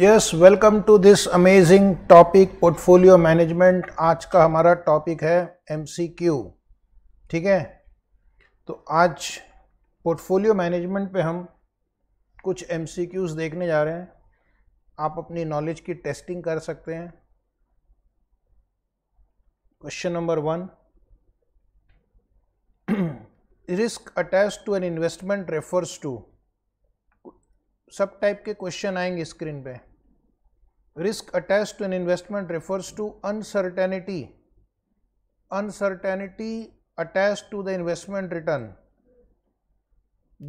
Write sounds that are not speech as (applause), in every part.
Yes welcome to this amazing topic portfolio management आज का हमारा टॉपिक है एम ठीक है तो आज पोर्टफोलियो मैनेजमेंट पे हम कुछ एम देखने जा रहे हैं आप अपनी नॉलेज की टेस्टिंग कर सकते हैं question number one risk attach to an investment refers to सब टाइप के क्वेश्चन आएंगे स्क्रीन पे risk attached to an investment refers to uncertainty uncertainty attached to the investment return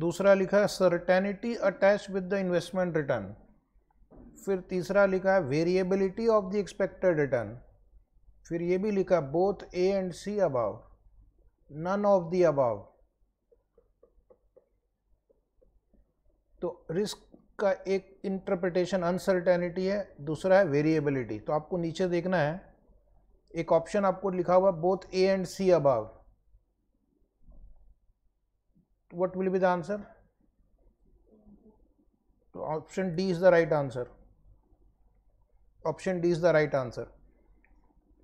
दूसरा लिखा है certainty attach with the investment return फिर तीसरा लिखा है variability of the expected return फिर ये भी लिखा both A and C above none of the above तो रिस्क का एक इंटरप्रिटेशन अनसर्टेनिटी है दूसरा है वेरिएबिलिटी तो आपको नीचे देखना है एक ऑप्शन आपको लिखा हुआ both A and C above what will be the answer तो option D is the right answer option D is the right answer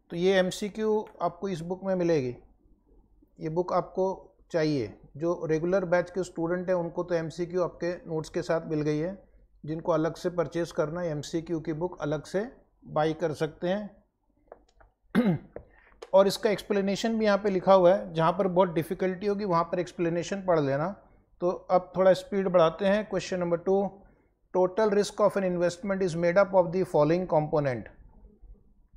तो ये एमसीक्यू आपको इस बुक में मिलेगी ये बुक आपको चाहिए जो रेगुलर बैच के स्टूडेंट हैं उनको तो एमसीक्यू आपके नोट्स के साथ मिल गई है जिनको अलग से परचेस करना है एमसीक्यू की बुक अलग से बाई कर सकते हैं (clears throat) और इसका एक्सप्लेनेशन भी यहाँ पे लिखा हुआ है जहाँ पर बहुत डिफ़िकल्टी होगी वहाँ पर एक्सप्लेनेशन पढ़ लेना तो अब थोड़ा स्पीड बढ़ाते हैं question number two total risk of an investment is made up of the following component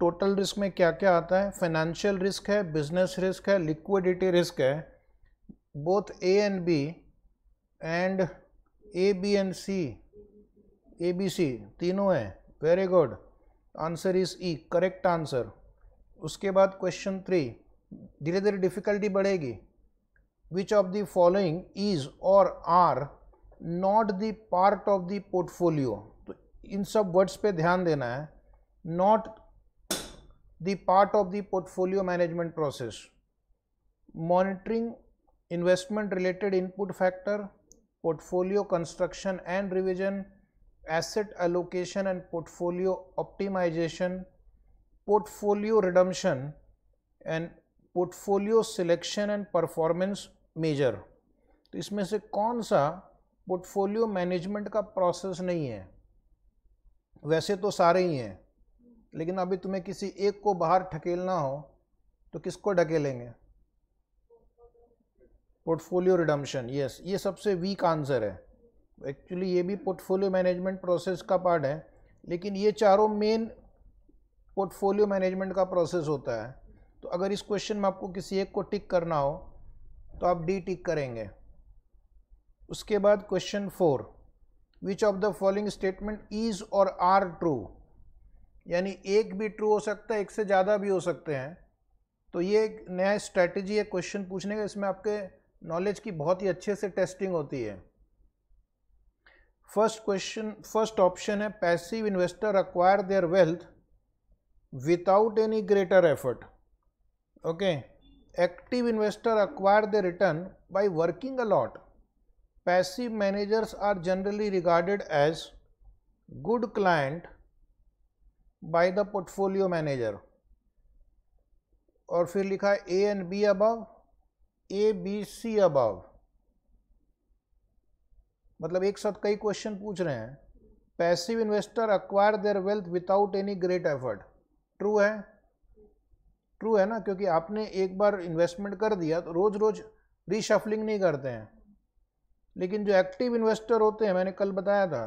total risk में क्या क्या आता है फाइनेंशियल रिस्क है बिजनेस रिस्क है लिक्विडिटी रिस्क है both A and B and A B and C A B C तीनों हैं very good answer is E correct answer उसके बाद क्वेश्चन थ्री धीरे धीरे डिफिकल्टी बढ़ेगी which of the following is or are not the part of the portfolio तो इन सब वर्ड्स पे ध्यान देना है not the part of the portfolio management process monitoring investment related input factor portfolio construction and revision asset allocation and portfolio optimization portfolio redemption and portfolio selection and performance measure तो इसमें से कौन सा portfolio management का process नहीं है वैसे तो सारे ही हैं लेकिन अभी तुम्हें किसी एक को बाहर ठकेलना हो तो किसको ढकेलेंगे पोर्टफोलियो रिडम्शन यस ये सबसे वीक आंसर है एक्चुअली ये भी पोर्टफोलियो मैनेजमेंट प्रोसेस का पार्ट है लेकिन ये चारों मेन पोर्टफोलियो मैनेजमेंट का प्रोसेस होता है तो अगर इस क्वेश्चन में आपको किसी एक को टिक करना हो तो आप डी टिक करेंगे उसके बाद question four which of the following statement is और आर ट्रू यानी एक भी ट्रू हो सकता है एक से ज़्यादा भी हो सकते हैं तो ये एक नया स्ट्रैटेजी है क्वेश्चन पूछने का इसमें आपके नॉलेज की बहुत ही अच्छे से टेस्टिंग होती है फर्स्ट क्वेश्चन फर्स्ट ऑप्शन है passive investor acquire their wealth without any greater effort okay active investor acquire the return by working a lot passive managers are generally regarded as good client by the portfolio manager और फिर लिखा A and B above A B C above मतलब एक साथ कई question पूछ रहे हैं passive investor acquire their wealth without any great effort true है ट्रू है ना क्योंकि आपने एक बार इन्वेस्टमेंट कर दिया तो रोज़ रोज़ रीशफलिंग नहीं करते हैं लेकिन जो एक्टिव इन्वेस्टर होते हैं मैंने कल बताया था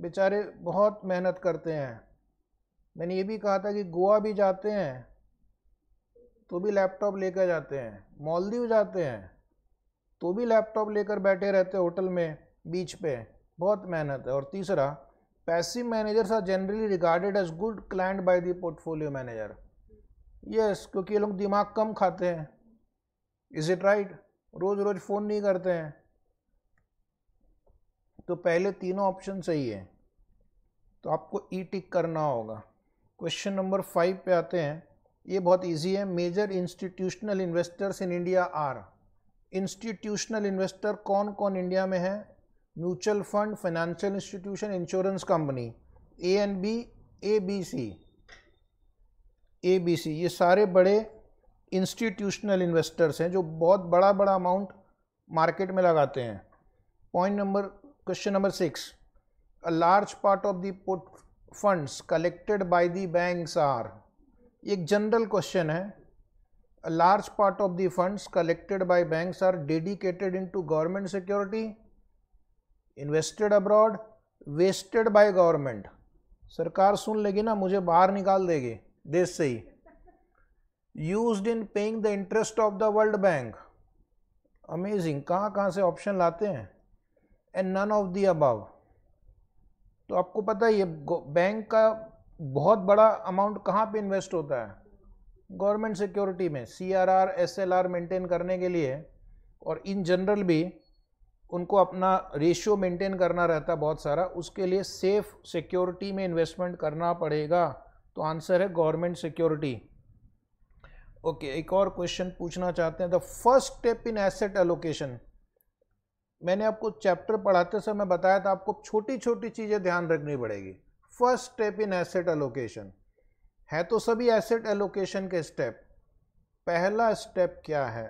बेचारे बहुत मेहनत करते हैं मैंने ये भी कहा था कि गोवा भी जाते हैं तो भी लैपटॉप लेकर जाते हैं मालदीव जाते हैं तो भी लैपटॉप लेकर बैठे रहते होटल में बीच पे बहुत मेहनत है और तीसरा passive managers are generally regarded as good client by the portfolio manager yes क्योंकि ये लोग दिमाग कम खाते हैं इज़ इट राइट रोज़ रोज़ फ़ोन नहीं करते हैं तो पहले तीनों ऑप्शन सही है तो आपको ई e टिक करना होगा क्वेश्चन नंबर फाइव पे आते हैं ये बहुत इजी है major institutional investors in India are institutional investor कौन कौन इंडिया में है mutual fund financial institution insurance company A and B A B C A B C ये सारे बड़े इंस्टीट्यूशनल इन्वेस्टर्स हैं जो बहुत बड़ा बड़ा अमाउंट मार्केट में लगाते हैं point number question number six a large part of the put funds collected by the banks are एक जनरल क्वेश्चन है large part of of the collected by bank are dedicated in to government security invested abroad wasted by government सरकार सुन लेगी ना मुझे बाहर निकाल देगी देश से ही use in paying the interest of the world bank amazing कहाँ कहाँ से ऑप्शन लाते हैं and none of the above तो आपको पता है ये बैंक का बहुत बड़ा अमाउंट कहाँ पे इन्वेस्ट होता है गवर्नमेंट सिक्योरिटी में C R R S L R maintain करने के लिए और इन जनरल भी उनको अपना रेशियो मेंटेन करना रहता बहुत सारा उसके लिए सेफ सिक्योरिटी में इन्वेस्टमेंट करना पड़ेगा तो आंसर है गवर्नमेंट सिक्योरिटी ओके एक और क्वेश्चन पूछना चाहते हैं the first step in asset allocation मैंने आपको चैप्टर पढ़ाते समय बताया था आपको छोटी छोटी चीज़ें ध्यान रखनी पड़ेगी first step in asset allocation है तो सभी एसेट एलोकेशन के स्टेप पहला स्टेप क्या है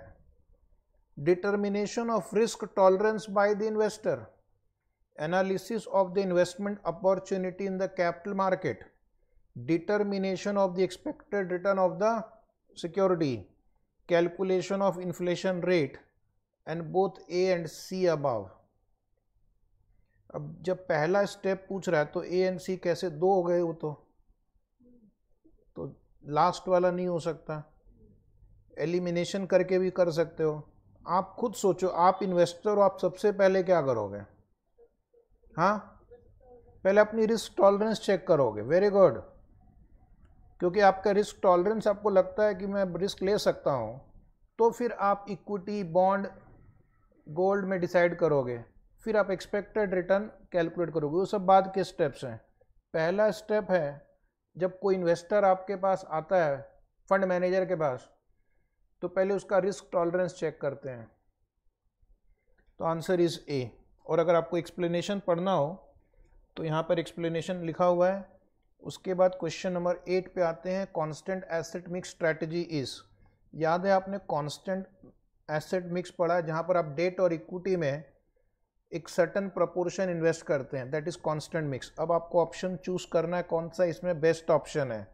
determination of risk tolerance by the investor, analysis of the investment opportunity in the capital market, determination of the expected return of the security, calculation of inflation rate and both A and C above. अब जब पहला step पूछ रहा है तो ए and सी कैसे दो हो गए वो तो तो लास्ट वाला नहीं हो सकता एलिमिनेशन करके भी कर सकते हो आप खुद सोचो आप इन्वेस्टर हो आप सबसे पहले क्या करोगे हाँ पहले अपनी रिस्क टॉलरेंस चेक करोगे वेरी गुड क्योंकि आपका रिस्क टॉलरेंस आपको लगता है कि मैं रिस्क ले सकता हूँ तो फिर आप इक्विटी बॉन्ड गोल्ड में डिसाइड करोगे फिर आप एक्सपेक्टेड रिटर्न कैलकुलेट करोगे वो सब बाद के स्टेप्स हैं पहला स्टेप है जब कोई इन्वेस्टर आपके पास आता है फंड मैनेजर के पास तो पहले उसका रिस्क टॉलरेंस चेक करते हैं तो आंसर इज़ ए और अगर आपको एक्सप्लेनेशन पढ़ना हो तो यहाँ पर एक्सप्लेनेशन लिखा हुआ है उसके बाद क्वेश्चन नंबर एट पे आते हैं constant asset mix strategy is याद है आपने कांस्टेंट एसेट मिक्स पढ़ा है जहाँ पर आप डेट और इक्विटी में एक सर्टन प्रपोर्शन इन्वेस्ट करते हैं दैट इज़ कांस्टेंट मिक्स अब आपको ऑप्शन चूज़ करना है कौन सा इसमें बेस्ट ऑप्शन है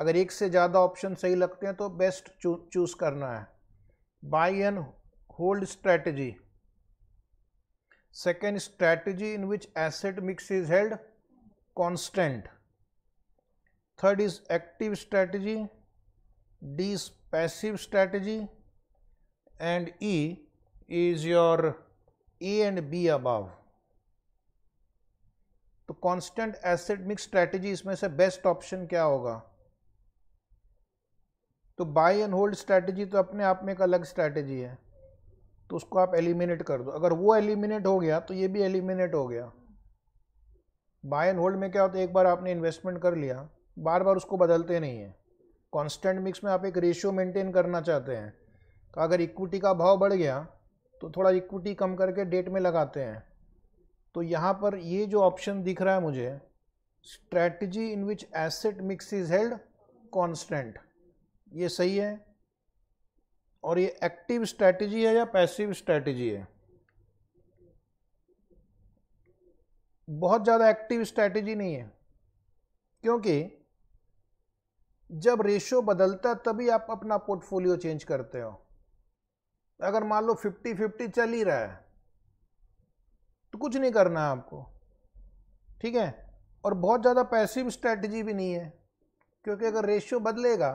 अगर एक से ज़्यादा ऑप्शन सही लगते हैं तो बेस्ट चूज़ करना है buy and hold strategy second strategy in which asset mix is held constant third is active strategy D is passive strategy and E is your A and B above तो constant asset mix strategy इसमें से best option क्या होगा तो bye and hold strategy तो अपने आप में एक अलग स्ट्रैटेजी है तो उसको आप एलिमिनेट कर दो अगर वो एलिमिनेट हो गया तो ये भी एलिमिनेट हो गया बाय एंड होल्ड में क्या होता है एक बार आपने इन्वेस्टमेंट कर लिया बार बार उसको बदलते नहीं है कांस्टेंट मिक्स में आप एक रेशियो मेंटेन करना चाहते हैं तो अगर इक्विटी का भाव बढ़ गया तो थोड़ा इक्विटी कम करके डेट में लगाते हैं तो यहाँ पर ये जो ऑप्शन दिख रहा है मुझे strategy in which asset mix is held constant ये सही है और ये एक्टिव स्ट्रैटेजी है या पैसिव स्ट्रैटेजी है बहुत ज़्यादा एक्टिव स्ट्रैटेजी नहीं है क्योंकि जब रेशियो बदलता तभी आप अपना पोर्टफोलियो चेंज करते हो अगर मान लो फिफ्टी फिफ्टी चल ही रहा है तो कुछ नहीं करना है आपको ठीक है और बहुत ज़्यादा पैसिव स्ट्रैटेजी भी नहीं है क्योंकि अगर रेशियो बदलेगा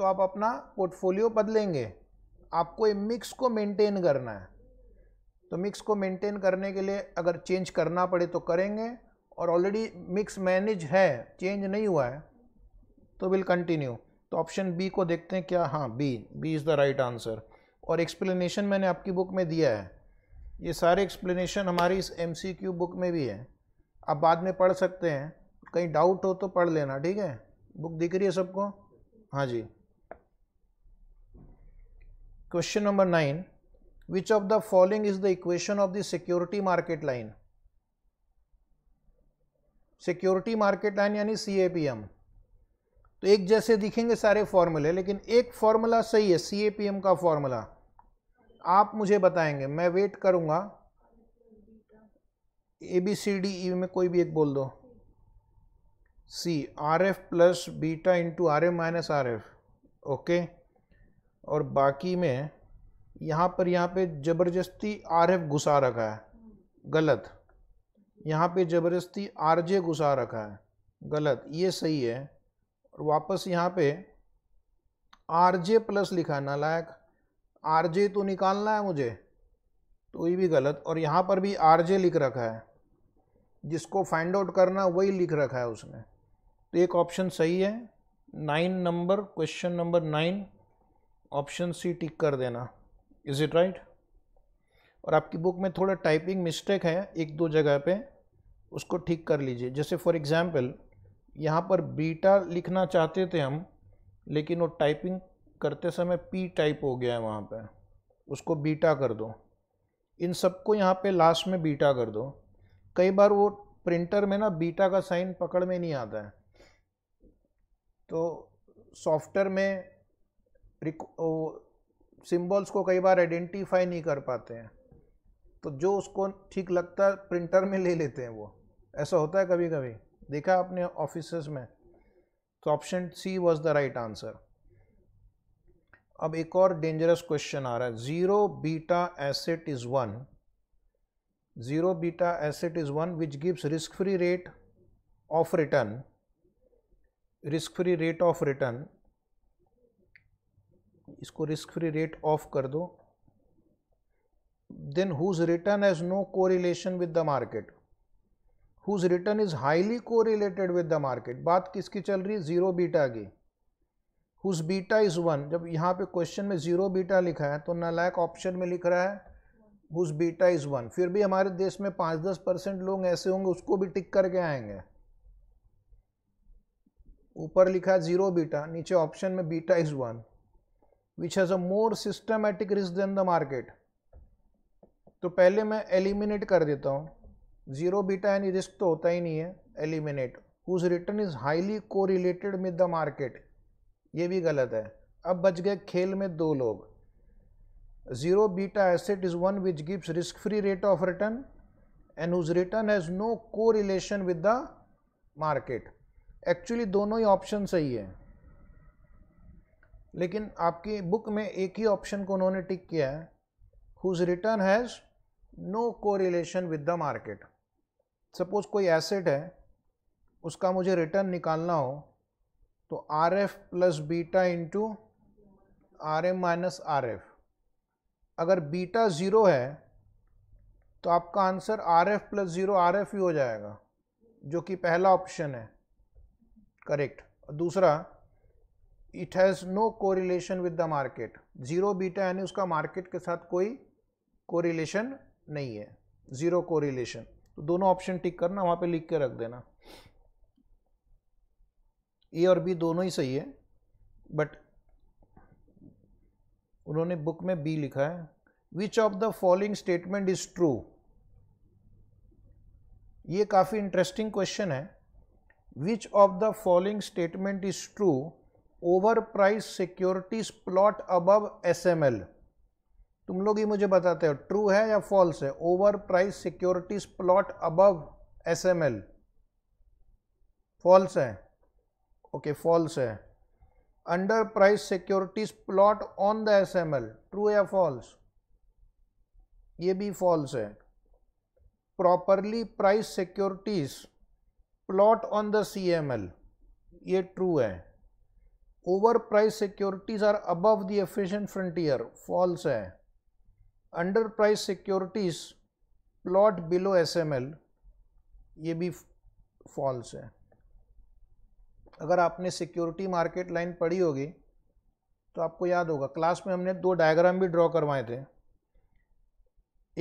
तो आप अपना पोर्टफोलियो बदलेंगे आपको ये मिक्स को मेंटेन करना है तो मिक्स को मेंटेन करने के लिए अगर चेंज करना पड़े तो करेंगे और ऑलरेडी मिक्स मैनेज है चेंज नहीं हुआ है तो विल कंटिन्यू तो ऑप्शन बी को देखते हैं क्या हाँ B B is the right answer और एक्सप्लेनेशन मैंने आपकी बुक में दिया है ये सारे एक्सप्लेनेशन हमारी इस एम बुक में भी है आप बाद में पढ़ सकते हैं कहीं डाउट हो तो पढ़ लेना ठीक है बुक दिख रही है सबको हाँ जी Question number 9. Which of the following is the equation of the security market line? Security market line यानी सी ए पी एम तो एक जैसे दिखेंगे सारे फॉर्मूले लेकिन एक फॉर्मूला सही है सी ए पी एम का फॉर्मूला आप मुझे बताएंगे मैं वेट करूंगा ए बी सी डी ई में कोई भी एक बोल दो C R F plus beta into R F minus R F okay और बाकी में यहाँ पर यहाँ पे ज़बरदस्ती आर एफ घुसा रखा है गलत यहाँ पे ज़बरदस्ती आर जे घुसा रखा है गलत ये सही है और वापस यहाँ पे आर जे प्लस लिखा है नालायक आर जे तो निकालना है मुझे तो ये भी गलत और यहाँ पर भी आर जे लिख रखा है जिसको फाइंड आउट करना वही लिख रखा है उसने तो एक ऑप्शन सही है nine number question number nine option C tick कर देना इज़ इट राइट और आपकी बुक में थोड़ा टाइपिंग मिस्टेक है एक दो जगह पे उसको ठीक कर लीजिए जैसे फॉर एग्ज़ाम्पल यहाँ पर बीटा लिखना चाहते थे हम लेकिन वो टाइपिंग करते समय पी टाइप हो गया है वहाँ पे उसको बीटा कर दो इन सबको यहाँ पे लास्ट में बीटा कर दो कई बार वो प्रिंटर में ना बीटा का साइन पकड़ में नहीं आता है तो सॉफ्टवेयर में सिंबल्स को कई बार आइडेंटिफाई नहीं कर पाते हैं तो जो उसको ठीक लगता है प्रिंटर में ले लेते हैं वो ऐसा होता है कभी कभी देखा आपने ऑफिस में तो option C was the right answer अब एक और डेंजरस क्वेश्चन आ रहा है zero beta asset is one zero beta asset is one which gives risk free rate of return risk free rate of return इसको risk free rate of कर दो then whose return has no correlation with the market whose return is highly correlated with the market बात किसकी चल रही है zero beta की whose beta is one जब यहाँ पे क्वेश्चन में जीरो बीटा लिखा है तो नलायक ऑप्शन में लिख रहा है हुज बीटा इज वन फिर भी हमारे देश में पाँच दस परसेंट लोग ऐसे होंगे उसको भी टिक करके आएंगे ऊपर लिखा है जीरो बीटा नीचे ऑप्शन में beta is one which has a more systematic risk than the market. तो पहले मैं एलिमिनेट कर देता हूँ ज़ीरो बीटा यानी रिस्क तो होता ही नहीं है eliminate whose return is highly correlated with the market ये भी गलत है अब बच गए खेल में दो लोग zero beta asset is one which gives risk free rate of return and whose return has no correlation with the market actually दोनों ही ऑप्शन सही है लेकिन आपकी बुक में एक ही ऑप्शन को उन्होंने टिक किया है whose return has no correlation with the market suppose कोई एसेट है उसका मुझे रिटर्न निकालना हो तो R F plus beta into R M minus R F अगर बीटा ज़ीरो है तो आपका answer R F plus zero R F ही हो जाएगा जो कि पहला ऑप्शन है करेक्ट दूसरा it has no correlation with the market zero beta यानी उसका मार्केट के साथ कोई कोरिलेशन नहीं है ज़ीरो कोरिलेशन तो दोनों ऑप्शन टिक करना वहाँ पे लिख के रख देना ए और बी दोनों ही सही है बट उन्होंने बुक में बी लिखा है which of the following statement is true ये काफ़ी इंटरेस्टिंग क्वेश्चन है which of the following statement is true over price securities plot above S M L तुम लोग ही मुझे बताते हो ट्रू है या फॉल्स है over price securities plot above S M L false है ओके फॉल्स है under price securities plot on the S M L true या फॉल्स ये भी फॉल्स है properly price securities plot on the C M L ये true है over price securities are above the efficient frontier false है under price securities plot below S M L ये भी false है अगर आपने सिक्योरिटी मार्केट लाइन पढ़ी होगी तो आपको याद होगा क्लास में हमने दो डायग्राम भी ड्रॉ करवाए थे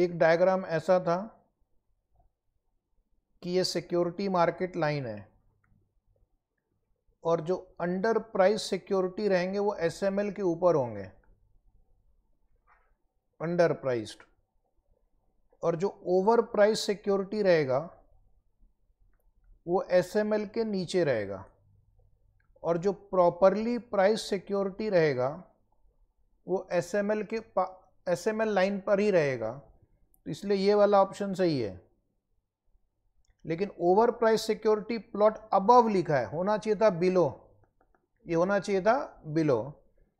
एक डायग्राम ऐसा था कि ये सिक्योरिटी मार्केट लाइन है और जो अंडर प्राइस सिक्योरिटी रहेंगे वो एस के ऊपर होंगे अंडर प्राइस्ड और जो ओवर प्राइस सिक्योरिटी रहेगा वो एस के नीचे रहेगा और जो प्रॉपरली प्राइस सिक्योरिटी रहेगा वो एस के एस लाइन पर ही रहेगा तो इसलिए ये वाला ऑप्शन सही है लेकिन over price security plot above लिखा है होना चाहिए था बिलो ये होना चाहिए था below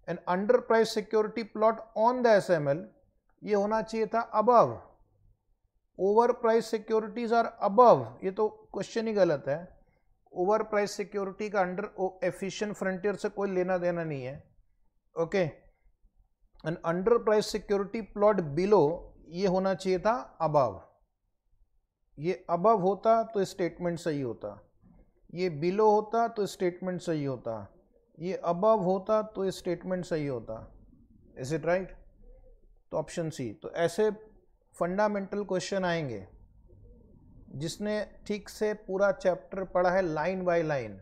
and under price security plot on the S M L ये होना चाहिए था above over price securities are above ये तो क्वेश्चन ही गलत है ओवर प्राइस सिक्योरिटी का अंडर एफिशिएंट फ्रंटियर से कोई लेना देना नहीं है okay and under price security plot below ये होना चाहिए था अबव ये अबव होता तो स्टेटमेंट सही होता ये बिलो होता तो स्टेटमेंट सही होता ये अबव होता तो स्टेटमेंट सही होता इज इट राइट तो ऑप्शन सी तो ऐसे फंडामेंटल क्वेश्चन आएंगे जिसने ठीक से पूरा चैप्टर पढ़ा है लाइन बाय लाइन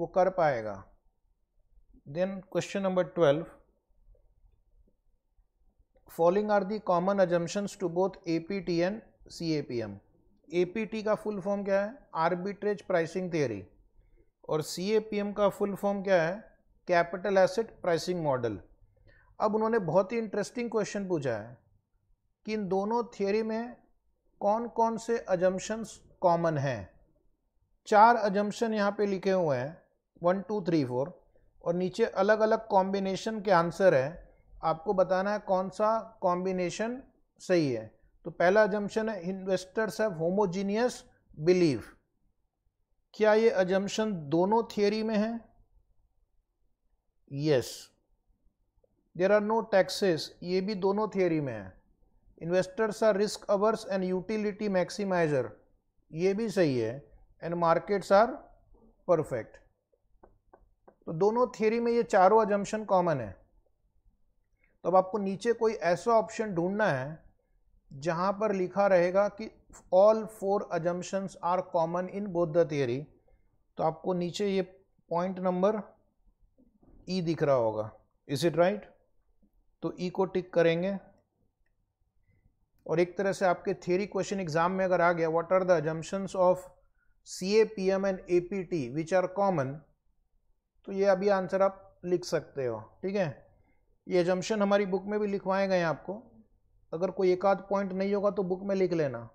वो कर पाएगा then question number twelve following are the common assumptions to both A P T and C A P M A P T का फुल फॉर्म क्या है आर्बिट्रेज प्राइसिंग थियरी और C A P M का full form क्या है capital asset pricing model अब उन्होंने बहुत ही इंटरेस्टिंग क्वेश्चन पूछा है कि इन दोनों थियोरी में कौन कौन से अजम्पन्स कॉमन हैं चार अजम्पन यहाँ पे लिखे हुए हैं वन टू थ्री फोर और नीचे अलग अलग कॉम्बिनेशन के आंसर हैं आपको बताना है कौन सा कॉम्बिनेशन सही है तो पहला अजम्पन है इन्वेस्टर्स हैव होमोजीनियस बिलीव क्या ये अजम्पन दोनों थियोरी में है yes there are no taxes ये भी दोनों थियोरी में है investors are risk averse and utility maximizer ये भी सही है एंड मार्केट्स आर परफेक्ट तो दोनों थियोरी में ये चारों अजम्पन कॉमन है तो अब आपको नीचे कोई ऐसा ऑप्शन ढूंढना है जहाँ पर लिखा रहेगा कि all four assumptions are common in both the theory तो आपको नीचे ये पॉइंट नंबर ई दिख रहा होगा इज इट राइट तो ई e को टिक करेंगे और एक तरह से आपके थियरी क्वेश्चन एग्जाम में अगर आ गया what are the assumptions of C A P M and A P T which are common तो ये अभी आंसर आप लिख सकते हो ठीक है ये एजम्पन हमारी बुक में भी लिखवाए गए हैं आपको अगर कोई एक आध पॉइंट नहीं होगा तो बुक में लिख लेना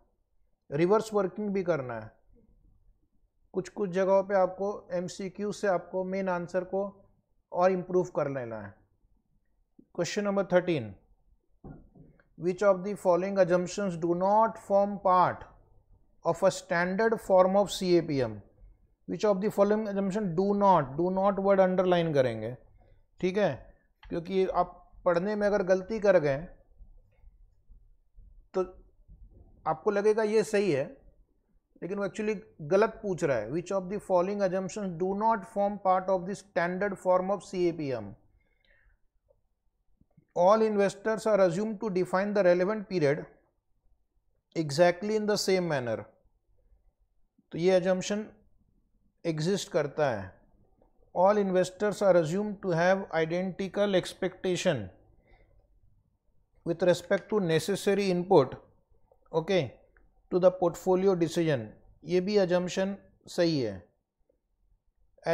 रिवर्स वर्किंग भी करना है कुछ कुछ जगहों पे आपको एम से आपको मेन आंसर को और इम्प्रूव कर लेना है question number thirteen which of the following assumptions do not form part of a standard form of C A P M which of the following assumption do not do not word underline करेंगे ठीक है क्योंकि आप पढ़ने में अगर गलती कर गए तो आपको लगेगा ये सही है लेकिन वो एक्चुअली गलत पूछ रहा है which of the following assumption do not form part of the standard form of C all investors are assume to define the relevant period exactly in the same manner तो ये एजम्पन एग्जिस्ट करता है all investors are assume to have identical expectation with respect to necessary input okay to the portfolio decision ye bhi assumption sahi hai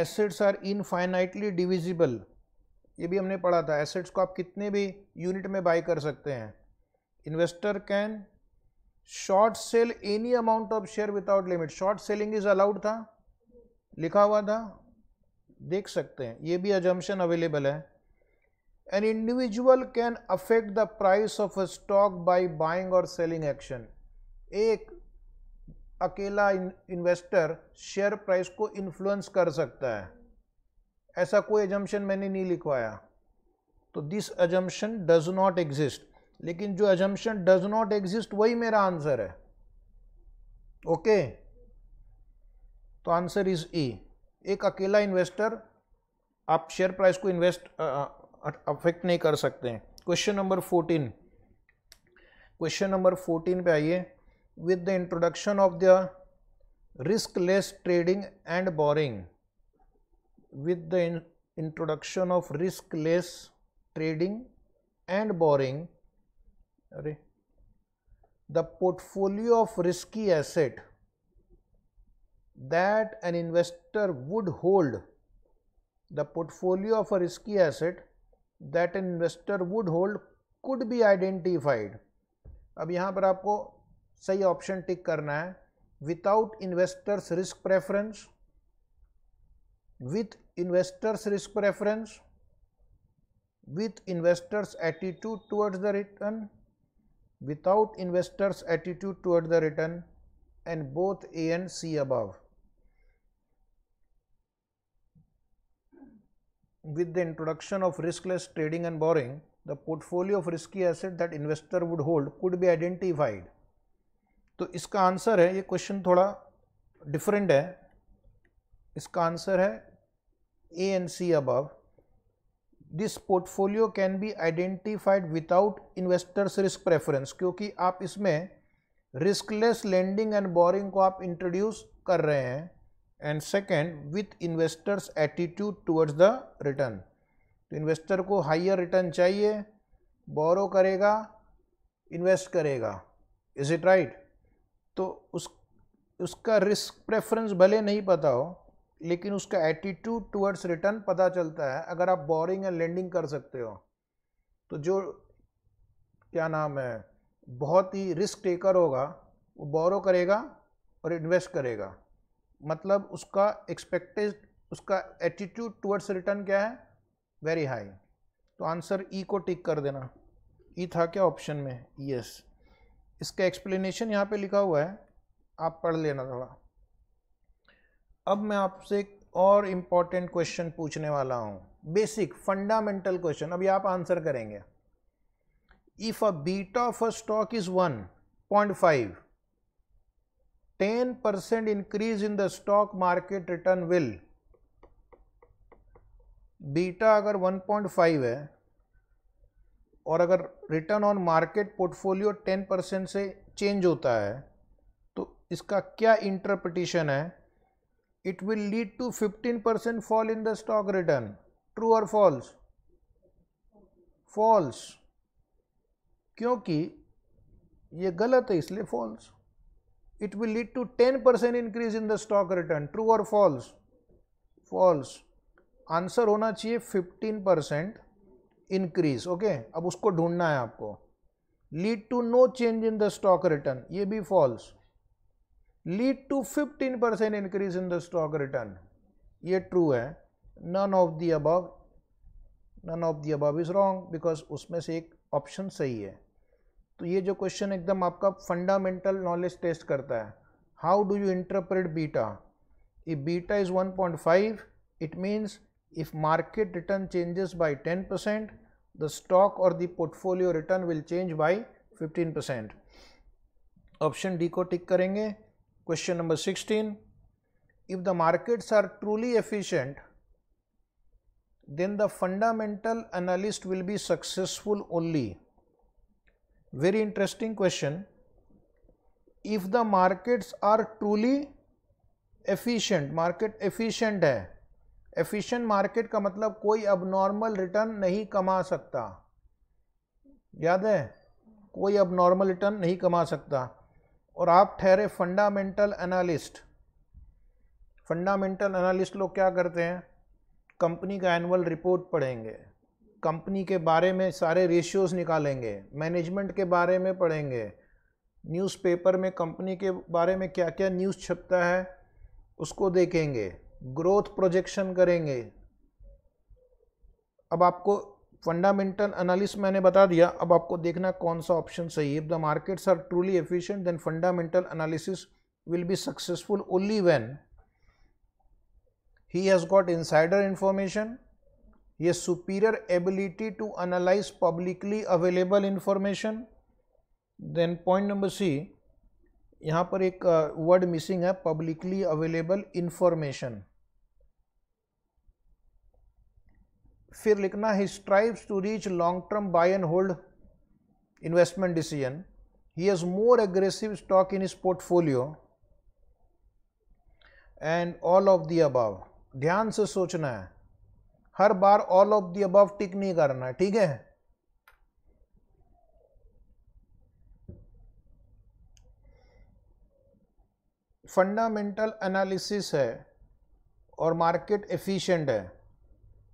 assets are infinitely divisible ये भी हमने पढ़ा था assets को आप कितने भी unit में buy कर सकते हैं investor can short sell any amount of share without limit short selling is allowed था लिखा हुआ था देख सकते हैं ये भी assumption अवेलेबल है an individual can affect the price of a stock by buying or selling action एक अकेला इन्वेस्टर शेयर प्राइस को इन्फ्लुएंस कर सकता है ऐसा कोई एजम्पन मैंने नहीं लिखवाया तो this assumption does not exist लेकिन जो एजम्पन डज नॉट एग्जिस्ट वही मेरा आंसर है ओके तो आंसर इज ई एक अकेला इन्वेस्टर आप शेयर प्राइस को इन्वेस्ट अफेक्ट नहीं कर सकते question number fourteen question number fourteen पे आइए with the introduction of the riskless trading and borrowing with the introduction of riskless trading and borrowing are the portfolio of risky asset that an investor would hold the portfolio of a risky asset that an investor would hold could be identified अब यहां पर आपको सही option tick करना है without investors risk preference with investors risk preference with investors attitude towards the return without investors attitude toward the return and both A and C above with the introduction of riskless trading and borrowing, the portfolio of risky asset that investor would hold could be identified. to iska answer hai ye question thoda different hai iska answer hai a and c above this portfolio can be identified without investors risk preference kyunki aap isme riskless lending and borrowing ko aap introduce kar rahe hain and second with investors attitude towards the return तो investor को higher return चाहिए borrow करेगा invest करेगा is it right तो उस उसका risk preference भले नहीं पता हो लेकिन उसका एटीट्यूड टूवर्ड्स रिटर्न पता चलता है अगर आप बोरिंग एंड लेंडिंग कर सकते हो तो जो क्या नाम है बहुत ही रिस्क टेकर होगा वो बोरो करेगा और इन्वेस्ट करेगा मतलब उसका एक्सपेक्टेड उसका एटीट्यूड टुवर्ड्स रिटर्न क्या है वेरी हाई तो आंसर ई e को टिक कर देना ई e था क्या ऑप्शन में यस इसका एक्सप्लेनेशन यहाँ पे लिखा हुआ है आप पढ़ लेना थोड़ा अब मैं आपसे एक और इम्पॉर्टेंट क्वेश्चन पूछने वाला हूँ बेसिक फंडामेंटल क्वेश्चन अभी आप आंसर करेंगे if a beta of a stock is one point five ten percent increase in the stock market return will beta अगर 1.5 है और अगर return on market portfolio 10 percent से चेंज होता है तो इसका क्या इंटरप्रिटेशन है it will lead to 15 percent fall in the stock return true और फॉल्स फॉल्स क्योंकि ये गलत है इसलिए false it will lead to 10% increase in the stock return true or false false answer होना चाहिए 15% इंक्रीज ओके अब उसको ढूंढना है आपको lead to no change in the stock return ये भी false lead to 15 percent increase in the stock return ये ट्रू है none of the above none of the above is wrong because उसमें से एक ऑप्शन सही है तो ये जो क्वेश्चन एकदम आपका फंडामेंटल नॉलेज टेस्ट करता है how do you interpret beta if beta is 1.5 point five it means if market return changes by ten percent the stock और the portfolio return will change by fifteen percent option D को tick करेंगे question number sixteen if the markets are truly efficient then the fundamental analyst will be successful only very interesting question if the markets are truly efficient market efficient hai efficient market ka matlab koi abnormal return nahi kama sakta yaad hai कोई abnormal return नहीं कमा सकता और आप ठहरे fundamental analyst fundamental analyst लोग क्या करते हैं कंपनी का एनुअल रिपोर्ट पढ़ेंगे कंपनी के बारे में सारे रेशियोज़ निकालेंगे मैनेजमेंट के बारे में पढ़ेंगे न्यूज़पेपर में कंपनी के बारे में क्या क्या न्यूज़ छपता है उसको देखेंगे ग्रोथ प्रोजेक्शन करेंगे अब आपको फंडामेंटल एनालिस मैंने बता दिया अब आपको देखना कौन सा ऑप्शन सही if the markets are truly efficient then fundamental analysis will be successful only when he has got insider information ये superior ability to analyze publicly available information then point number C यहाँ पर एक word uh, missing है publicly available information फिर लिखना ही strives to reach long term buy and hold investment decision he has more aggressive stock in इस portfolio and all of the above ध्यान से सोचना है हर बार all of the above tick नहीं करना है ठीक है फंडामेंटल एनालिसिस है और मार्केट एफिशिएंट है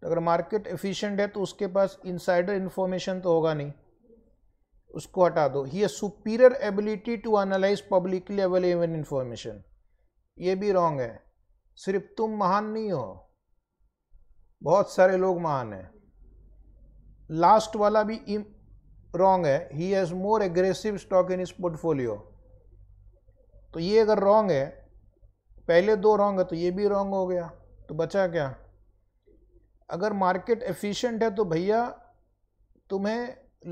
तो अगर मार्केट एफिशिएंट है तो उसके पास इनसाइडर इन्फॉर्मेशन तो होगा नहीं उसको हटा दो he superior ability to analyze publicly available information ये भी रॉन्ग है सिर्फ तुम महान नहीं हो बहुत सारे लोग महान हैं लास्ट वाला भी रॉन्ग है ही has more aggressive stock in इस पोर्टफोलियो तो ये अगर रॉन्ग है पहले दो रॉन्ग है तो ये भी रॉन्ग हो गया तो बचा क्या अगर मार्केट एफिशिएंट है तो भैया तुम्हें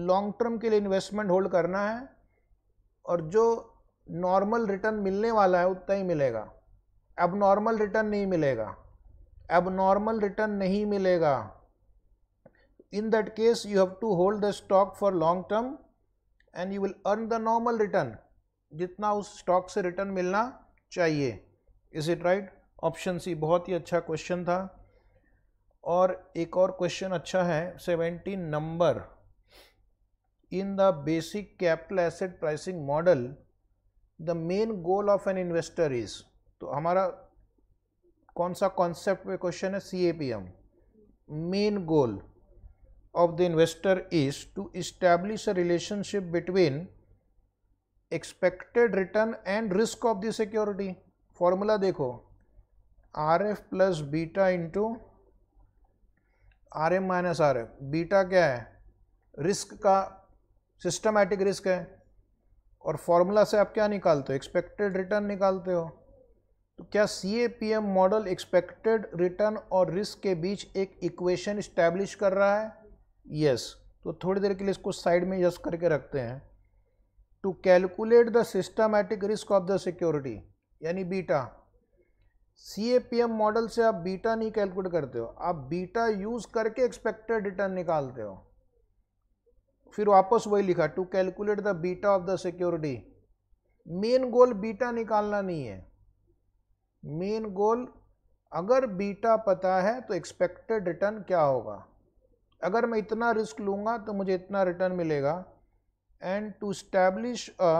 लॉन्ग टर्म के लिए इन्वेस्टमेंट होल्ड करना है और जो नॉर्मल रिटर्न मिलने वाला है उतना ही मिलेगा अब नॉर्मल रिटर्न नहीं मिलेगा अब नॉर्मल रिटर्न नहीं मिलेगा in that case you have to hold the stock for long term and you will earn the normal return जितना उस स्टॉक से रिटर्न मिलना चाहिए is it right option C बहुत ही अच्छा क्वेश्चन था और एक और क्वेश्चन अच्छा है seventeen number in the basic capital asset pricing model the main goal of an investor is तो हमारा कौन सा कॉन्सेप्ट में क्वेश्चन है C A P M main goal of the investor is to establish a relationship between expected return and risk of the security formula देखो R F plus beta into R M minus R F beta क्या है risk का systematic risk है और formula से आप क्या निकालते हो एक्सपेक्टेड रिटर्न निकालते हो तो क्या C A P M model expected return और रिस्क के बीच एक इक्वेशन इस्टेब्लिश कर रहा है यस yes. तो थोड़ी देर के लिए इसको साइड में यस करके रखते हैं to calculate the systematic risk of the security यानी beta C A P M model से आप बीटा नहीं कैलकुलेट करते हो आप बीटा यूज़ करके एक्सपेक्टेड रिटर्न निकालते हो फिर वापस वही लिखा to calculate the beta of the security main goal beta निकालना नहीं है मेन गोल अगर बीटा पता है तो एक्सपेक्टेड रिटर्न क्या होगा अगर मैं इतना रिस्क लूँगा तो मुझे इतना रिटर्न मिलेगा and to establish a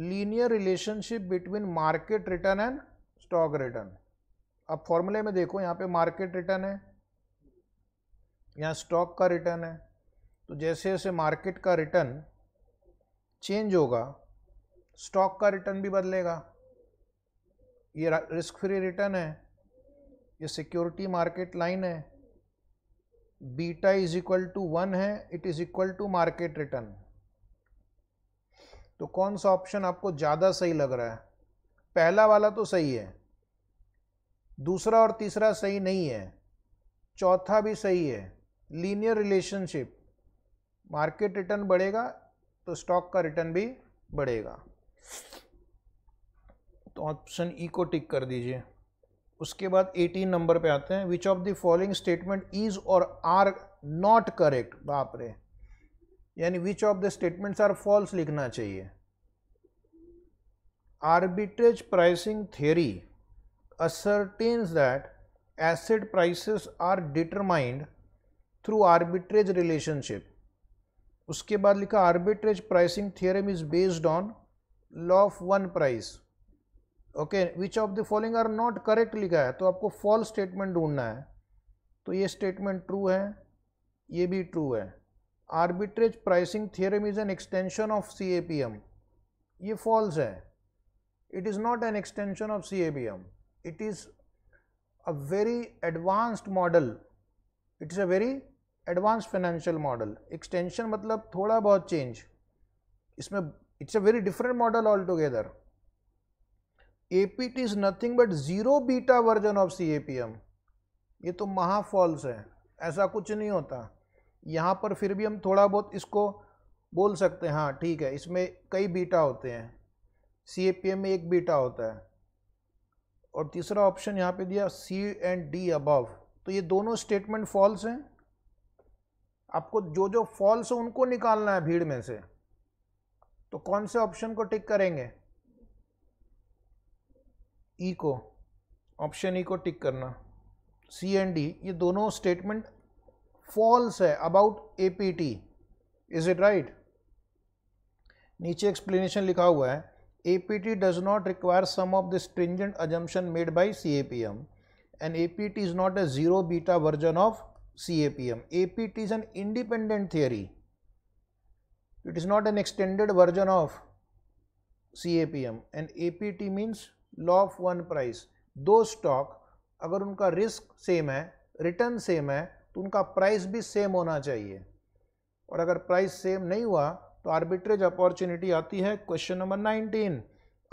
linear relationship between market return and stock return अब फॉर्मूले में देखो यहाँ पे मार्केट रिटर्न है यहाँ स्टॉक का रिटर्न है तो जैसे जैसे मार्केट का रिटर्न चेंज होगा स्टॉक का रिटर्न भी बदलेगा ये रिस्क फ्री रिटर्न है ये सिक्योरिटी मार्केट लाइन है beta is equal to one है it is equal to market return तो कौन सा ऑप्शन आपको ज़्यादा सही लग रहा है पहला वाला तो सही है दूसरा और तीसरा सही नहीं है चौथा भी सही है लीनियर रिलेशनशिप मार्केट रिटर्न बढ़ेगा तो स्टॉक का रिटर्न भी बढ़ेगा तो ऑप्शन ई e को टिक कर दीजिए उसके बाद 18 नंबर पे आते हैं which of the following statement is or are not correct बाप रे यानी which of the statements are false लिखना चाहिए arbitrage pricing theory ascertains that asset prices are determined through arbitrage relationship उसके बाद लिखा arbitrage pricing theorem is based on law of one price okay which of the following are not correct लिखा है तो आपको false statement ढूंढना है तो ये स्टेटमेंट ट्रू है ये भी ट्रू है arbitrage pricing theorem is an extension of C A P M ये फॉल्स है it is not an extension of C A P M it is a very advanced model it is a very advance financial model extension मतलब थोड़ा बहुत change इसमें it's a very different model all together APT is nothing but zero beta version of CAPM. ये तो महाफॉल्स है ऐसा कुछ नहीं होता यहाँ पर फिर भी हम थोड़ा बहुत इसको बोल सकते हैं हाँ ठीक है इसमें कई बीटा होते हैं सी ए पी एम में एक बीटा होता है और तीसरा ऑप्शन यहाँ पे दिया सी एंड डी अबव तो ये दोनों स्टेटमेंट फॉल्स हैं आपको जो जो फॉल्स है उनको निकालना है भीड़ में से तो कौन से ऑप्शन को टिक करेंगे ई e को ऑप्शन ई e को टिक करना सी एंड डी ये दोनों स्टेटमेंट फॉल्स है about A P T is it right नीचे एक्सप्लेनेशन लिखा हुआ है A P T does not require some of the stringent assumption made by C A P M and A P T is not a zero beta version of C A P M A P T is an independent theory it is not an extended version of C A P M and A P T means law of one price दो stock अगर उनका risk same है return same है तो उनका price भी same होना चाहिए और अगर प्राइस सेम नहीं हुआ तो आर्बिट्रेज अपॉर्चुनिटी आती है question number nineteen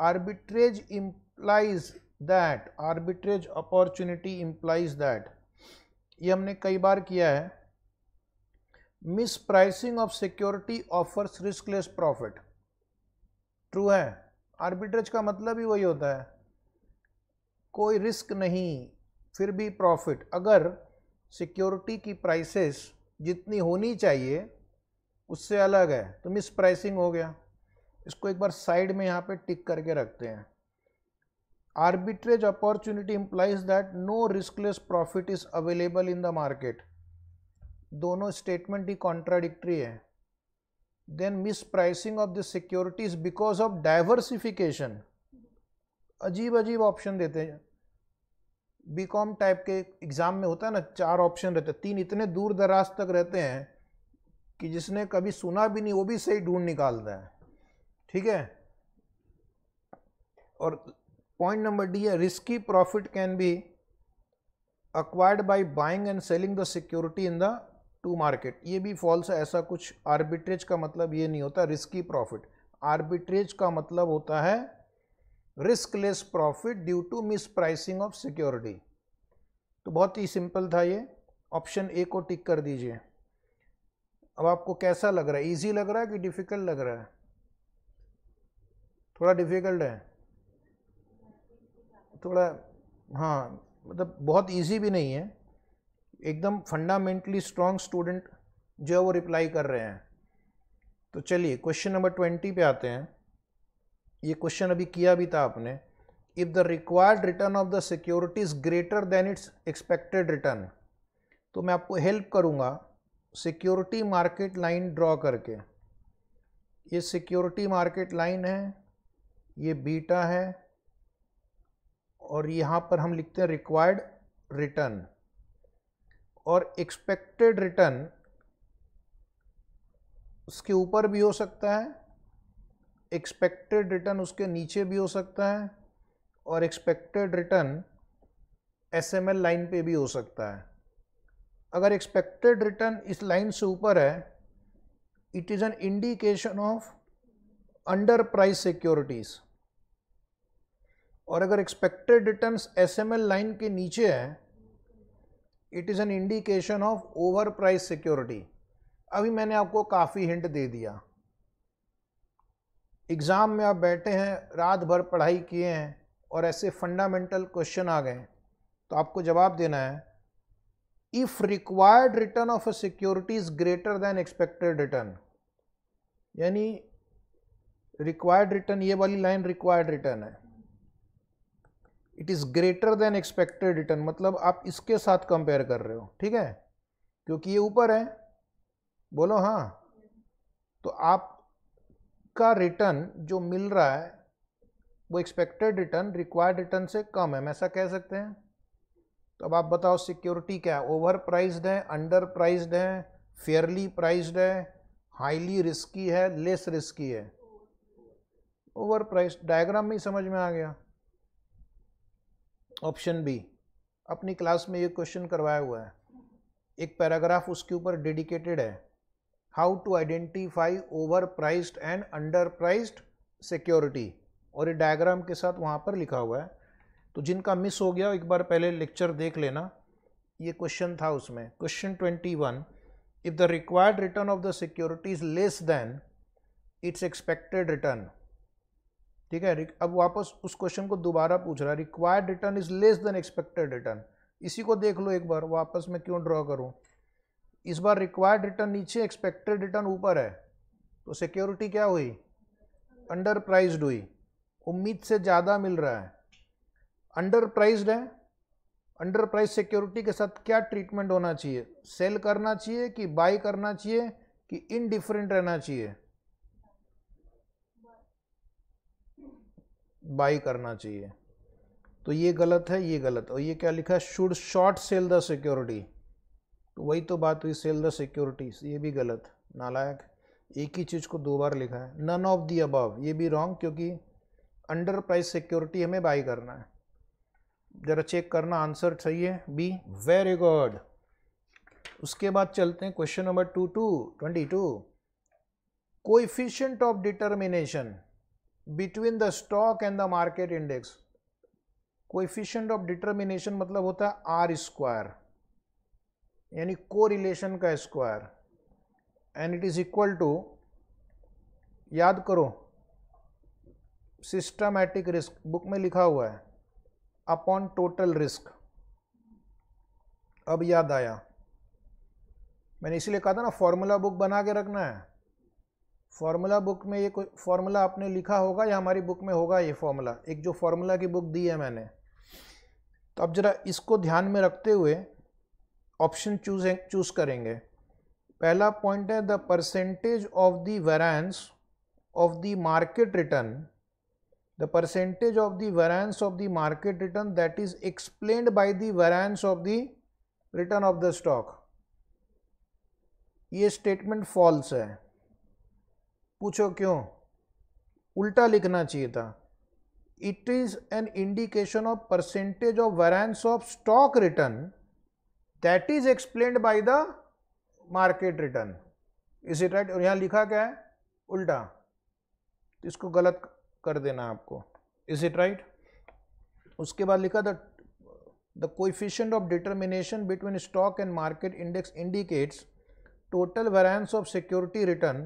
arbitrage implies that arbitrage opportunity implies that ये हमने कई बार किया है mispricing of security offers riskless profit true है आर्बिट्रेज का मतलब ही वही होता है कोई रिस्क नहीं फिर भी प्रॉफिट अगर सिक्योरिटी की प्राइसेस जितनी होनी चाहिए उससे अलग है तो मिस प्राइसिंग हो गया इसको एक बार साइड में यहाँ पे टिक करके रखते हैं arbitrage opportunity implies that no riskless profit is available in the market दोनों स्टेटमेंट ही कॉन्ट्राडिक्ट्री है then mispricing of the securities because of diversification अजीब अजीब ऑप्शन देते हैं बी कॉम टाइप के एग्ज़ाम में होता है ना चार ऑप्शन रहते हैं तीन इतने दूर दराज तक रहते हैं कि जिसने कभी सुना भी नहीं वो भी सही ढूंढ निकालता है ठीक है और पॉइंट नंबर डी है risky profit can be acquired by buying and selling the security in the two market ये भी फॉल्स है ऐसा कुछ आर्बिट्रेज का मतलब ये नहीं होता रिस्की प्रॉफिट आर्बिट्रेज का मतलब होता है riskless profit due to mispricing of security तो बहुत ही सिंपल था ये ऑप्शन ए को टिक कर दीजिए अब आपको कैसा लग रहा है इजी लग रहा है कि डिफ़िकल्ट लग रहा है थोड़ा डिफ़िकल्ट है थोड़ा हाँ मतलब बहुत इजी भी नहीं है एकदम फंडामेंटली स्ट्रॉन्ग स्टूडेंट जो है वो रिप्लाई कर रहे हैं तो चलिए क्वेश्चन नंबर ट्वेंटी पे आते हैं ये क्वेश्चन अभी किया भी था आपने if the required return of the securities greater than its expected return तो मैं आपको हेल्प करूँगा सिक्योरिटी मार्केट लाइन ड्रॉ करके ये सिक्योरिटी मार्केट लाइन है ये बीटा है और यहाँ पर हम लिखते हैं रिक्वायर्ड रिटर्न और एक्सपेक्टेड रिटर्न उसके ऊपर भी हो सकता है एक्सपेक्टेड रिटर्न उसके नीचे भी हो सकता है और expected return S M L line पे भी हो सकता है अगर एक्सपेक्टेड रिटर्न इस लाइन से ऊपर है it is an indication of under price securities और अगर expected return S M L line के नीचे है it is an indication of over price security अभी मैंने आपको काफ़ी हिंट दे दिया एग्ज़ाम में आप बैठे हैं रात भर पढ़ाई किए हैं और ऐसे फंडामेंटल क्वेश्चन आ गए तो आपको जवाब देना है if required return of a security is greater than expected return यानी रिक्वायर्ड रिटर्न ये वाली लाइन रिक्वायर्ड रिटर्न है it is greater than expected return मतलब आप इसके साथ कंपेयर कर रहे हो ठीक है क्योंकि ये ऊपर है बोलो हाँ तो आप का रिटर्न जो मिल रहा है वो एक्सपेक्टेड रिटर्न रिक्वायर्ड रिटर्न से कम है हम ऐसा कह सकते हैं तो अब आप बताओ सिक्योरिटी क्या है ओवर प्राइज्ड है अंडर प्राइज्ड है फेयरली प्राइज्ड है हाईली रिस्की है लेस रिस्की है ओवर प्राइस डायग्राम में ही समझ में आ गया ऑप्शन बी अपनी क्लास में ये क्वेश्चन करवाया हुआ है एक पैराग्राफ उसके ऊपर डेडिकेटेड है how to identify overpriced and underpriced security और ये डायग्राम के साथ वहाँ पर लिखा हुआ है तो जिनका मिस हो गया एक बार पहले लेक्चर देख लेना ये क्वेश्चन था उसमें question twenty one if the required return of the security is less than its expected return ठीक है अब वापस उस क्वेश्चन को दोबारा पूछ रहा है required return is less than expected return इसी को देख लो एक बार वापस मैं क्यों ड्रॉ करूँ इस बार रिक्वायर्ड रिटर्न नीचे एक्सपेक्टेड रिटर्न ऊपर है तो सिक्योरिटी क्या हुई अंडर प्राइज्ड हुई उम्मीद से ज़्यादा मिल रहा है अंडर प्राइज्ड है अंडर प्राइज सिक्योरिटी के साथ क्या ट्रीटमेंट होना चाहिए सेल करना चाहिए कि बाई करना चाहिए कि इनडिफरेंट रहना चाहिए बाई करना चाहिए तो ये गलत है ये गलत और ये क्या लिखा है should short sell the security तो वही तो बात हुई सेल द सिक्योरिटीज ये भी गलत नालायक एक ही चीज़ को दो बार लिखा है नन ऑफ दी अबव ये भी रॉन्ग क्योंकि अंडर प्राइस सिक्योरिटी हमें बाई करना है ज़रा चेक करना आंसर सही है बी वेरी गुड उसके बाद चलते हैं question number two two twenty two coefficient of determination between the stock and the market index coefficient of determination मतलब होता है आर स्क्वायर यानी कोरिलेशन का square and it is equal to याद करो सिस्टमैटिक रिस्क बुक में लिखा हुआ है अपॉन टोटल रिस्क अब याद आया मैंने इसलिए कहा था ना फॉर्मूला बुक बना के रखना है फॉर्मूला बुक में ये कोई फॉर्मूला आपने लिखा होगा या हमारी बुक में होगा ये फॉर्मूला एक जो फॉर्मूला की बुक दी है मैंने तो अब ज़रा इसको ध्यान में रखते हुए ऑप्शन चूजें चूज करेंगे पहला पॉइंट है the percentage of the variance of the market return the percentage of the variance of the market return that is explained by the variance of the return of the stock ये statement false है पूछो क्यों उल्टा लिखना चाहिए था it is an indication of percentage of variance of stock return that is explained by the market return is it right और यहाँ लिखा क्या है उल्टा तो इसको गलत कर देना आपको इज इट राइट उसके बाद लिखा the the coefficient of determination between stock and market index indicates total variance of security return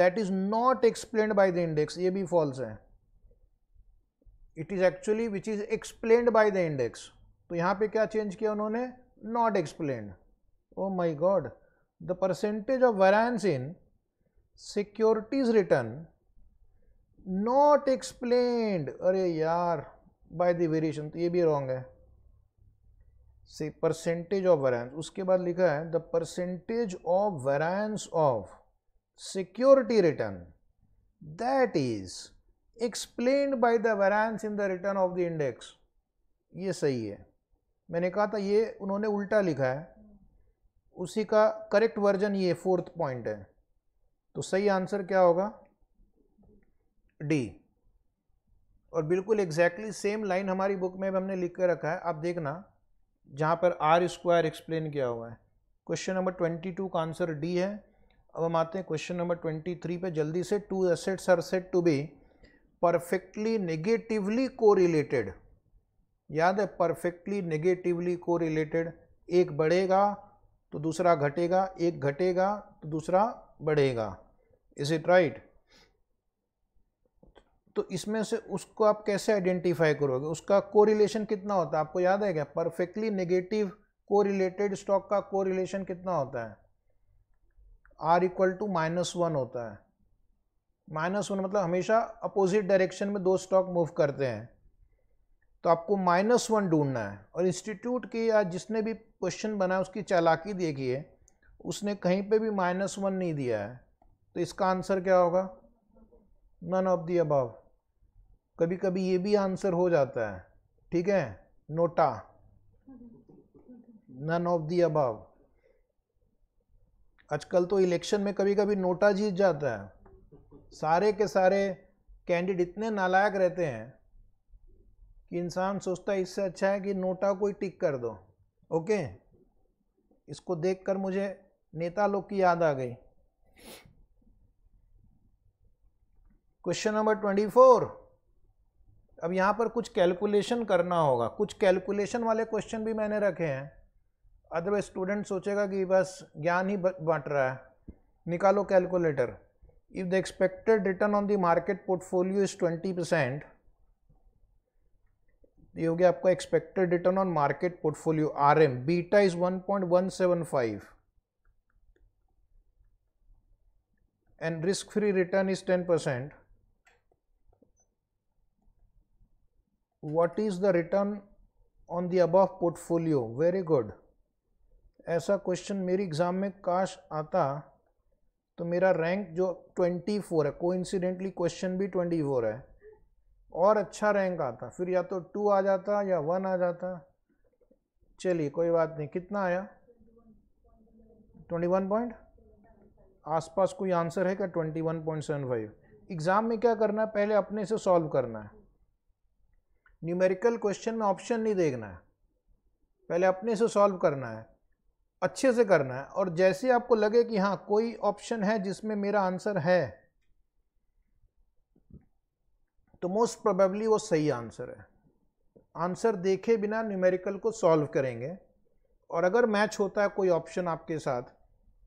that is not explained by the index ये भी फॉल्स है it is actually which is explained by the index तो यहां पे क्या change किया उन्होंने not explained. Oh my god, the percentage of variance in securities return not explained. अरे यार by the variation तो ये भी wrong है see percentage of variance उसके बाद लिखा है the percentage of variance of security return that is explained by the variance in the return of the index ये सही है मैंने कहा था ये उन्होंने उल्टा लिखा है उसी का करेक्ट वर्जन ये फोर्थ पॉइंट है तो सही आंसर क्या होगा डी और बिल्कुल एग्जैक्टली सेम लाइन हमारी बुक में हमने लिख कर रखा है आप देखना जहाँ पर आर स्क्वायर एक्सप्लेन किया हुआ है क्वेश्चन नंबर ट्वेंटी टू का आंसर डी है अब हम आते हैं क्वेश्चन नंबर ट्वेंटी थ्री पे जल्दी से two assets are said to be perfectly negatively correlated याद है परफेक्टली नेगेटिवली रिलेटेड एक बढ़ेगा तो दूसरा घटेगा एक घटेगा तो दूसरा बढ़ेगा इज इट राइट तो इसमें से उसको आप कैसे आइडेंटिफाई करोगे उसका कोरिलेशन कितना होता है आपको याद है क्या परफेक्टली नेगेटिव कोरिलेटेड स्टॉक का कोरिलेशन कितना होता है R equal to minus one होता है माइनस वन मतलब हमेशा अपोजिट डायरेक्शन में दो स्टॉक मूव करते हैं तो आपको माइनस वन ढूंढना है और इंस्टीट्यूट की या जिसने भी क्वेश्चन बनाया उसकी चालाकी देखिए उसने कहीं पे भी माइनस वन नहीं दिया है तो इसका आंसर क्या होगा नन ऑफ दी अबव कभी कभी ये भी आंसर हो जाता है ठीक है NOTA none of the above आजकल तो इलेक्शन में कभी कभी नोटा जीत जाता है सारे के सारे कैंडिडेट इतने नालायक रहते हैं कि इंसान सोचता है इससे अच्छा है कि नोटा को ही टिक कर दो ओके इसको देखकर मुझे नेता लोग की याद आ गई क्वेश्चन नंबर ट्वेंटी फोर अब यहाँ पर कुछ कैलकुलेशन करना होगा कुछ कैलकुलेशन वाले क्वेश्चन भी मैंने रखे हैं अदरवाइज स्टूडेंट सोचेगा कि बस ज्ञान ही बांट रहा है निकालो calculator if the expected return on the market portfolio is twenty percent ये हो गया आपका expected return on market portfolio R M beta is 1.175 and risk free return is 10 percent what is the return on the अब portfolio very good ऐसा question मेरी exam में काश आता तो मेरा रैंक जो 24 है कोइंसिडेंटली क्वेश्चन भी 24 है और अच्छा रैंक आता फिर या तो टू आ जाता या वन आ जाता चलिए कोई बात नहीं कितना आया ट्वेंटी वन पॉइंट आसपास कोई आंसर है क्या twenty one point seven five exam में क्या करना है पहले अपने से सॉल्व करना है न्यूमेरिकल क्वेश्चन में ऑप्शन नहीं देखना है पहले अपने से सॉल्व करना है अच्छे से करना है और जैसे आपको लगे कि हाँ कोई ऑप्शन है जिसमें मेरा आंसर है तो मोस्ट प्रोबेबली वो सही आंसर है आंसर देखे बिना न्यूमेरिकल को सॉल्व करेंगे और अगर मैच होता है कोई ऑप्शन आपके साथ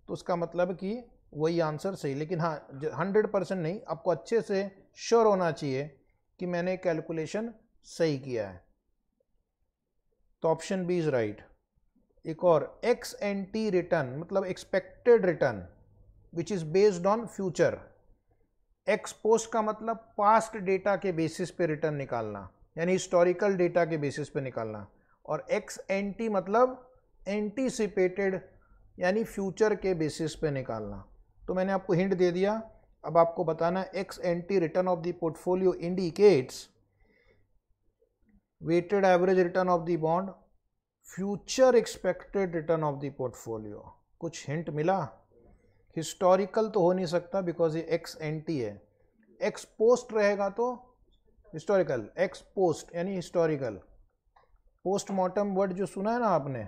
तो उसका मतलब कि वही आंसर सही लेकिन हाँ हंड्रेड परसेंट नहीं आपको अच्छे से श्योर होना चाहिए कि मैंने कैलकुलेशन सही किया है तो ऑप्शन बी इज़ राइट एक और एक्स एन टी रिटर्न मतलब expected return which is based on future ex post का मतलब पास्ट डेटा के बेसिस पे रिटर्न निकालना यानी हिस्टोरिकल डेटा के बेसिस पे निकालना और एक्स एंटी मतलब एंटीसिपेटेड यानी फ्यूचर के बेसिस पे निकालना तो मैंने आपको हिंट दे दिया अब आपको बताना ex ante return of the portfolio indicates weighted average return of the bond future expected return of the portfolio कुछ हिंट मिला हिस्टोरिकल तो हो नहीं सकता बिकॉज ये एक्स एंटी है एक्स पोस्ट रहेगा तो हिस्टोरिकल एक्स पोस्ट यानी हिस्टोरिकल पोस्टमार्टम वर्ड जो सुना है ना आपने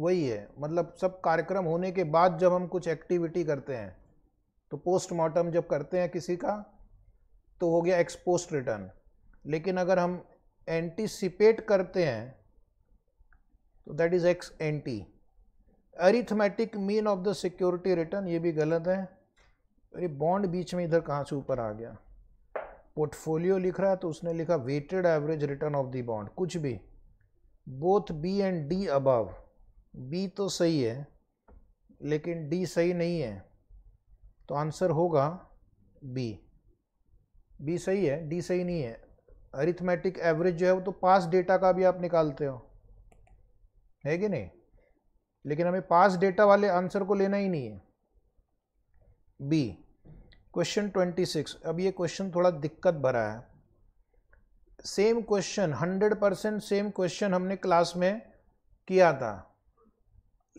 वही है मतलब सब कार्यक्रम होने के बाद जब हम कुछ एक्टिविटी करते हैं तो पोस्टमार्टम जब करते हैं किसी का तो हो गया एक्स पोस्ट रिटर्न लेकिन अगर हम एंटीसिपेट करते हैं तो that is ex ante arithmetic mean of the security return ये भी गलत है अरे बॉन्ड बीच में इधर कहाँ से ऊपर आ गया पोर्टफोलियो लिख रहा है तो उसने लिखा weighted average return of the bond कुछ भी both B and D above B तो सही है लेकिन डी सही नहीं है तो आंसर होगा बी बी सही है डी सही नहीं है अरिथमेटिक एवरेज जो है वो तो पास डेटा का भी आप निकालते हो है कि नहीं लेकिन हमें पास डेटा वाले आंसर को लेना ही नहीं है बी क्वेश्चन ट्वेंटी सिक्स अब ये क्वेश्चन थोड़ा दिक्कत भरा है same question hundred percent same question हमने क्लास में किया था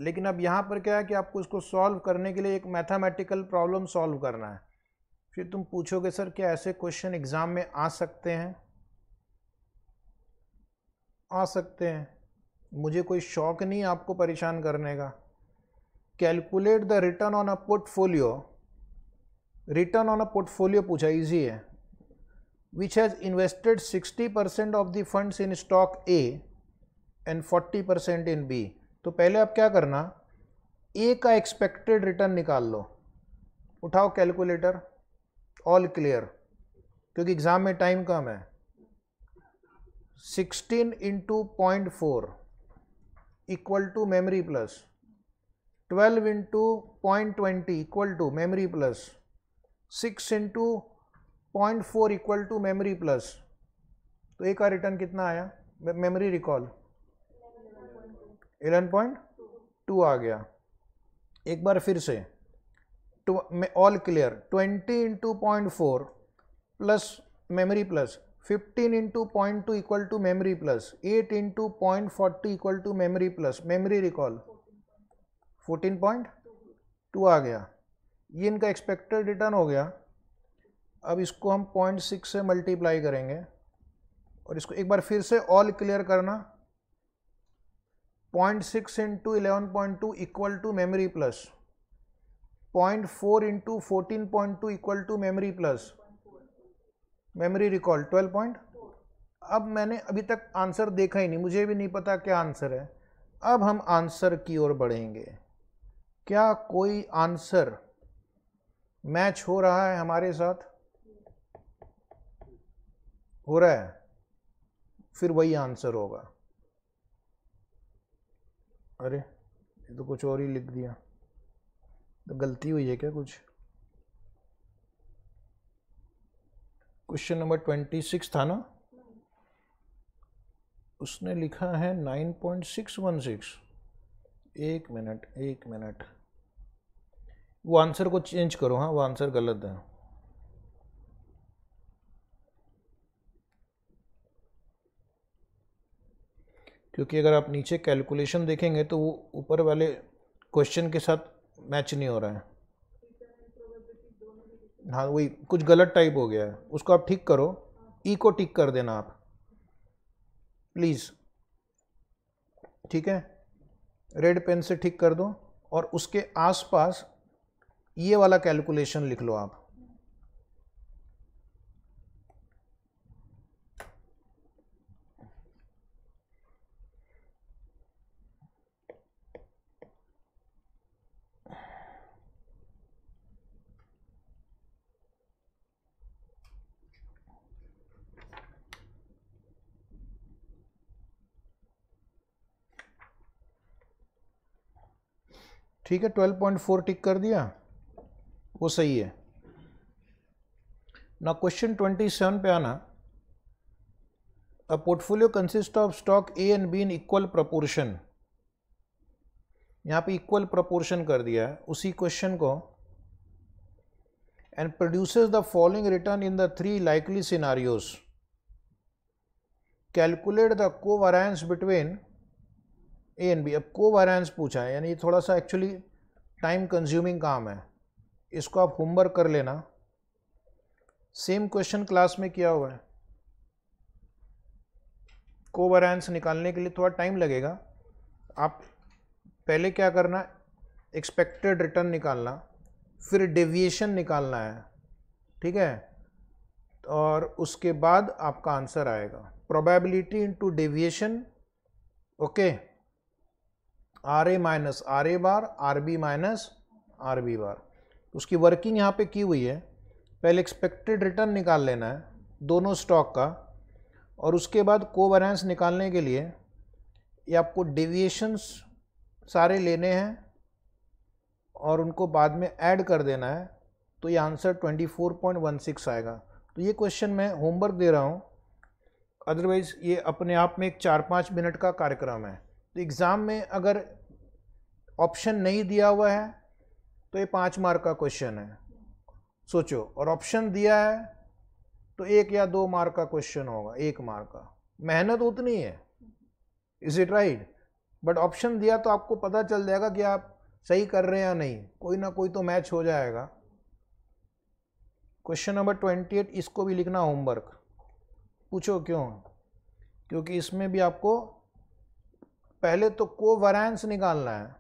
लेकिन अब यहाँ पर क्या है कि आपको इसको सॉल्व करने के लिए एक मैथमेटिकल प्रॉब्लम सॉल्व करना है फिर तुम पूछोगे सर क्या ऐसे क्वेश्चन एग्ज़ाम में आ सकते हैं आ सकते हैं मुझे कोई शौक नहीं आपको परेशान करने का calculate the return on a portfolio return on a portfolio पूछा इजी है which has invested 60 percent of the funds in stock A and 40 percent in B तो पहले आप क्या करना ए का एक्सपेक्टेड रिटर्न निकाल लो उठाओ कैलकुलेटर ऑल क्लियर क्योंकि एग्ज़ाम में टाइम कम है sixteen into point four equal to memory plus 12 into point twenty equal to memory plus 6 into point four equal to memory plus तो एक का रिटर्न कितना आया मेमोरी रिकॉल 11.2 आ गया एक बार फिर से all clear 20 into point four plus memory plus fifteen into point two equal to memory plus eight into point forty equal to memory plus memory recall fourteen point two आ गया ये इनका expected return हो गया अब इसको हम point six से मल्टीप्लाई करेंगे और इसको एक बार फिर से ऑल क्लियर करना point six into eleven equal to memory plus point four into fourteen point two equal to memory plus memory recall point अब मैंने अभी तक आंसर देखा ही नहीं मुझे भी नहीं पता क्या आंसर है अब हम आंसर की ओर बढ़ेंगे क्या कोई आंसर मैच हो रहा है हमारे साथ हो रहा है फिर वही आंसर होगा अरे ये तो कुछ और ही लिख दिया तो गलती हुई है क्या कुछ क्वेश्चन नंबर ट्वेंटी सिक्स था ना उसने लिखा है nine point six one six एक मिनट एक मिनट वो आंसर को चेंज करो हाँ वो आंसर गलत है क्योंकि अगर आप नीचे कैलकुलेशन देखेंगे तो वो ऊपर वाले क्वेश्चन के साथ मैच नहीं हो रहा है हाँ वही कुछ गलत टाइप हो गया है उसको आप ठीक करो ई e को टिक कर देना आप प्लीज़ ठीक है रेड पेन से ठीक कर दो और उसके आसपास ये वाला कैलकुलेशन लिख लो आप ठीक है 12.4 टिक कर दिया वो सही है ना क्वेश्चन 27 पे आना a portfolio consist of stock A and B in equal proportion यहाँ पे इक्वल प्रपोर्शन कर दिया है उसी क्वेश्चन को and produces the following return in the three likely scenarios calculate the covariance between A and B अब को वायरेंस पूछा है यानी ये थोड़ा सा एक्चुअली टाइम कंज्यूमिंग काम है इसको आप होमवर्क कर लेना सेम क्वेश्चन क्लास में किया हुआ है को वायरेंस निकालने के लिए थोड़ा टाइम लगेगा आप पहले क्या करना एक्सपेक्टेड रिटर्न निकालना फिर डेविएशन निकालना है ठीक है और उसके बाद आपका आंसर आएगा probability into deviation okay R A minus R A bar R B minus R B bar तो उसकी वर्किंग यहाँ पे की हुई है पहले एक्सपेक्टेड रिटर्न निकाल लेना है दोनों स्टॉक का और उसके बाद कोवरेंस निकालने के लिए ये आपको डेविएशंस सारे लेने हैं और उनको बाद में ऐड कर देना है तो ये आंसर 24.16 आएगा तो ये क्वेश्चन मैं होमवर्क दे रहा हूँ अदरवाइज़ ये अपने आप में एक चार पाँच मिनट का कार्यक्रम है तो एग्ज़ाम में अगर ऑप्शन नहीं दिया हुआ है तो ये पाँच मार्क का क्वेश्चन है सोचो और ऑप्शन दिया है तो एक या दो मार्क का क्वेश्चन होगा एक मार्क का मेहनत उतनी है is it right but option दिया तो आपको पता चल जाएगा कि आप सही कर रहे हैं या नहीं कोई ना कोई तो मैच हो जाएगा क्वेश्चन नंबर ट्वेंटी एट इसको भी लिखना होमवर्क पूछो क्यों क्योंकि इसमें भी आपको पहले तो कोवरायंस निकालना है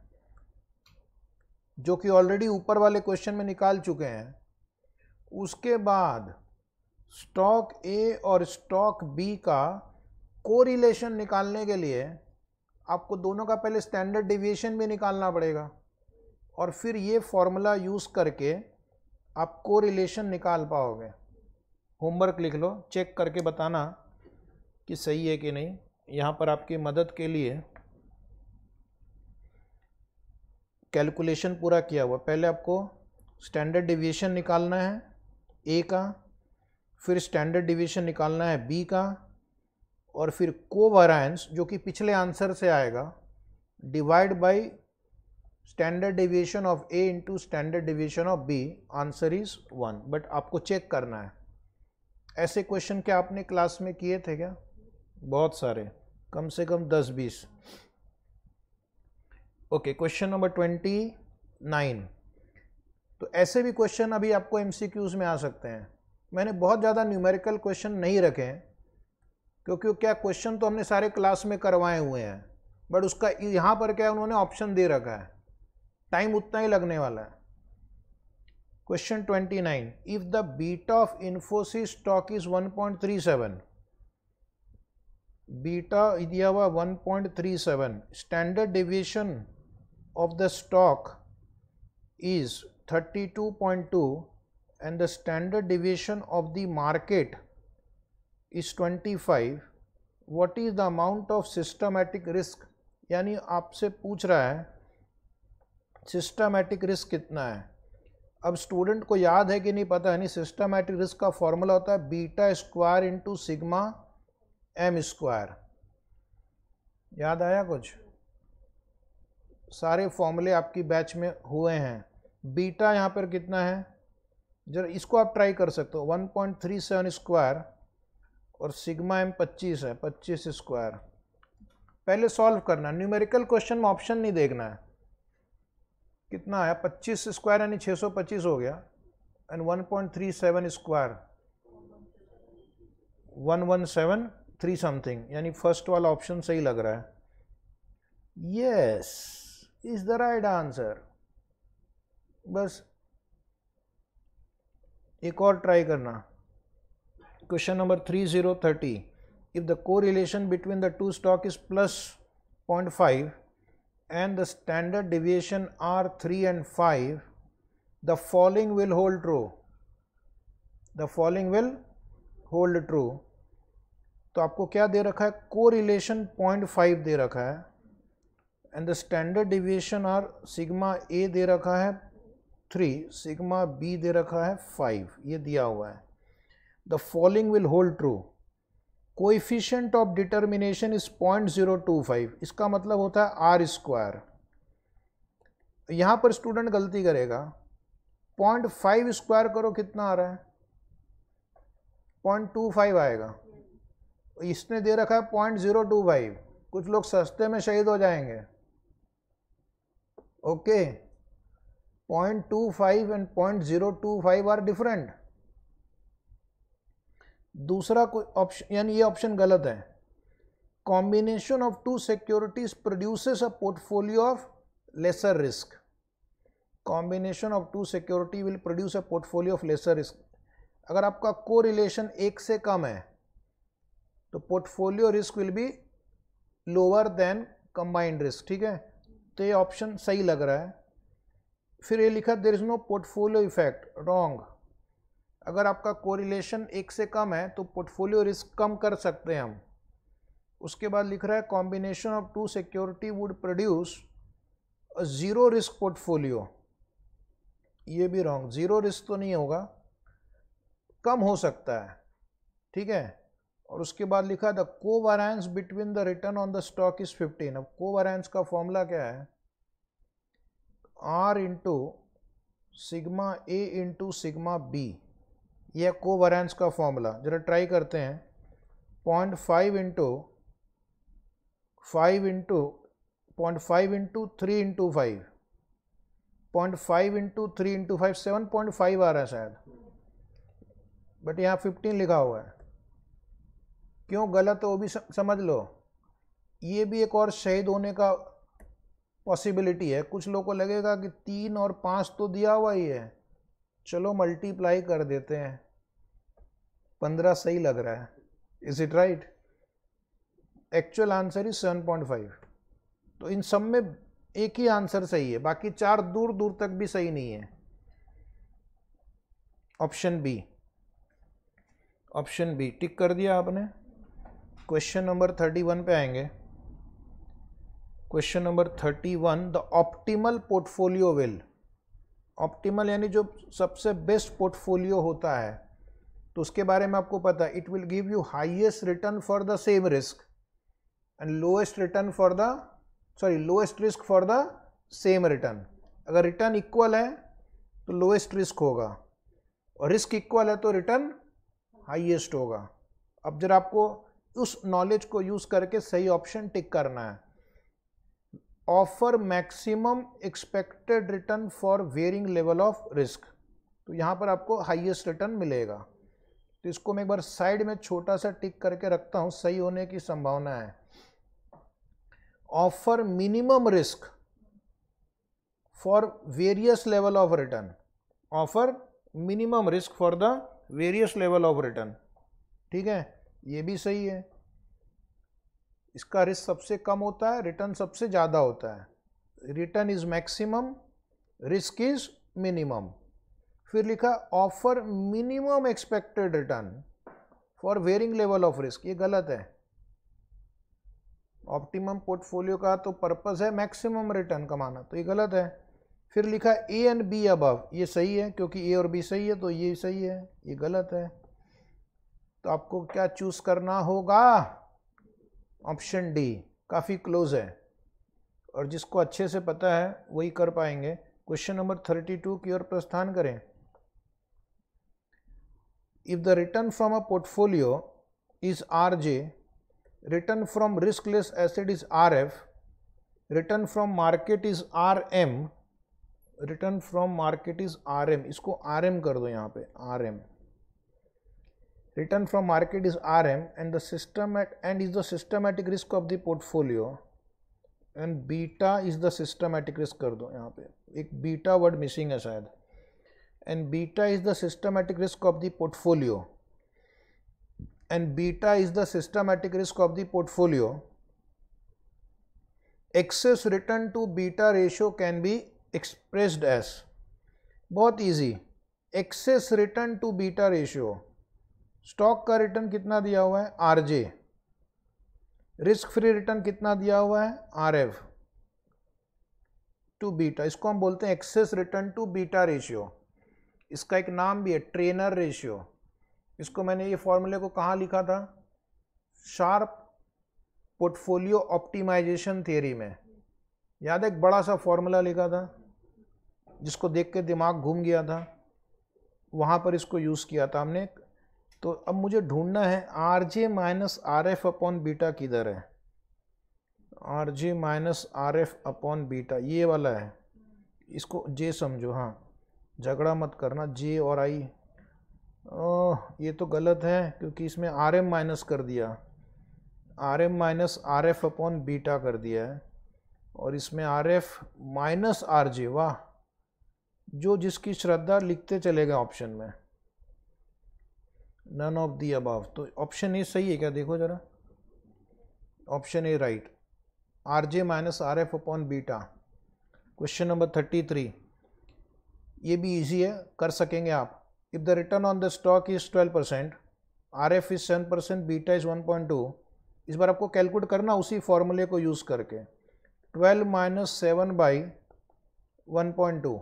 जो कि ऑलरेडी ऊपर वाले क्वेश्चन में निकाल चुके हैं उसके बाद स्टॉक ए और स्टॉक बी का कोरिलेशन निकालने के लिए आपको दोनों का पहले स्टैंडर्ड डिविएशन भी निकालना पड़ेगा और फिर ये फॉर्मूला यूज़ करके आप कोरिलेशन निकाल पाओगे होमवर्क लिख लो चेक करके बताना कि सही है कि नहीं यहाँ पर आपकी मदद के लिए कैलकुलेशन पूरा किया हुआ पहले आपको स्टैंडर्ड डिविएशन निकालना है ए का फिर स्टैंडर्ड डिविएशन निकालना है बी का और फिर कोवरायंस जो कि पिछले आंसर से आएगा divide by standard deviation of A into standard deviation of B answer is one but आपको चेक करना है ऐसे क्वेश्चन क्या आपने क्लास में किए थे क्या बहुत सारे कम से कम दस बीस okay question number twenty nine तो ऐसे भी क्वेश्चन अभी आपको एम में आ सकते हैं मैंने बहुत ज़्यादा न्यूमेरिकल क्वेश्चन नहीं रखे हैं क्योंकि क्या क्वेश्चन तो हमने सारे क्लास में करवाए हुए हैं बट उसका यहाँ पर क्या है उन्होंने ऑप्शन दे रखा है टाइम उतना ही लगने वाला है question twenty nine if the beta of Infosys stock is one point three seven beta दिया हुआ one point three seven standard deviation of the stock is 32.2 and the standard deviation of the market is 25 what is the amount of systematic risk यानी आपसे पूछ रहा है systematic risk कितना है अब स्टूडेंट को याद है कि नहीं पता यानी सिस्टमैटिक रिस्क का फॉर्मूला होता है beta square into sigma M square याद आया कुछ सारे फॉर्मूले आपकी बैच में हुए हैं बीटा यहाँ पर कितना है जरा इसको आप ट्राई कर सकते हो 1.37 स्क्वायर और सिग्मा एम 25 है 25 स्क्वायर पहले सॉल्व करना न्यूमेरिकल क्वेश्चन में ऑप्शन नहीं देखना है कितना आया 25 स्क्वायर यानी 625 हो गया and 1.37 square seven three something यानी फर्स्ट वाला ऑप्शन सही लग रहा है yes yes. is the right answer. बस एक और ट्राई करना question number three zero thirty if the correlation between the two stock is plus point five and the standard deviation are three and five the following will hold true the following will hold true तो आपको क्या दे रखा है को relation point five दे रखा है and the standard deviation are sigma A दे रखा है थ्री सिग्मा बी दे रखा है फाइव ये दिया हुआ है the following will hold true coefficient of determination is point zero two five इसका मतलब होता है आर स्क्वायर यहाँ पर स्टूडेंट गलती करेगा पॉइंट फाइव स्क्वायर करो कितना आ रहा है पॉइंट टू फाइव आएगा इसने दे रखा है पॉइंट जीरो टू फाइव कुछ लोग सस्ते में शहीद हो जाएंगे पॉइंट 0.25 टू 0.025 आर डिफरेंट दूसरा कोई ऑप्शन यानी ये ऑप्शन गलत है combination of two securities produces a portfolio of lesser risk combination of two security will produce a portfolio of lesser risk अगर आपका को रिलेशन एक से कम है तो portfolio risk will be lower than combined risk ठीक है तो ये ऑप्शन सही लग रहा है फिर ये लिखा there is no portfolio effect wrong अगर आपका कोरिलेशन एक से कम है तो पोर्टफोलियो रिस्क कम कर सकते हैं हम उसके बाद लिख रहा है combination of two security would produce zero risk portfolio ये भी रॉन्ग ज़ीरो रिस्क तो नहीं होगा कम हो सकता है ठीक है और उसके बाद लिखा the covariance between the return on the stock is 15 अब कोवारायंस का फॉर्मूला क्या है R into sigma A into sigma B यह कोवारायंस का फॉर्मूला जरा ट्राई करते हैं point five into five into point five into three into five point five into three into five seven point five आ रहा है शायद बट यहाँ फिफ्टीन लिखा हुआ है क्यों गलत है वो भी समझ लो ये भी एक और शहीद होने का पॉसिबिलिटी है कुछ लोगों को लगेगा कि तीन और पाँच तो दिया हुआ ही है चलो मल्टीप्लाई कर देते हैं पंद्रह सही लग रहा है is it right actual answer is seven point five तो इन सब में एक ही आंसर सही है बाकी चार दूर दूर तक भी सही नहीं है option B option B tick कर दिया आपने क्वेश्चन नंबर थर्टी वन पे आएंगे question number thirty one the optimal portfolio will optimal यानी जो सबसे बेस्ट पोर्टफोलियो होता है तो उसके बारे में आपको पता है it will give you highest return for the same risk and lowest return for the sorry lowest risk for the same return अगर रिटर्न इक्वल है तो लोएस्ट रिस्क होगा और रिस्क इक्वल है तो रिटर्न हाइएस्ट होगा अब जरा आपको उस नॉलेज को यूज़ करके सही ऑप्शन टिक करना है offer maximum expected return for varying level of risk तो यहां पर आपको हाईएस्ट रिटर्न मिलेगा तो इसको मैं एक बार साइड में छोटा सा टिक करके रखता हूं सही होने की संभावना है offer minimum risk for various level of return offer minimum risk for the various level of return ठीक है ये भी सही है इसका रिस्क सबसे कम होता है रिटर्न सबसे ज़्यादा होता है return is maximum risk is minimum फिर लिखा offer minimum expected return for varying level of risk ये गलत है ऑप्टिमम पोर्टफोलियो का तो पर्पस है मैक्सिमम रिटर्न कमाना तो ये गलत है फिर लिखा ए एंड बी अबव ये सही है क्योंकि ए और बी सही है तो ये सही है ये गलत है तो आपको क्या चूज करना होगा ऑप्शन डी काफ़ी क्लोज है और जिसको अच्छे से पता है वही कर पाएंगे क्वेश्चन नंबर थर्टी टू की ओर प्रस्थान करें if the return from a portfolio is R J return from riskless asset is R F return from market is R M return from market is R M इसको R M कर दो यहाँ पे R M return from market is R M and system at and is the systematic risk of the and beta is the systematic risk कर दो यहाँ पे एक बीटा वर्ड मिसिंग है शायद and beta is the systematic risk of the portfolio and beta is the systematic risk of the portfolio excess return to beta ratio can be expressed as बहुत easy excess return to beta ratio stock का return कितना दिया हुआ है RJ risk free return कितना दिया हुआ है आर एफ टू बीटा इसको हम बोलते हैं excess return to beta ratio इसका एक नाम भी है ट्रेनर रेशियो इसको मैंने ये फॉर्मूले को कहाँ लिखा था शार्प पोर्टफोलियो ऑप्टिमाइजेशन थियरी में याद एक बड़ा सा फॉर्मूला लिखा था जिसको देख के दिमाग घूम गया था वहाँ पर इसको यूज़ किया था हमने तो अब मुझे ढूंढना है R J minus R F upon beta किधर है R J minus R F upon beta ये वाला है इसको जे समझो हाँ झगड़ा मत करना जे और आई ओ, ये तो गलत है क्योंकि इसमें आर एम माइनस कर दिया R M minus R F upon beta कर दिया है और इसमें R F minus R J वाह जो जिसकी श्रद्धा लिखते चलेगा ऑप्शन में नन ऑफ दी अबाव तो ऑप्शन ए सही है क्या देखो ज़रा option A right R J minus R F upon beta question number thirty three ये भी इजी है कर सकेंगे आप if the return on the stock is twelve percent R F is seven percent beta is one point two इस बार आपको calculate करना उसी फॉर्मूले को यूज़ करके twelve minus seven by one point two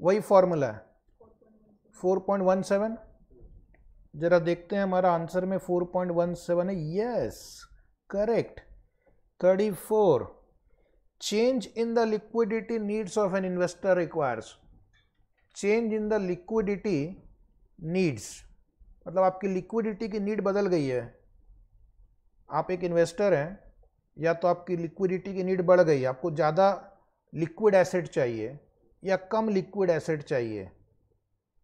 वही फॉर्मूला है फोर पॉइंट वन सेवन ज़रा देखते हैं हमारा आंसर में 4.17 है yes correct 34 change in the liquidity needs of an investor requires change in the liquidity needs मतलब आपकी लिक्विडिटी की नीड बदल गई है आप एक इन्वेस्टर हैं या तो आपकी लिक्विडिटी की नीड बढ़ गई आपको ज़्यादा लिक्विड एसेट चाहिए या कम लिक्विड एसेट चाहिए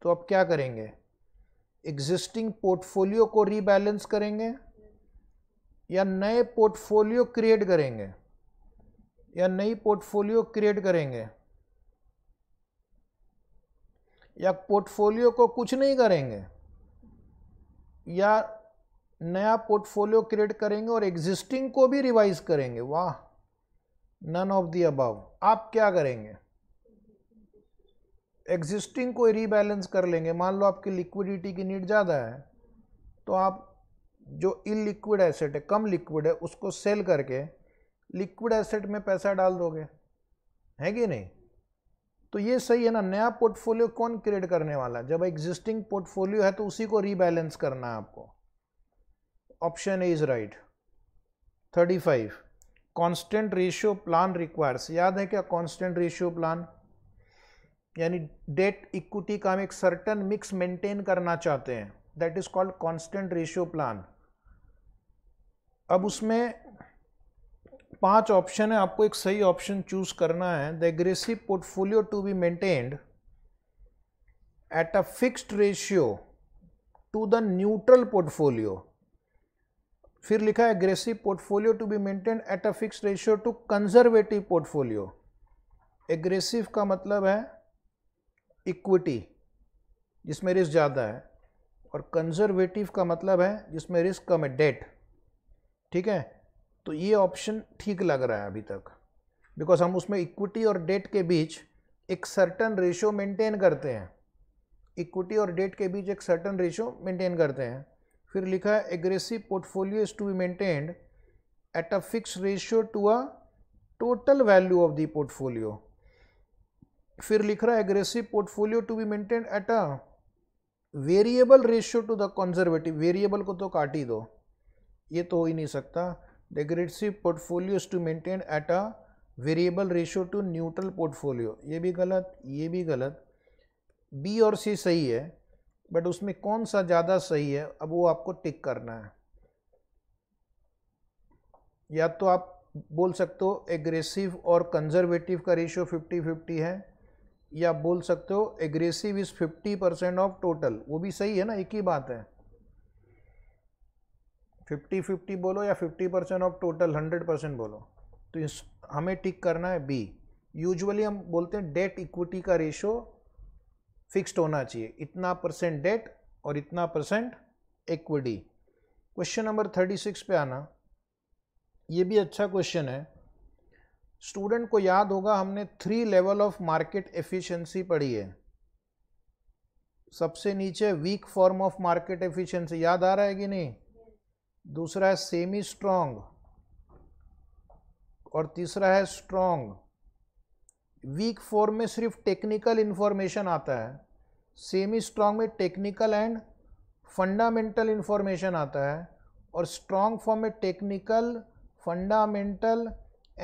तो आप क्या करेंगे एग्जिस्टिंग पोर्टफोलियो को रीबैलेंस करेंगे या नए पोर्टफोलियो क्रिएट करेंगे या नई पोर्टफोलियो क्रिएट करेंगे या पोर्टफोलियो को कुछ नहीं करेंगे या नया पोर्टफोलियो क्रिएट करेंगे और एग्जिस्टिंग को भी रिवाइज करेंगे वाह नन ऑफ दी अबाव आप क्या करेंगे एग्जिस्टिंग कोई रीबैलेंस कर लेंगे मान लो आपकी लिक्विडिटी की नीड ज़्यादा है तो आप जो इलिक्विड एसेट है कम लिक्विड है उसको सेल करके लिक्विड एसेट में पैसा डाल दोगे है कि नहीं तो ये सही है ना नया पोर्टफोलियो कौन क्रिएट करने वाला है जब एग्जिस्टिंग पोर्टफोलियो है तो उसी को रीबैलेंस करना है आपको option A is right thirty five constant ratio plan requires याद है क्या कॉन्स्टेंट रेशियो प्लान यानी डेट इक्विटी का हम एक सर्टन मिक्स मेंटेन करना चाहते हैं that is called constant ratio plan अब उसमें पांच ऑप्शन है आपको एक सही ऑप्शन चूज करना है the aggressive portfolio to be maintained at a fixed ratio to the neutral portfolio फिर लिखा है aggressive portfolio to be maintain at a fix ratio to conservative portfolio aggressive का मतलब है इक्विटी जिसमें रिस्क ज़्यादा है और कंजर्वेटिव का मतलब है जिसमें रिस्क कम है डेट ठीक है तो ये ऑप्शन ठीक लग रहा है अभी तक बिकॉज हम उसमें इक्विटी और डेट के बीच एक सर्टन रेशो मेंटेन करते हैं इक्विटी और डेट के बीच एक सर्टन रेशो मेंटेन करते हैं फिर लिखा है aggressive portfolio is to be maintained at a fix ratio to a total value of the portfolio फिर लिख रहा है aggressive portfolio to be maintain at a variable ratio to the conservative variable को तो काट ही दो ये तो हो ही नहीं सकता the aggressive portfolio to maintain at a variable ratio to neutral portfolio ये भी गलत ये भी गलत बी और सी सही है बट उसमें कौन सा ज़्यादा सही है अब वो आपको टिक करना है या तो आप बोल सकते हो एग्रेसिव और कंजर्वेटिव का रेशियो फिफ्टी फिफ्टी है या आप बोल सकते हो aggressive is 50 percent of total वो भी सही है ना एक ही बात है 50 50 बोलो या 50 परसेंट ऑफ टोटल 100 परसेंट बोलो तो इस हमें टिक करना है बी यूजुअली हम बोलते हैं डेट इक्विटी का रेशो फिक्स्ड होना चाहिए इतना परसेंट डेट और इतना percent equity question number thirty six पे आना ये भी अच्छा क्वेश्चन है स्टूडेंट को याद होगा हमने three level of market efficiency पढ़ी है सबसे नीचे weak form of market efficiency याद आ रहा है कि नहीं दूसरा है सेमी स्ट्रॉन्ग और तीसरा है स्ट्रांग वीक फॉर्म में सिर्फ टेक्निकल इन्फॉर्मेशन आता है सेमी स्ट्रांग में टेक्निकल एंड फंडामेंटल इन्फॉर्मेशन आता है और स्ट्रांग फॉर्म में technical fundamental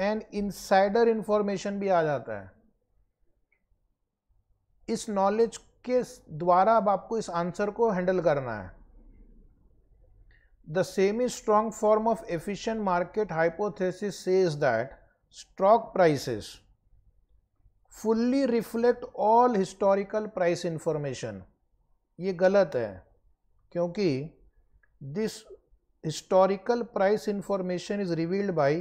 and insider information भी आ जाता है इस नॉलेज के द्वारा अब आपको इस आंसर को हैंडल करना है the semi strong form of efficient market hypothesis says that stock prices fully reflect all historical price information ये गलत है क्योंकि this historical price information is revealed by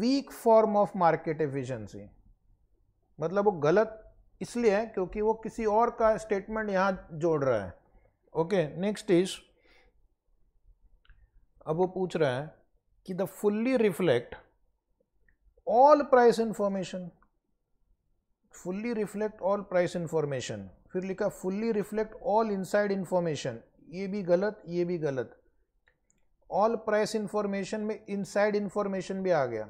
weak form of market efficiency मतलब वो गलत इसलिए है क्योंकि वो किसी और का स्टेटमेंट यहां जोड़ रहा है ओके नेक्स्ट इज अब वो पूछ रहा है कि the fully reflect all price information fully reflect all price information फिर लिखा fully reflect all inside information ये भी गलत ये भी गलत ऑल प्राइस इन्फॉर्मेशन में इनसाइड इन्फॉर्मेशन भी आ गया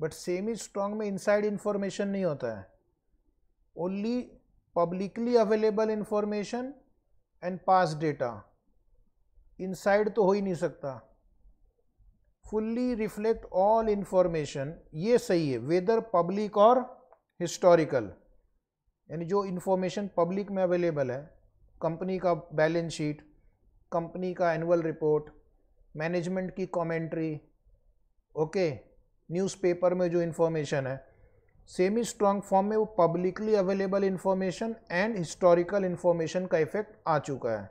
बट सेमी स्ट्रॉन्ग में इनसाइड इन्फॉर्मेशन नहीं होता है only publicly available information and past data inside तो हो ही नहीं सकता फुल्ली रिफ्लेक्ट ऑल इन्फॉर्मेशन ये सही है वेदर पब्लिक और हिस्टोरिकल यानी जो इन्फॉर्मेशन पब्लिक में अवेलेबल है कंपनी का बैलेंस शीट कंपनी का एनुअल रिपोर्ट मैनेजमेंट की कमेंट्री ओके न्यूज़पेपर में जो इन्फॉर्मेशन है सेमी स्ट्रॉन्ग फॉर्म में वो publicly available information and historical information का इफेक्ट आ चुका है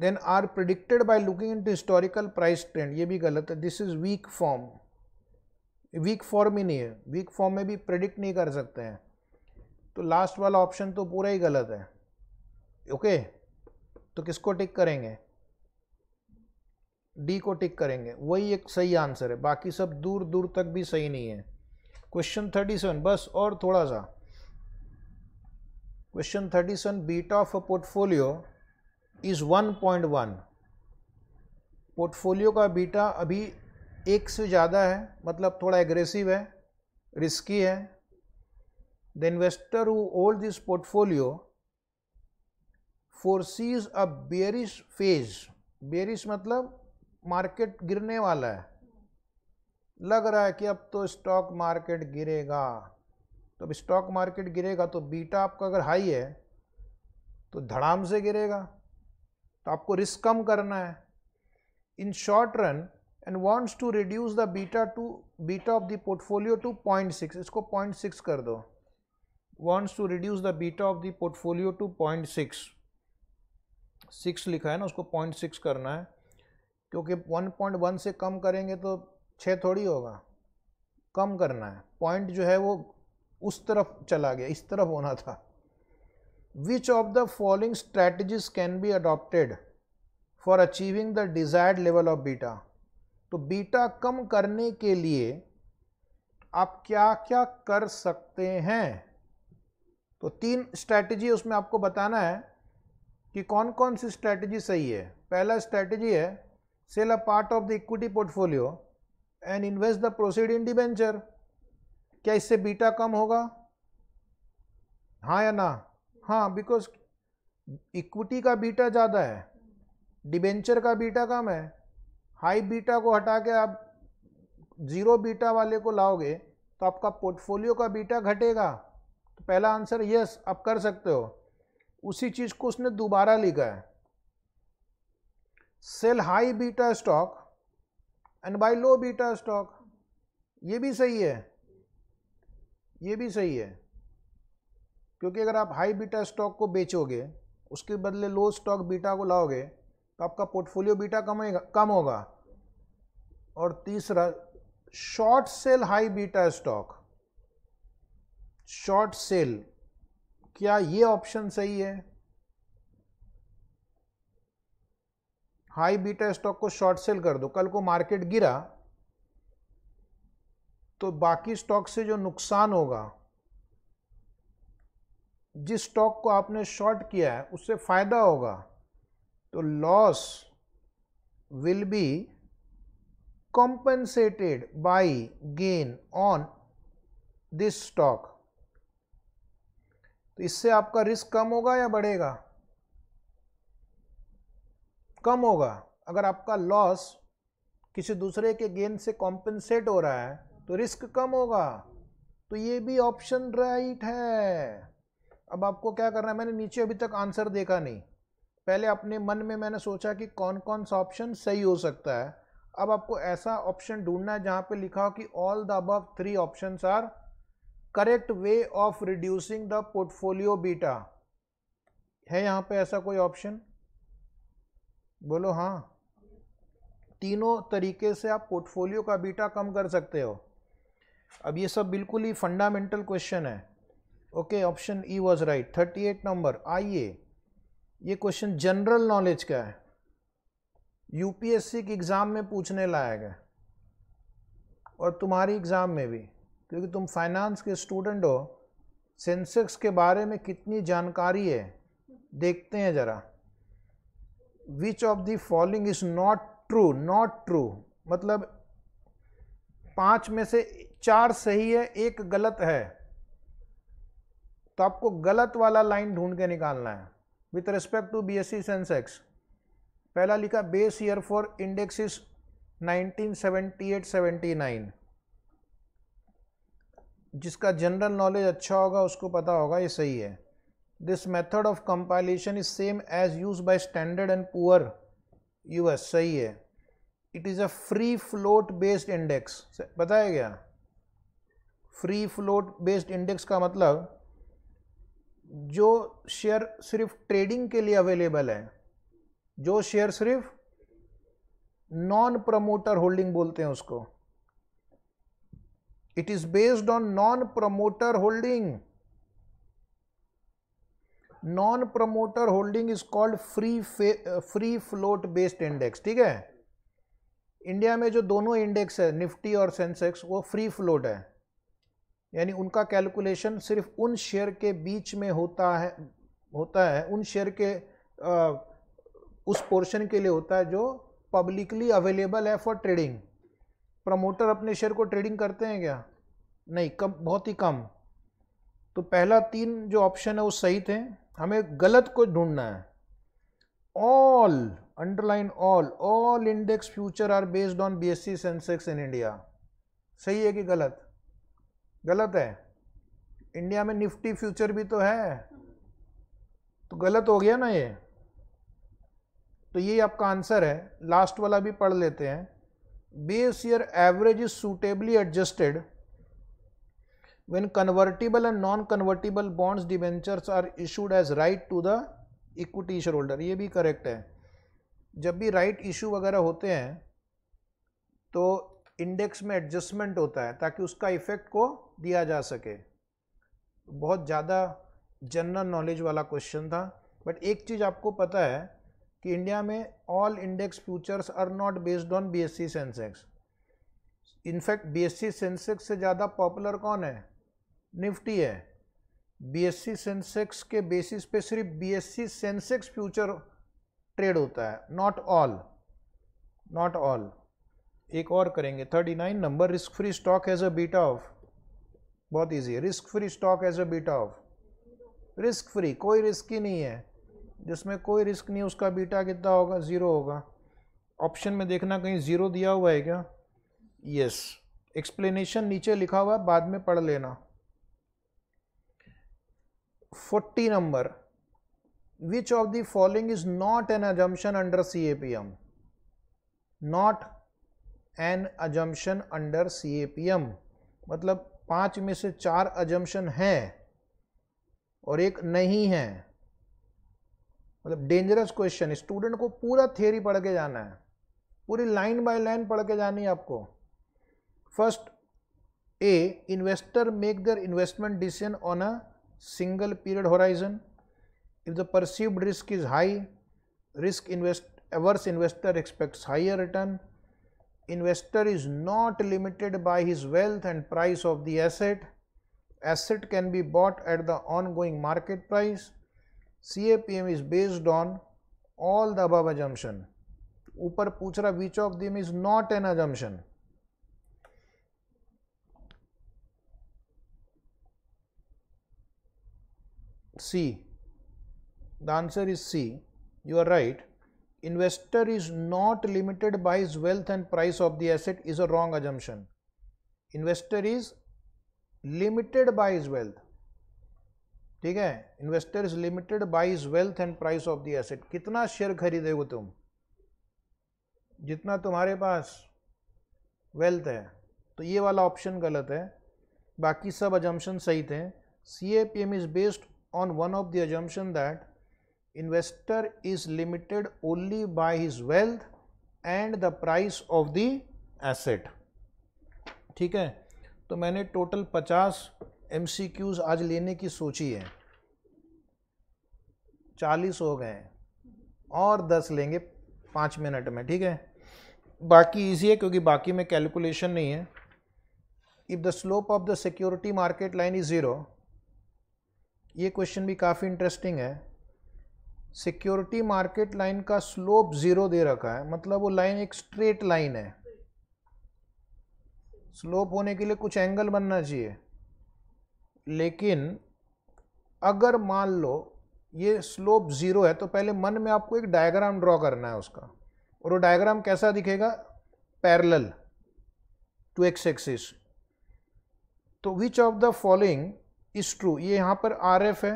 then are predicted by looking in historical price trend ये भी गलत है this is weak form weak form ही नहीं है वीक फॉर्म में भी प्रिडिक्ट नहीं कर सकते हैं तो लास्ट वाला ऑप्शन तो पूरा ही गलत है ओके okay? तो किसको टिक करेंगे डी को टिक करेंगे वही एक सही आंसर है बाकी सब दूर दूर तक भी सही नहीं है क्वेश्चन थर्टी सेवन बस और थोड़ा सा question thirty seven beta of a portfolio is one point one portfolio का बीटा अभी एक से ज़्यादा है मतलब थोड़ा एग्रेसिव है रिस्की है the investor who hold this portfolio sees a bearish phase bearish मतलब मार्केट गिरने वाला है लग रहा है कि अब तो स्टॉक मार्केट गिरेगा तो अब स्टॉक मार्केट गिरेगा तो बीटा आपका अगर हाई है तो धड़ाम से गिरेगा तो आपको रिस्क कम करना है in short run and wants to reduce the beta to beta of the portfolio to point six इसको पॉइंट सिक्स कर दो wants to reduce the beta of the portfolio to point six six लिखा है ना उसको point six करना है क्योंकि 1.1 से कम करेंगे तो छः थोड़ी होगा कम करना है पॉइंट जो है वो उस तरफ चला गया इस तरफ होना था which of the following strategies can be adopted for achieving the desired level of beta तो बीटा कम करने के लिए आप क्या क्या कर सकते हैं तो तीन स्ट्रैटेजी उसमें आपको बताना है कि कौन कौन सी स्ट्रैटेजी सही है पहला स्ट्रैटेजी है sell a part of the equity portfolio and invest the proceed in debenture क्या इससे बीटा कम होगा हाँ या ना हाँ बिकॉज इक्विटी का बीटा ज़्यादा है डिबेंचर का बीटा कम है हाई बीटा को हटा के आप जीरो बीटा वाले को लाओगे तो आपका पोर्टफोलियो का बीटा घटेगा तो पहला आंसर यस आप कर सकते हो उसी चीज़ को उसने दोबारा लिखा है sell high beta stock and buy low beta stock ये भी सही है ये भी सही है क्योंकि अगर आप हाई बीटा स्टॉक को बेचोगे उसके बदले लो स्टॉक बीटा को लाओगे तो आपका पोर्टफोलियो बीटा कमेगा कम होगा और तीसरा short sell high beta stock short sell क्या ये ऑप्शन सही है हाई बीटा स्टॉक को शॉर्ट सेल कर दो कल को मार्केट गिरा तो बाकी स्टॉक से जो नुकसान होगा जिस स्टॉक को आपने शॉर्ट किया है उससे फ़ायदा होगा तो loss will be compensated by gain on this stock तो इससे आपका रिस्क कम होगा या बढ़ेगा कम होगा अगर आपका लॉस किसी दूसरे के गेन से कॉम्पनसेट हो रहा है तो रिस्क कम होगा तो ये भी ऑप्शन राइट है अब आपको क्या करना है मैंने नीचे अभी तक आंसर देखा नहीं पहले अपने मन में मैंने सोचा कि कौन कौन सा ऑप्शन सही हो सकता है अब आपको ऐसा ऑप्शन ढूंढना है जहाँ पे लिखा हो कि all the above three option are correct way of reducing the portfolio beta है यहाँ पे ऐसा कोई ऑप्शन बोलो हाँ तीनों तरीके से आप पोर्टफोलियो का बीटा कम कर सकते हो अब ये सब बिल्कुल ही फंडामेंटल क्वेश्चन है okay option E was right thirty eight number आइए ये क्वेश्चन जनरल नॉलेज का है यूपीएससी के एग्ज़ाम में पूछने लायक है और तुम्हारी एग्ज़ाम में भी क्योंकि तुम फाइनेंस के स्टूडेंट हो सेंसेक्स के बारे में कितनी जानकारी है देखते हैं ज़रा which of the following is not true not true मतलब पांच में से चार सही है एक गलत है तो आपको गलत वाला लाइन ढूंढ के निकालना है with respect to B S C Sensex पहला लिखा base year for index is 1978-79 जिसका जनरल नॉलेज अच्छा होगा उसको पता होगा ये सही है this method of compilation is same as use by Standard and Poor US सही है it is a free float based index बताया गया फ्री फ्लोट बेस्ड इंडेक्स का मतलब जो शेयर सिर्फ ट्रेडिंग के लिए अवेलेबल है जो शेयर सिर्फ नॉन प्रमोटर होल्डिंग बोलते हैं उसको it is based on non promoter holding non promoter holding is called free free float based index ठीक है इंडिया में जो दोनों इंडेक्स है निफ्टी और सेंसेक्स वो फ्री फ्लोट है यानी उनका कैलकुलेशन सिर्फ उन शेयर के बीच में होता है होता है उन शेयर के आ, uh, उस पोर्शन के लिए होता है जो पब्लिकली अवेलेबल है फॉर ट्रेडिंग प्रमोटर अपने शेयर को ट्रेडिंग करते हैं क्या नहीं कम बहुत ही कम तो पहला तीन जो ऑप्शन है वो सही थे हमें गलत को ढूंढना है all underline all all index future are based on BSC Sensex in India सही है कि गलत गलत है इंडिया में निफ्टी फ्यूचर भी तो है तो गलत हो गया ना ये तो ये आपका आंसर है लास्ट वाला भी पढ़ लेते हैं base year average is suitably adjusted when convertible and non convertible bonds debentures are issued as right to the equity shareholder ये भी correct है जब भी right issue वगैरह होते हैं तो इंडेक्स में एडजस्टमेंट होता है ताकि उसका इफेक्ट को दिया जा सके बहुत ज़्यादा जनरल नॉलेज वाला क्वेश्चन था बट एक चीज़ आपको पता है कि इंडिया में all index futures are not based on BSC Sensex in fact BSC Sensex से ज़्यादा पॉपुलर कौन है निफ्टी है बीएससी सेंसेक्स के बेसिस पे सिर्फ बीएससी सेंसेक्स फ्यूचर ट्रेड होता है नॉट ऑल नॉट ऑल एक और करेंगे thirty nine number risk free stock as a beta of बहुत इजी है risk free stock as a beta of risk free कोई रिस्क ही नहीं है जिसमें कोई रिस्क नहीं उसका बीटा कितना होगा ज़ीरो होगा ऑप्शन में देखना कहीं ज़ीरो दिया हुआ है क्या यस एक्सप्लेनेशन नीचे लिखा हुआ है बाद में पढ़ लेना 40 number which of the following is not an assumption under CAPM not an assumption under CAPM मतलब पांच में से चार अजम्पन है और एक नहीं है मतलब डेंजरस क्वेश्चन स्टूडेंट को पूरा थियोरी पढ़ के जाना है पूरी लाइन बाय लाइन पढ़ के जानी है आपको first a investor make their investment decision on a single period horizon. If the perceived risk is high, risk invest averse investor expects higher return. Investor is not limited by his wealth and price of the asset. Asset can be bought at the ongoing market price. CAPM is based on all the above assumption. Upar puchra which of them is not an assumption? C. The answer is C. You are right. Investor is not limited by his wealth and price of the asset is a wrong assumption. Investor is limited by his wealth. ठीक है investor is limited by his wealth and price of the asset कितना share खरीदे हो तुम जितना तुम्हारे पास wealth है तो ये वाला ऑप्शन गलत है बाकी सब अजम्पन सही थे C A P M is based on one of the assumption that investor is limited only by his wealth and the price of the asset ठीक है तो मैंने टोटल पचास एम सी क्यूज आज लेने की सोची है चालीस हो गए और दस लेंगे पाँच मिनट में ठीक है बाकी इजी है क्योंकि बाकी में कैलकुलेशन नहीं है if the slope of the security market line is zero ये क्वेश्चन भी काफ़ी इंटरेस्टिंग है सिक्योरिटी मार्केट लाइन का स्लोप ज़ीरो दे रखा है मतलब वो लाइन एक स्ट्रेट लाइन है स्लोप होने के लिए कुछ एंगल बनना चाहिए लेकिन अगर मान लो ये स्लोप ज़ीरो है तो पहले मन में आपको एक डायग्राम ड्रॉ करना है उसका और वो डायग्राम कैसा दिखेगा पैरेलल टू एक्स एक्सिस तो which of the following is true ये यहां पर आर एफ है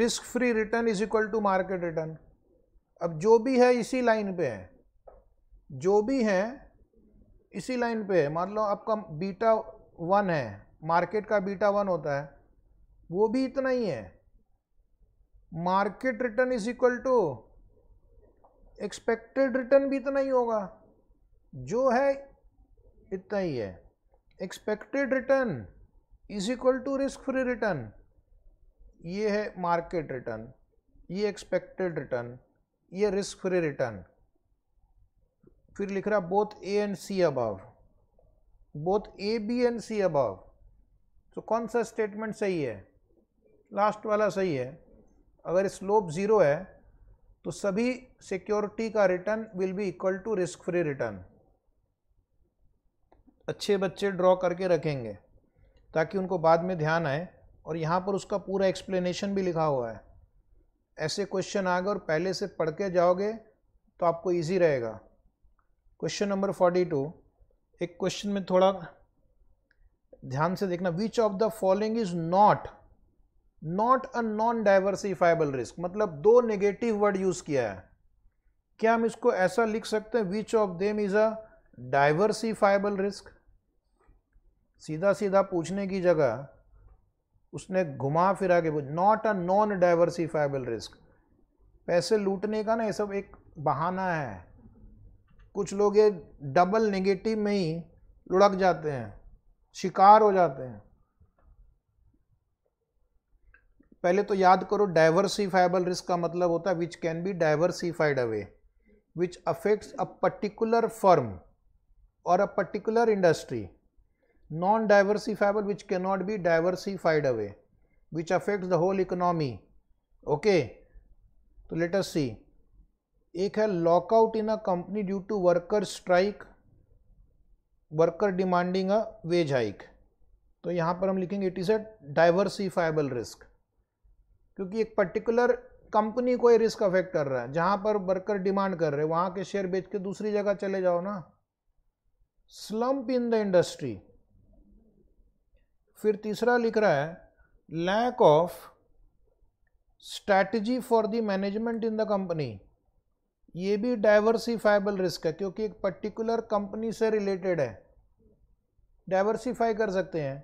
risk free return is equal to market return अब जो भी है इसी लाइन पे है जो भी है इसी लाइन पे है मान लो आपका बीटा वन है मार्केट का बीटा वन होता है वो भी इतना ही है market return is equal to expected return भी इतना ही होगा जो है इतना ही है expected return is equal to risk free return ये है मार्केट रिटर्न ये एक्सपेक्टेड रिटर्न ये रिस्क फ्री रिटर्न फिर लिख रहा both A and C above both A B and C above तो कौन सा स्टेटमेंट सही है लास्ट वाला सही है अगर स्लोप ज़ीरो है तो सभी सिक्योरिटी का return will be equal to risk free return अच्छे बच्चे ड्रॉ करके रखेंगे ताकि उनको बाद में ध्यान आए और यहाँ पर उसका पूरा एक्सप्लेनेशन भी लिखा हुआ है ऐसे क्वेश्चन आ गए और पहले से पढ़ के जाओगे तो आपको इजी रहेगा क्वेश्चन नंबर फोर्टी टू एक क्वेश्चन में थोड़ा ध्यान से देखना which of the following is not not a non diversifiable risk मतलब दो नेगेटिव वर्ड यूज़ किया है क्या हम इसको ऐसा लिख सकते हैं which of them is a diversifiable risk सीधा सीधा पूछने की जगह उसने घुमा फिरा के not a non diversifiable risk पैसे लूटने का ना ये सब एक बहाना है कुछ लोग ये डबल नेगेटिव में ही लुढ़क जाते हैं शिकार हो जाते हैं पहले तो याद करो डाइवर्सिफाइबल रिस्क का मतलब होता है which can be diversified away which affects a particular firm और a particular industry non-diversifiable which cannot be diversified away which affects the whole economy okay so let us see ek hai lockout in a company due to worker strike worker demanding a wage hike to yahan par hum likhenge it is a diversifiable risk kyunki ek particular company को ये risk affect कर रहा है जहां पर worker demand कर रहे हैं वहां के शेयर बेच के दूसरी जगह चले जाओ ना स्लम्प इन द इंडस्ट्री फिर तीसरा लिख रहा है lack of strategy for the management in the company ये भी डाइवर्सिफाइबल रिस्क है क्योंकि एक पर्टिकुलर कंपनी से रिलेटेड है डाइवर्सिफाई कर सकते हैं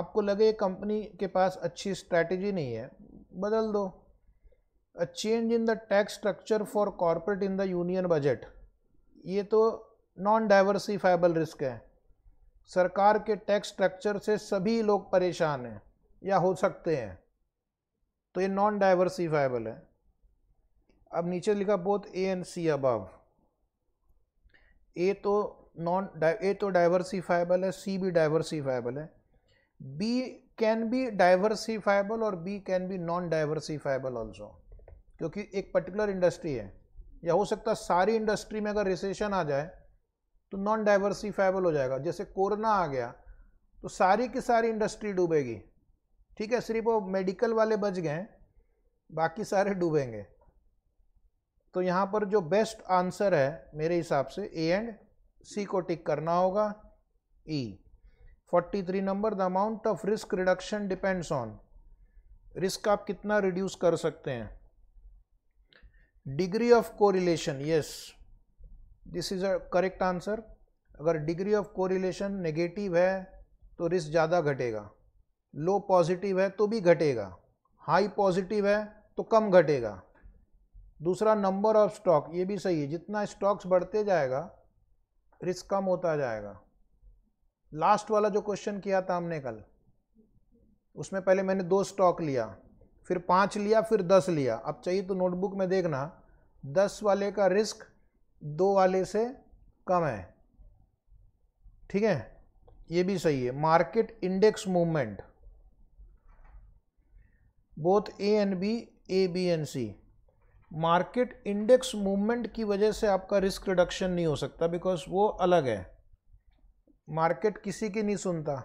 आपको लगे कंपनी के पास अच्छी स्ट्रैटेजी नहीं है बदल दो a change in the tax structure for corporate in the union budget ये तो नॉन डाइवर्सिफाइबल रिस्क है सरकार के टैक्स स्ट्रक्चर से सभी लोग परेशान हैं या हो सकते हैं तो ये नॉन डाइवर्सिफाइबल है अब नीचे लिखा both A and C above A तो नॉन ए तो डाइवर्सिफाइबल है सी भी डाइवर्सिफाइबल है बी कैन बी डाइवर्सिफाइबल और B can be non diversifiable also क्योंकि एक पर्टिकुलर इंडस्ट्री है या हो सकता है सारी इंडस्ट्री में अगर रिसेशन आ जाए तो नॉन डाइवर्सिफाइबल हो जाएगा जैसे कोरोना आ गया तो सारी की सारी इंडस्ट्री डूबेगी ठीक है सिर्फ वो मेडिकल वाले बच गए बाकी सारे डूबेंगे तो यहाँ पर जो बेस्ट आंसर है मेरे हिसाब से ए एंड सी को टिक करना होगा E forty three number the amount of risk reduction depends on risk आप कितना रिड्यूस कर सकते हैं degree of correlation yes this is a correct answer अगर डिग्री ऑफ कोरिलेशन नेगेटिव है तो रिस्क ज़्यादा घटेगा लो पॉजिटिव है तो भी घटेगा हाई पॉजिटिव है तो कम घटेगा दूसरा नंबर ऑफ स्टॉक ये भी सही है जितना स्टॉक्स बढ़ते जाएगा रिस्क कम होता जाएगा लास्ट वाला जो क्वेश्चन किया था हमने कल उसमें पहले मैंने दो स्टॉक लिया फिर पाँच लिया फिर दस लिया अब चाहिए तो नोटबुक में देखना दस वाले का रिस्क दो वाले से कम है ठीक है ये भी सही है market index movement both A and B A B and C market index movement की वजह से आपका रिस्क रिडक्शन नहीं हो सकता बिकॉज वो अलग है मार्केट किसी की नहीं सुनता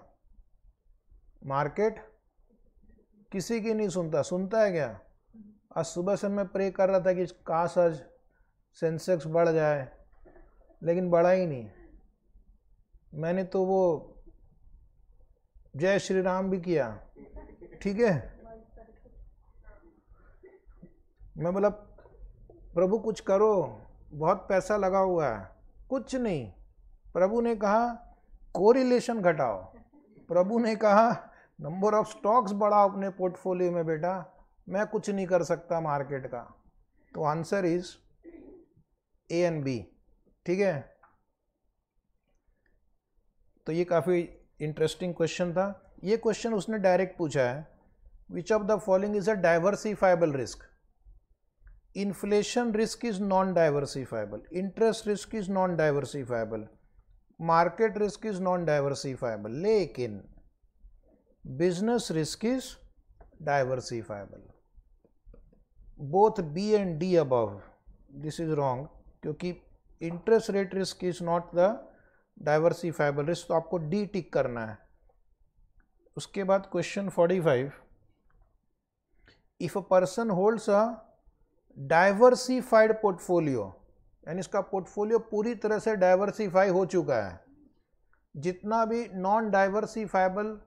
मार्केट किसी की नहीं सुनता सुनता है क्या आज सुबह से मैं प्रे कर रहा था कि काश आज सेंसेक्स बढ़ जाए लेकिन बढ़ा ही नहीं मैंने तो वो जय श्री राम भी किया ठीक है मैं बोला प्रभु कुछ करो बहुत पैसा लगा हुआ है कुछ नहीं प्रभु ने कहा कोरिलेशन घटाओ प्रभु ने कहा नंबर ऑफ स्टॉक्स बढ़ाओ अपने पोर्टफोलियो में बेटा मैं कुछ नहीं कर सकता मार्केट का तो answer is A and B ठीक है तो ये काफ़ी इंटरेस्टिंग क्वेश्चन था ये क्वेश्चन उसने डायरेक्ट पूछा है which of the following is a diversifiable risk inflation risk is non diversifiable interest risk is non diversifiable market risk is non diversifiable लेकिन business risk is diversifiable both B and D above this is wrong क्योंकि interest rate risk is not the diversifiable risk तो आपको D tick करना है उसके बाद question 45 if a person holds a diversified portfolio यानी इसका पोर्टफोलियो पूरी तरह से डाइवर्सिफाई हो चुका है जितना भी नॉन डाइवर्सीफाइबल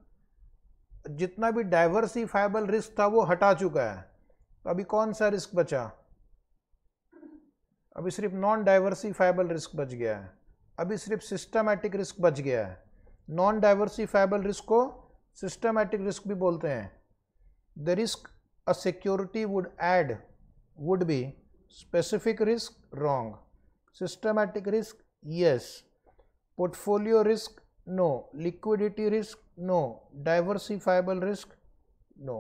जितना भी डाइवर्सीफाइबल रिस्क था वो हटा चुका है तो अभी कौन सा रिस्क बचा अभी सिर्फ नॉन डाइवर्सीफाइबल रिस्क बच गया है अभी सिर्फ सिस्टमेटिक रिस्क बच गया है नॉन डाइवर्सीफाइबल रिस्क को सिस्टमेटिक रिस्क भी बोलते हैं the risk a security would add would be specific risk wrong systematic risk yes portfolio risk no liquidity risk no diversifiable risk no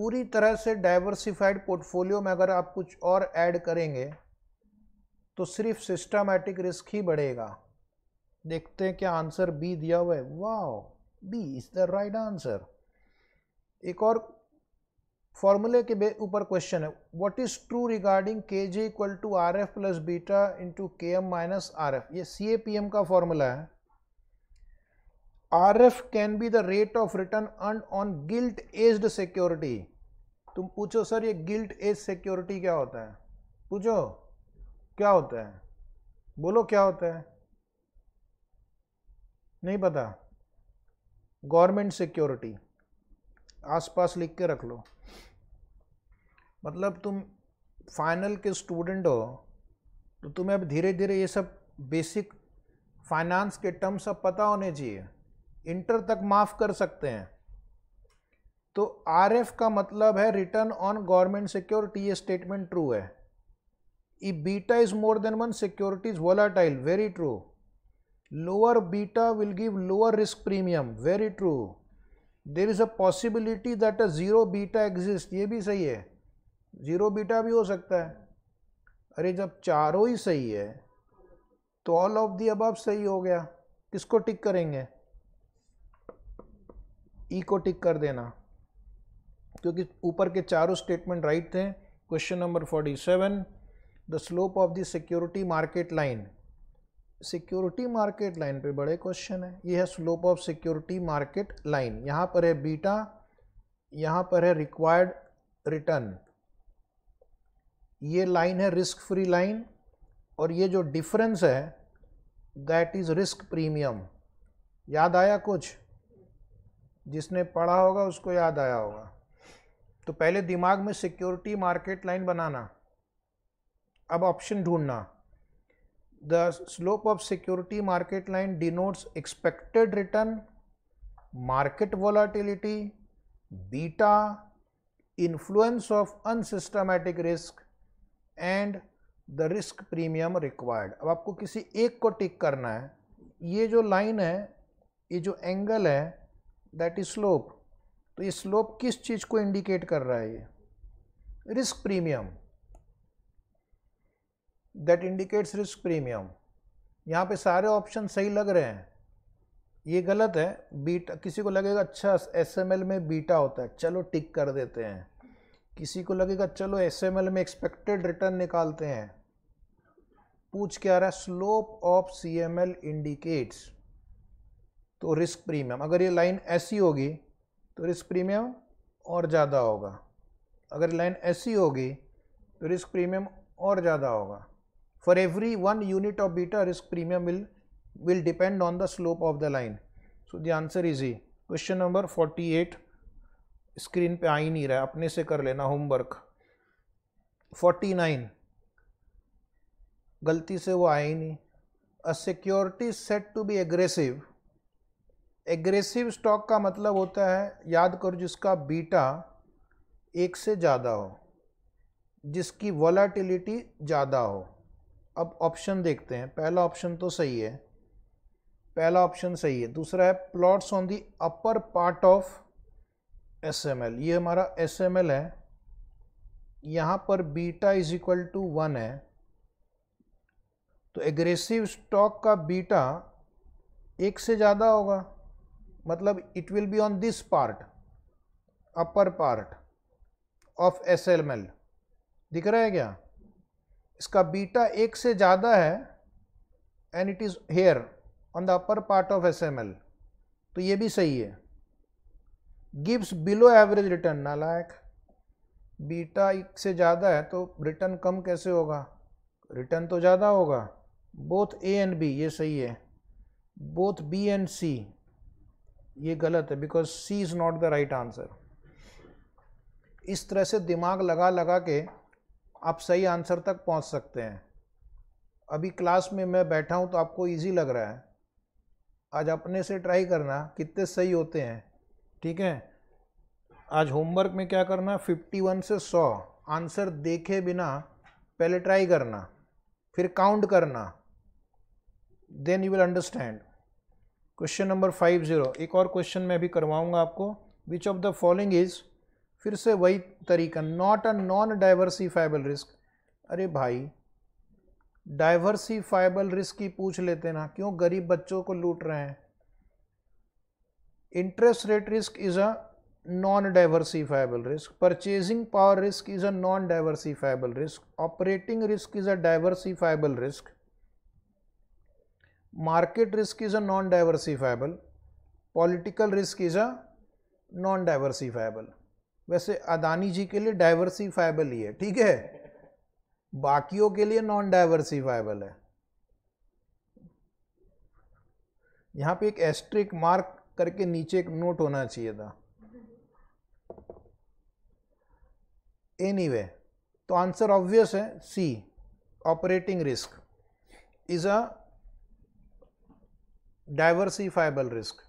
पूरी तरह से डाइवर्सिफाइड पोर्टफोलियो में अगर आप कुछ और ऐड करेंगे तो सिर्फ सिस्टमैटिक रिस्क ही बढ़ेगा देखते हैं क्या आंसर बी दिया हुआ है wow B is the right answer एक और फॉर्मूले के ऊपर क्वेश्चन है what is true regarding K J equal to R F plus beta into K M minus R F ये सी ए पी एम का फॉर्मूला है R F can be the rate of return earn on gilt edged security तुम पूछो sir ये guilt as security क्या होता है पूछो क्या होता है बोलो क्या होता है नहीं पता गवर्नमेंट सिक्योरिटी आसपास लिख के रख लो मतलब तुम फाइनल के स्टूडेंट हो तो तुम्हें अब धीरे धीरे ये सब बेसिक फाइनेंस के टर्म्स सब पता होने चाहिए इंटर तक माफ़ कर सकते हैं तो आर एफ का मतलब है रिटर्न ऑन गवर्नमेंट सिक्योरिटी ये स्टेटमेंट ट्रू है E beta is more than one security is volatile very true lower beta will give lower risk premium very true there is a possibility that a zero beta exist ये भी सही है zero beta भी हो सकता है अरे जब चारों ही सही है तो ऑल ऑफ दी अब सही हो गया किसको टिक करेंगे ई e को टिक कर देना क्योंकि ऊपर के चारों स्टेटमेंट राइट थे question number 47 the slope of the security market line security market line पे बड़े क्वेश्चन है ये है slope of security market line यहाँ पर है बीटा यहाँ पर है रिक्वायर्ड रिटर्न ये लाइन है रिस्क फ्री लाइन और ये जो डिफरेंस है दैट इज़ रिस्क प्रीमियम याद आया कुछ जिसने पढ़ा होगा उसको याद आया होगा तो पहले दिमाग में सिक्योरिटी मार्केट लाइन बनाना अब ऑप्शन ढूंढना the slope of security market line denotes expected return market volatility beta influence of unsystematic risk and the risk premium required अब आपको किसी एक को टिक करना है ये जो लाइन है ये जो एंगल है दैट इज स्लोप तो ये स्लोप किस चीज़ को इंडिकेट कर रहा है ये risk premium that indicates risk premium यहाँ पे सारे ऑप्शन सही लग रहे हैं ये गलत है बीटा किसी को लगेगा अच्छा एस में बीटा होता है चलो टिक कर देते हैं किसी को लगेगा चलो एस में एक्सपेक्टेड रिटर्न निकालते हैं पूछ क्या रहा है slope of C M L indicates तो रिस्क प्रीमियम अगर ये लाइन ऐसी होगी तो रिस्क प्रीमियम और ज़्यादा होगा अगर लाइन ऐसी होगी तो रिस्क प्रीमियम और ज़्यादा होगा every one unit of beta risk premium will will depend on the slope of the line so the answer is E question number forty eight screen पे आ ही नहीं रहा अपने से कर लेना होमवर्क फोर्टी नाइन गलती से वो आया ही नहीं a security set to be aggressive aggressive stock का मतलब होता है याद करो जिसका बीटा एक से ज़्यादा हो जिसकी वॉलाटिलिटी ज़्यादा हो अब ऑप्शन देखते हैं पहला ऑप्शन तो सही है पहला ऑप्शन सही है दूसरा है plots on the upper part of S M L ये हमारा एस एम एल है यहाँ पर beta is equal to one है तो एग्रेसिव स्टॉक का बीटा एक से ज़्यादा होगा मतलब B on this part upper part of S of L दिख रहा है क्या इसका बीटा एक से ज़्यादा है and it is here on the upper part of S तो ये भी सही है gives below average return like beta एक से ज़्यादा है तो रिटर्न कम कैसे होगा रिटर्न तो ज़्यादा होगा बोथ ए एंड बी ये सही है बोथ बी एंड सी ये गलत है because C is not the right answer इस तरह से दिमाग लगा लगा के आप सही आंसर तक पहुंच सकते हैं अभी क्लास में मैं बैठा हूं तो आपको इजी लग रहा है आज अपने से ट्राई करना कितने सही होते हैं ठीक है आज होमवर्क में क्या करना फिफ्टी वन से सौ आंसर देखे बिना पहले ट्राई करना फिर काउंट करना then you will understand question number five zero एक और क्वेश्चन मैं भी करवाऊंगा आपको which of the following is फिर से वही तरीका not a non diversifiable risk अरे भाई डाइवर्सीफाइबल रिस्क ही पूछ लेते ना क्यों गरीब बच्चों को लूट रहे हैं interest rate risk is a non diversifiable risk purchasing power risk is a non diversifiable risk operating risk is a diversifiable risk market risk is a non-diversifiable, political risk is a non-diversifiable. वैसे अदानी जी के लिए diversifiable ही है ठीक है बाकियों के लिए non diversifiable है यहां पे एक एस्ट्रिक मार्क करके नीचे एक नोट होना चाहिए था एनीवे anyway, तो आंसर ऑब्वियस है C operating risk is a diversifiable risk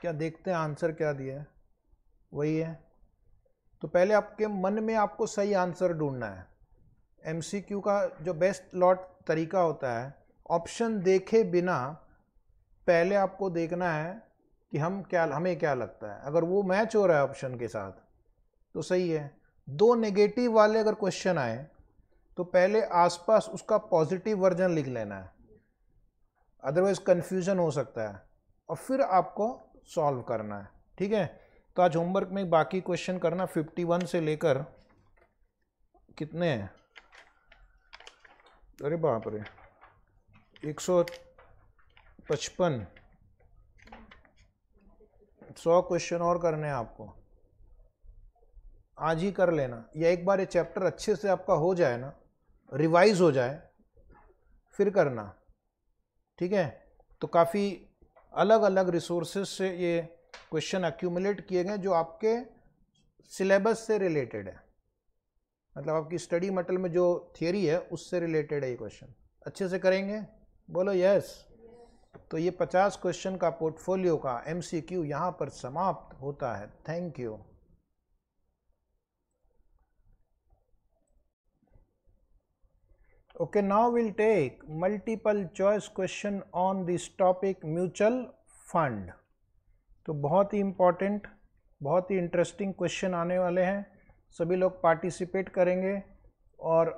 क्या देखते हैं आंसर क्या दिया है वही है तो पहले आपके मन में आपको सही आंसर ढूंढना है एम का जो बेस्ट लॉट तरीका होता है ऑप्शन देखे बिना पहले आपको देखना है कि हम क्या हमें क्या लगता है अगर वो मैच हो रहा है ऑप्शन के साथ तो सही है दो नेगेटिव वाले अगर क्वेश्चन आए तो पहले आसपास उसका पॉजिटिव वर्जन लिख लेना है अदरवाइज कन्फ्यूजन हो सकता है और फिर आपको सॉल्व करना है ठीक है तो आज होमवर्क में बाकी क्वेश्चन करना फिफ्टी वन से लेकर कितने हैं अरे बाप रे एक सौ पचपन सौ क्वेश्चन और करने हैं आपको आज ही कर लेना या एक बार ये चैप्टर अच्छे से आपका हो जाए ना रिवाइज हो जाए फिर करना ठीक है तो काफ़ी अलग अलग रिसोर्सेज से ये क्वेश्चन एक्यूमुलेट किए गए जो आपके सिलेबस से रिलेटेड है मतलब आपकी स्टडी मटल में जो थियोरी है उससे रिलेटेड है ये क्वेश्चन अच्छे से करेंगे बोलो यस तो ये 50 क्वेश्चन का पोर्टफोलियो का एमसीक्यू यहाँ पर समाप्त होता है thank you Okay, now will take take multiple choice question on this topic mutual fund. तो बहुत ही इम्पोर्टेंट बहुत ही इंटरेस्टिंग क्वेश्चन आने वाले हैं सभी लोग पार्टिसिपेट करेंगे और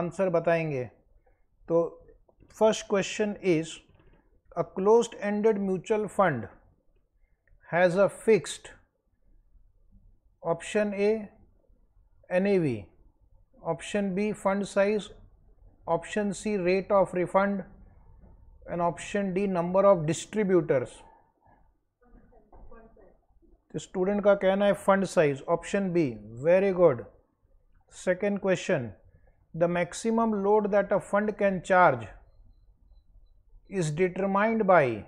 आंसर बताएंगे तो first question is a close ended mutual fund has a fixed option A N A V option B fund size option C rate of refund and option D number of distributors. The student का कहना है fund size option B very good. Second question the maximum load that a fund can charge is determined by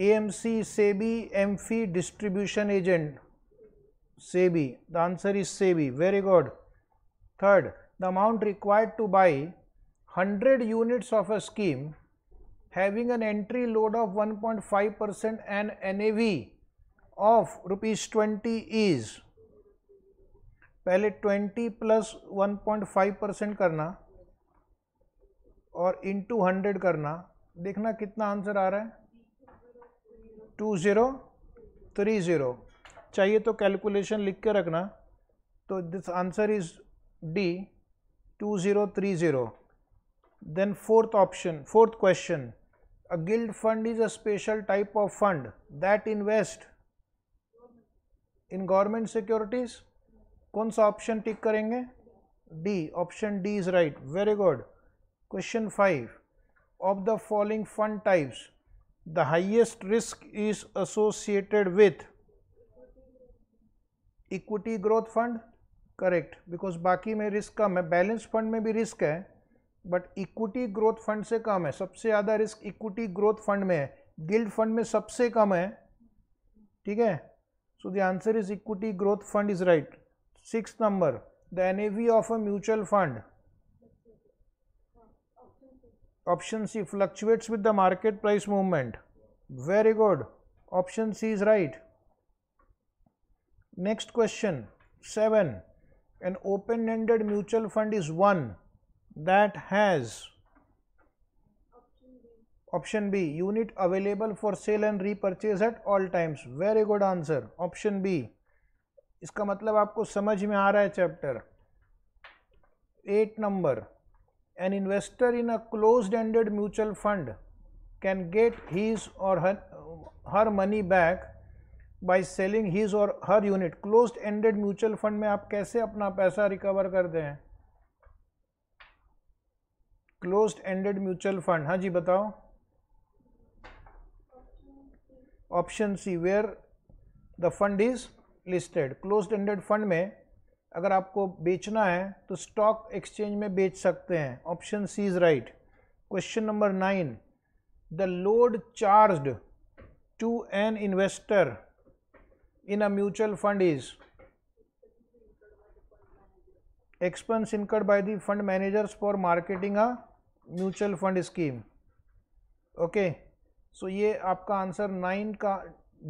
AMC SEBI MFI distribution agent SEBI the answer is SEBI very good. Third the amount required to buy 100 units of a scheme having an entry load of 1.5 an and NAV of rupees 20 is पहले 20 plus 1.5 percent करना और into 100 करना देखना कितना answer आ रहा है to zero three zero चाहिए तो कैलकुलेशन लिख के रखना तो this answer is D two zero three zero then fourth option fourth question a gilt fund is a special type of fund that invest in government securities kaun sa option tick d option d is right very good question 5 of the following fund types the highest risk is associated with equity growth fund correct because baki mein risk kam hai balance fund mein bhi risk but equity growth fund से कम है सबसे ज्यादा risk equity growth fund में है guild fund में सबसे कम है ठीक है so the answer is equity growth fund is right six number the N A V of a mutual fund option C fluctuates with the market price movement very good option C is right next question seven an open ended mutual fund is one that has option B unit available for sale and repurchase at all times very good answer option B इसका मतलब आपको समझ में आ रहा है chapter eight number an investor in a closed ended mutual fund can get his or her, her money back by selling his or her unit closed ended mutual fund में आप कैसे अपना पैसा रिकवर करते हैं क्लोज एंडेड म्यूचुअल फंड हाँ जी बताओ option C where the fund is listed close ended fund में अगर आपको बेचना है तो स्टॉक एक्सचेंज में बेच सकते हैं option C is right question number nine the load charged to an investor in a mutual fund is expense incurred by the fund managers for marketing a mutual fund scheme okay so ये आपका answer nine का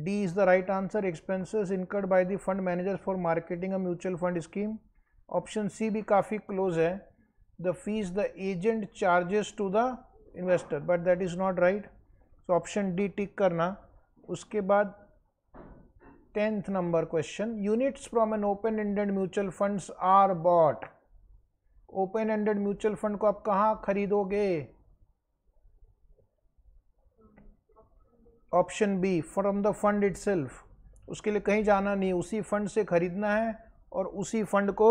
D is the right answer expenses incurred by the fund manager for marketing a mutual fund scheme option C भी काफ़ी close है the fees the agent charges to the investor but that is not right so option D tick करना उसके बाद tenth number question units from an open ended mutual funds are bought open ended mutual fund को आप कहाँ खरीदोगे option B from the fund it उसके लिए कहीं जाना नहीं उसी फंड से खरीदना है और उसी फंड को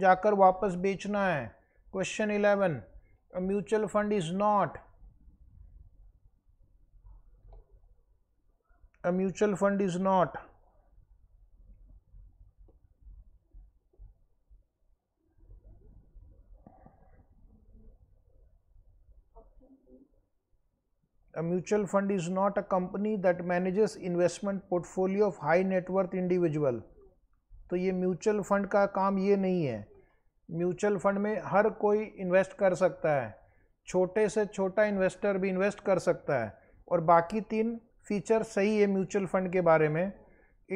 जाकर वापस बेचना है question eleven mutual fund is not mutual fund is not A mutual fund is not a company that manages investment portfolio of high net worth individual. तो ये म्यूचुअल फंड का काम ये नहीं है म्यूचुअल फंड में हर कोई इन्वेस्ट कर सकता है छोटे से छोटा इन्वेस्टर भी इन्वेस्ट कर सकता है और बाकी तीन फीचर सही है म्यूचुअल फंड के बारे में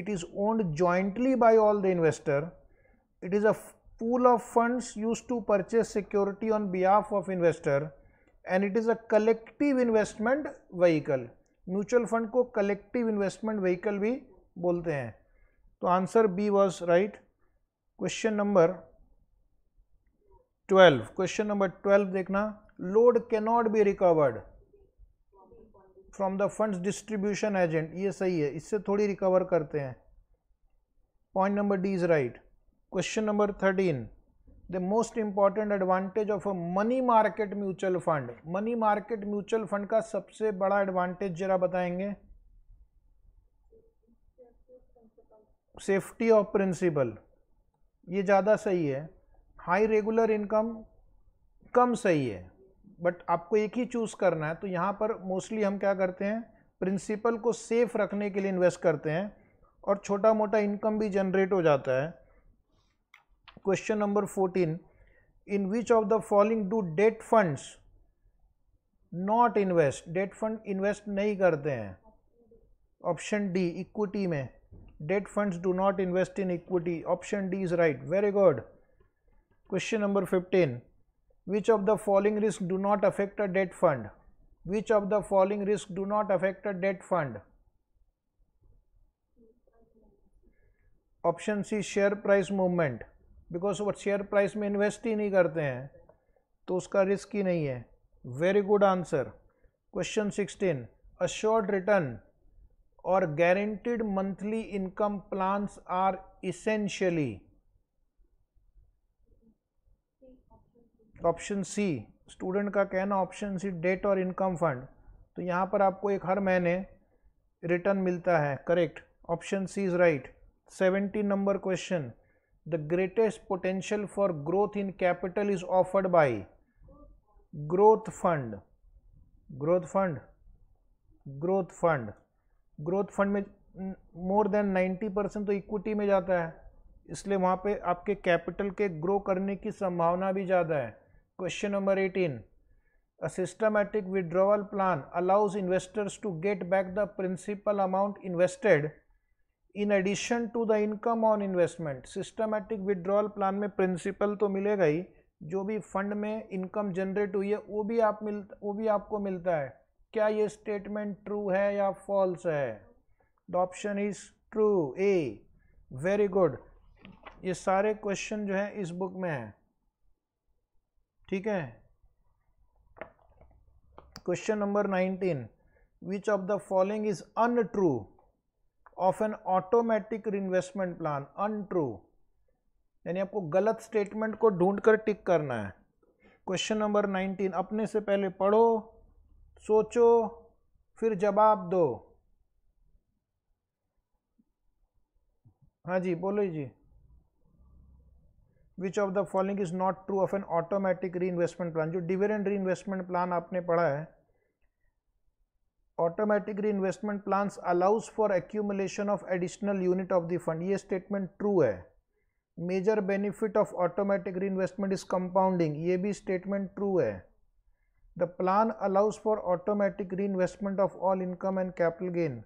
it is owned jointly by all the investor it is a pool of funds used to purchase security on behalf of investor and it is a collective investment vehicle mutual fund को collective investment vehicle भी बोलते हैं तो answer B was right question number twelve question number twelve देखना load cannot be recovered from the funds distribution agent ये सही है इससे थोड़ी रिकवर करते हैं point number D is right question number thirteen the most important advantage of a money market mutual fund money market mutual fund का सबसे बड़ा एडवांटेज जरा बताएंगे सेफ्टी ऑफ प्रिंसिपल ये ज़्यादा सही है हाई रेगुलर इनकम कम सही है बट आपको एक ही चूज़ करना है तो यहाँ पर मोस्टली हम क्या करते हैं प्रिंसिपल को सेफ रखने के लिए इन्वेस्ट करते हैं और छोटा मोटा इनकम भी जनरेट हो जाता है Question number 14 In which of the following do debt funds not invest? Debt fund invest नहीं करते हैं Option D equity में debt funds do not invest in equity. Option D is right. Very good. Question number 15 Which of the following risk do not affect a debt fund? Which of the following risk do not affect a debt fund? Option C share price movement. Because वो share price में invest ही नहीं करते हैं तो उसका risk ही नहीं है very good answer question sixteen assured return और guaranteed monthly income plans are essentially option C student का कहना ऑप्शन सी डेट और इनकम फंड तो यहाँ पर आपको एक हर महीने रिटर्न मिलता है correct option C is right seventy number question the greatest potential for growth in capital is offered by growth fund growth fund growth fund growth fund में मोर देन 90 परसेंट तो इक्विटी में जाता है इसलिए वहाँ पे आपके कैपिटल के ग्रो करने की संभावना भी ज़्यादा है question number 18 a systematic withdrawal plan allows investors to get back the principal amount invested in addition to the income on investment systematic withdrawal plan में प्रिंसिपल तो मिलेगा ही जो भी फंड में इनकम जनरेट हुई है वो भी आप मिल वो भी आपको मिलता है क्या ये स्टेटमेंट ट्रू है या फॉल्स है the option is true A very good ये सारे क्वेश्चन जो है इस बुक में है ठीक है question number nineteen which of the following is untrue of an automatic investment plan untrue यानी आपको गलत स्टेटमेंट को ढूंढकर टिक करना है क्वेश्चन नंबर नाइनटीन अपने से पहले पढ़ो सोचो फिर जवाब दो हाँ जी बोलो जी which of the following is not true of an automatic reinvestment plan जो डिविडेंट री इन्वेस्टमेंट प्लान आपने पढ़ा है automatic reinvestment plan allows for accumulation of additional unit of the fund ये स्टेटमेंट ट्रू है major benefit of automatic reinvestment is compounding ये भी statement true है the plan allows for automatic reinvestment of all income and capital gain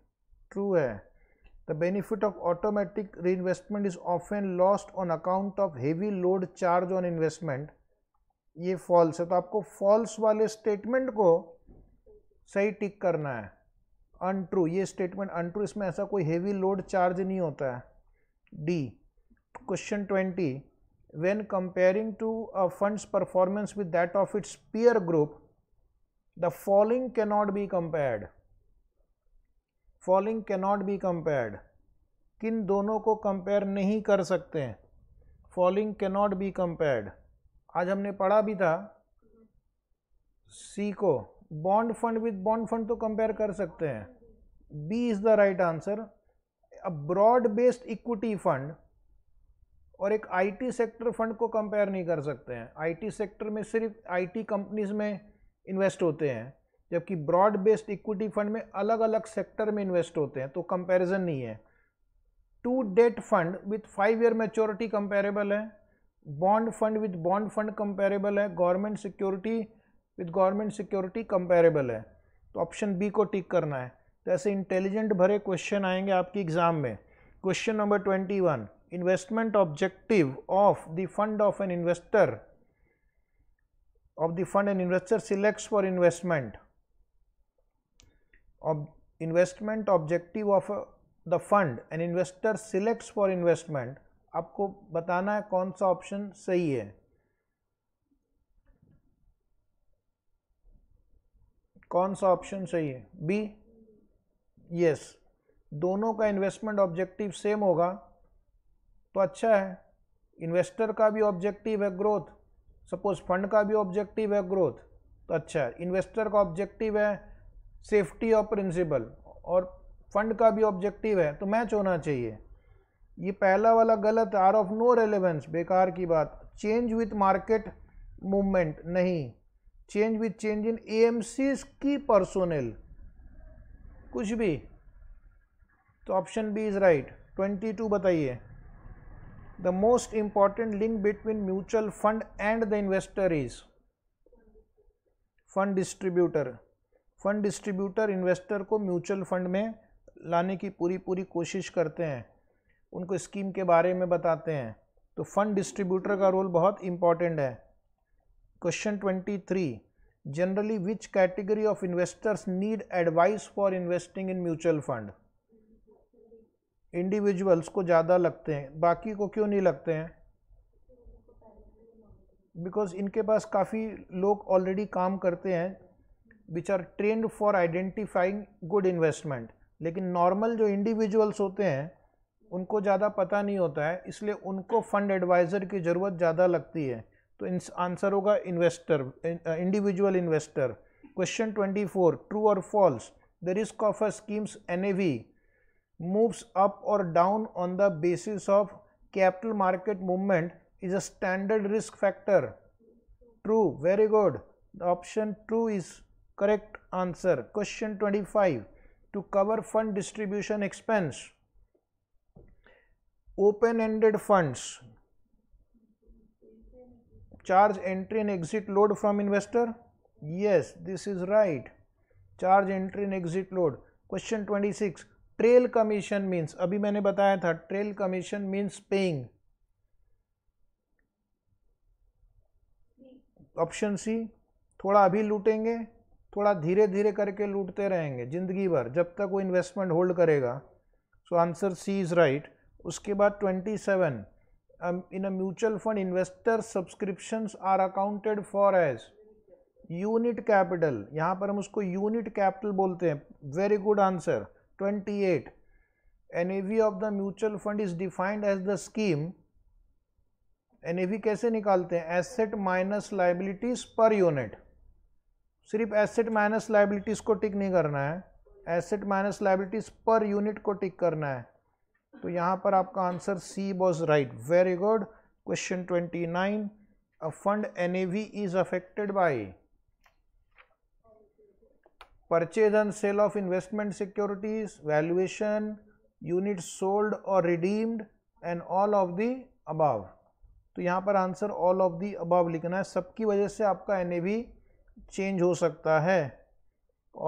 true है the benefit of automatic reinvestment is of often lost on account of heavy load charge on investment ये false है तो आपको false वाले statement को सही tick करना है अन ट्रू ये स्टेटमेंट अन ट्रू इसमें ऐसा कोई हेवी लोड चार्ज नहीं होता है D question twenty when comparing to a funds performance with that of its peer group the following can not be compared following can not be compared किन दोनों को compare नहीं कर सकते हैं following can not be compared आज हमने पढ़ा भी था सी को bond fund with bond fund तो कंपेयर कर सकते हैं B is the right answer a broad based equity fund और एक आईटी सेक्टर फंड को कंपेयर नहीं कर सकते हैं आईटी सेक्टर में सिर्फ आईटी कंपनीज में इन्वेस्ट होते हैं जबकि ब्रॉड बेस्ड इक्विटी फंड में अलग अलग सेक्टर में इन्वेस्ट होते हैं तो कंपैरिजन नहीं है two debt fund with five year maturity comparable है bond fund with bond fund comparable है government security with government security comparable है तो ऑप्शन बी को टिक करना है तो ऐसे इंटेलिजेंट भरे क्वेश्चन आएंगे आपकी एग्ज़ाम में question number twenty one investment objective of the fund of an investor of the fund an investor select for investment investment objective of the fund an investor selects for investment आपको बताना है कौन सा option सही है कौन सा option सही है बी यस दोनों का इन्वेस्टमेंट ऑब्जेक्टिव सेम होगा तो अच्छा है इन्वेस्टर का भी ऑब्जेक्टिव है ग्रोथ सपोज फंड का भी ऑब्जेक्टिव है ग्रोथ तो अच्छा है इन्वेस्टर का ऑब्जेक्टिव है सेफ्टी और प्रिंसिपल और फंड का भी ऑब्जेक्टिव है तो मैच होना चाहिए ये पहला वाला गलत आर ऑफ नो रेलेवेंस बेकार की बात चेंज विथ मार्केट मूवमेंट नहीं change with change M AMC's की पर्सोनल कुछ भी तो option B is right twenty two बताइए the most important link between mutual fund and the investor is fund distributor fund distributor investor को mutual fund में लाने की पूरी पूरी कोशिश करते हैं उनको स्कीम के बारे में बताते हैं तो फंड डिस्ट्रीब्यूटर का रोल बहुत इंपॉर्टेंट है question twenty three generally which category of investors need advice for investing in mutual fund individuals को ज़्यादा लगते हैं बाकी को क्यों नहीं लगते हैं बिकॉज इनके पास काफ़ी लोग ऑलरेडी काम करते हैं which are trained for identifying good investment लेकिन नॉर्मल जो इंडिविजुअल्स होते हैं उनको ज़्यादा पता नहीं होता है इसलिए उनको फंड एडवाइज़र की ज़रूरत ज़्यादा लगती है तो आंसर होगा investor individual investor question twenty four true और false the risk of a scheme's NAV moves up और down on the basis of capital market movement is a standard risk factor true very good option true is correct answer question twenty five to cover fund distribution expense open ended funds charge entry and exit load from investor yes this is right charge entry and exit load question 26 trail commission means अभी मैंने बताया था trail commission means paying option C थोड़ा अभी लूटेंगे थोड़ा धीरे धीरे करके लूटते रहेंगे जिंदगी भर जब तक वो इन्वेस्टमेंट होल्ड करेगा so answer C is right उसके बाद twenty seven um, in a mutual fund investor subscriptions are accounted for as unit capital यहाँ पर हम उसको यूनिट कैपिटल बोलते हैं very good answer 28 V of the mutual fund is defined as the scheme V कैसे निकालते हैं asset minus liabilities per unit सिर्फ एसेट माइनस लाइबिलिटीज को टिक नहीं करना है asset minus liabilities per unit को टिक करना है तो यहाँ पर आपका answer C was right very good question twenty nine a fund N is affected by purchase and sale of investment securities valuation unit sold और redeemed and all of the above. तो यहाँ पर answer all of the above लिखना है सबकी वजह से आपका एन चेंज हो सकता है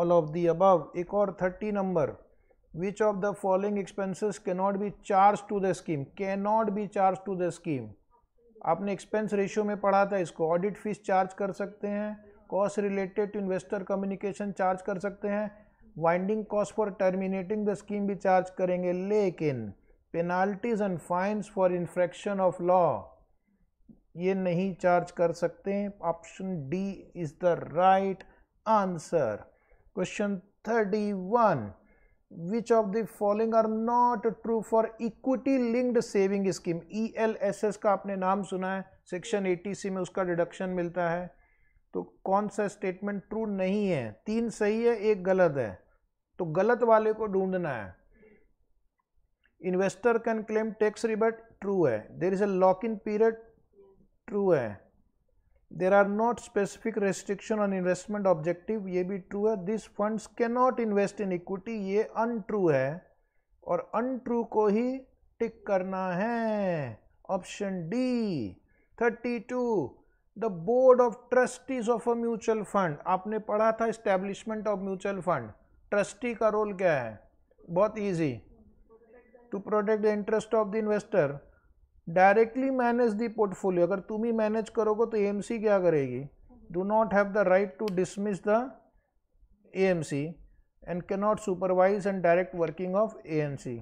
ऑल ऑफ दी अबव एक और thirty number which of the following expenses cannot be charged to the scheme cannot be charged to the scheme आपने एक्सपेंस रेशियो में पढ़ा था इसको ऑडिट फीस चार्ज कर सकते हैं cost related to investor communication charge कर सकते हैं winding cost for terminating the scheme भी चार्ज करेंगे लेकिन penalties and fines for infraction of law ये नहीं चार्ज कर सकते हैं option D is the right answer question thirty one which of the following are not true for equity linked saving scheme ELSS का आपने नाम सुना है सेक्शन सी में उसका डिडक्शन मिलता है तो कौन सा स्टेटमेंट ट्रू नहीं है तीन सही है एक गलत है तो गलत वाले को ढूंढना है investor can claim tax rebate true है there is a lock in period true है there are not specific restriction on investment objective ये भी ट्रू है this funds can not invest in equity ये अनट्रू है और अनट्रू को ही टिक करना है option D thirty two the board of trustees of a mutual fund आपने पढ़ा था establishment of mutual fund trustee का रोल क्या है बहुत easy to protect the interest of the investor directly manage the portfolio अगर तुम ही मैनेज करोगे तो ए क्या करेगी do not have the right to dismiss the C and can not supervise and direct working of C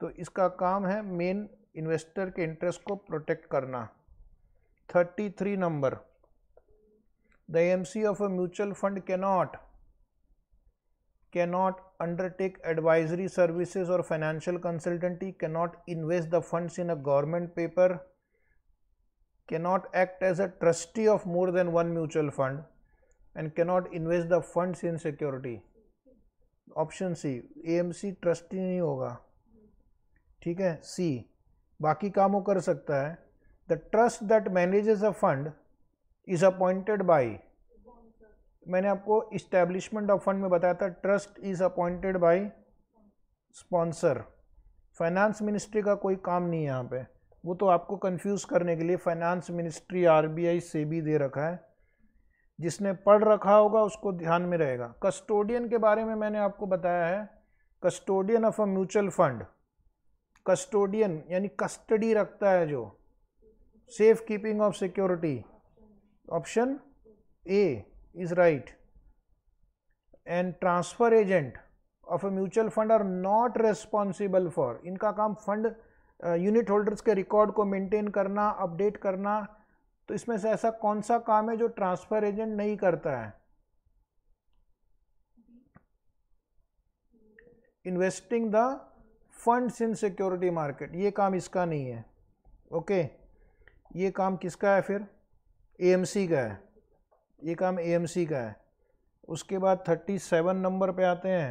तो इसका काम है मेन इन्वेस्टर के इंटरेस्ट को प्रोटेक्ट करना 33 number the M C of a mutual fund cannot cannot undertake advisory services or financial consultancy, cannot invest the funds in a government paper, cannot act as a trustee of more than one mutual fund and cannot invest the funds in security. Option C AMC trustee नहीं होगा ठीक है सी बाकी काम वो कर सकता है the trust that manages a fund is appointed by मैंने आपको इस्टेब्लिशमेंट ऑफ फंड में बताया था trust is appointed by sponsor finance ministry का कोई काम नहीं है यहाँ पे वो तो आपको कंफ्यूज करने के लिए फाइनेंस मिनिस्ट्री आरबीआई से भी दे रखा है जिसने पढ़ रखा होगा उसको ध्यान में रहेगा कस्टोडियन के बारे में मैंने आपको बताया है custodian of a mutual fund custodian यानी कस्टडी रखता है जो safe keeping of security option A is right and transfer agent of a mutual fund are not responsible for इनका काम फंड यूनिट होल्डर्स के रिकॉर्ड को मेंटेन करना update करना तो इसमें से ऐसा कौन सा काम है जो ट्रांसफ़र एजेंट नहीं करता है investing the funds in security market ये काम इसका नहीं है ओके okay? ये काम किसका है फिर एएमसी का है ये काम ए का है उसके बाद थर्टी सेवन नंबर पे आते हैं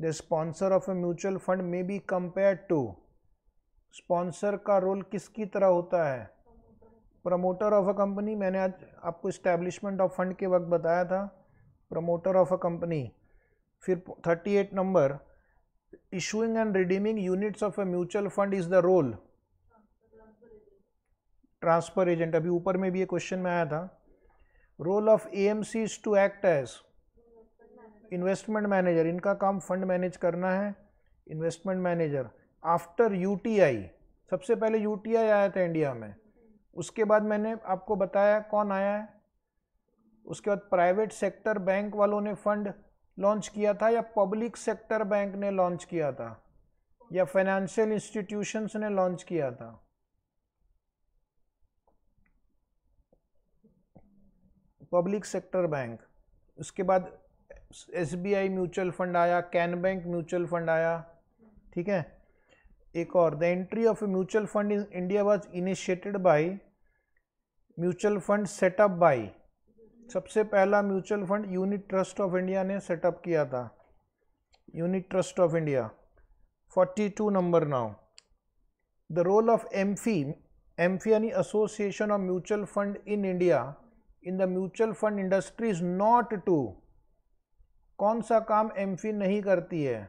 the sponsor of a mutual fund may be compared to sponsor का रोल किसकी तरह होता है प्रमोटर ऑफ अ कंपनी मैंने आज आपको इस्टेब्लिशमेंट ऑफ फंड के वक्त बताया था प्रमोटर ऑफ अ कंपनी फिर thirty eight number issuing and redeeming units of a mutual fund is the role transfer agent अभी ऊपर में भी ये क्वेश्चन में आया था role of A M is to act as investment manager इनका काम फंड मैनेज करना है investment manager after U T I सबसे पहले यू टी आई आया था इंडिया में उसके बाद मैंने आपको बताया कौन आया है उसके बाद प्राइवेट सेक्टर बैंक वालों ने फंड लॉन्च किया था या पब्लिक सेक्टर बैंक ने लॉन्च किया था या फाइनेंशियल इंस्टीट्यूशंस ने लॉन्च किया था पब्लिक सेक्टर बैंक उसके बाद S B I mutual fund आया कैन बैंक म्यूचुअल फंड आया ठीक है एक और the entry of a mutual fund in India was initiated by mutual fund setup by सबसे पहला mutual fund unit trust of India ने सेटअप किया था unit trust of India 42 number now the role of M FI M FI यानी association of mutual fund in India in the mutual fund industry is not to कौन सा काम M नहीं करती है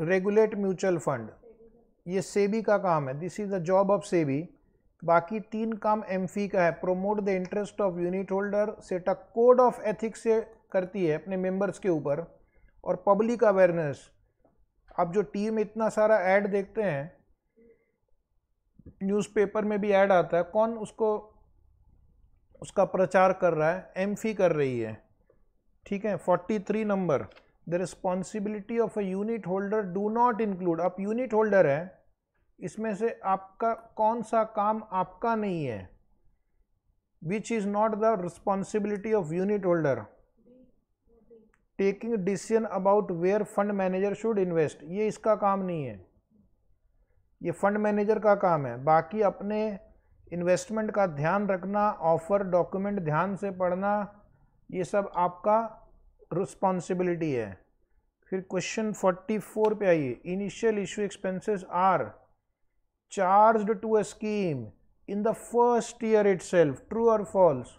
रेगुलेट म्यूचुअल फंड ये सेबी का काम है this is the job of SEBI बाकी तीन काम एम का है promote the interest of unit holder set a code of ethics से करती है अपने मेंबर्स के ऊपर और पब्लिक अवेयरनेस आप जो टी में इतना सारा ऐड देखते हैं न्यूज़पेपर में भी ऐड आता है कौन उसको उसका प्रचार कर रहा है एम कर रही है ठीक है 43 number the responsibility of a unit holder do not include आप यूनिट होल्डर हैं इसमें से आपका कौन सा काम आपका नहीं है which is not the responsibility of unit holder taking decision about where fund manager should invest ये इसका काम नहीं है ये फंड मैनेजर का काम है बाकी अपने इन्वेस्टमेंट का ध्यान रखना ऑफर डॉक्यूमेंट ध्यान से पढ़ना ये सब आपका रिस्पॉन्सिबिलिटी है फिर क्वेश्चन 44 पे आइए initial issue expenses are charged to a scheme in the first year itself true और फॉल्स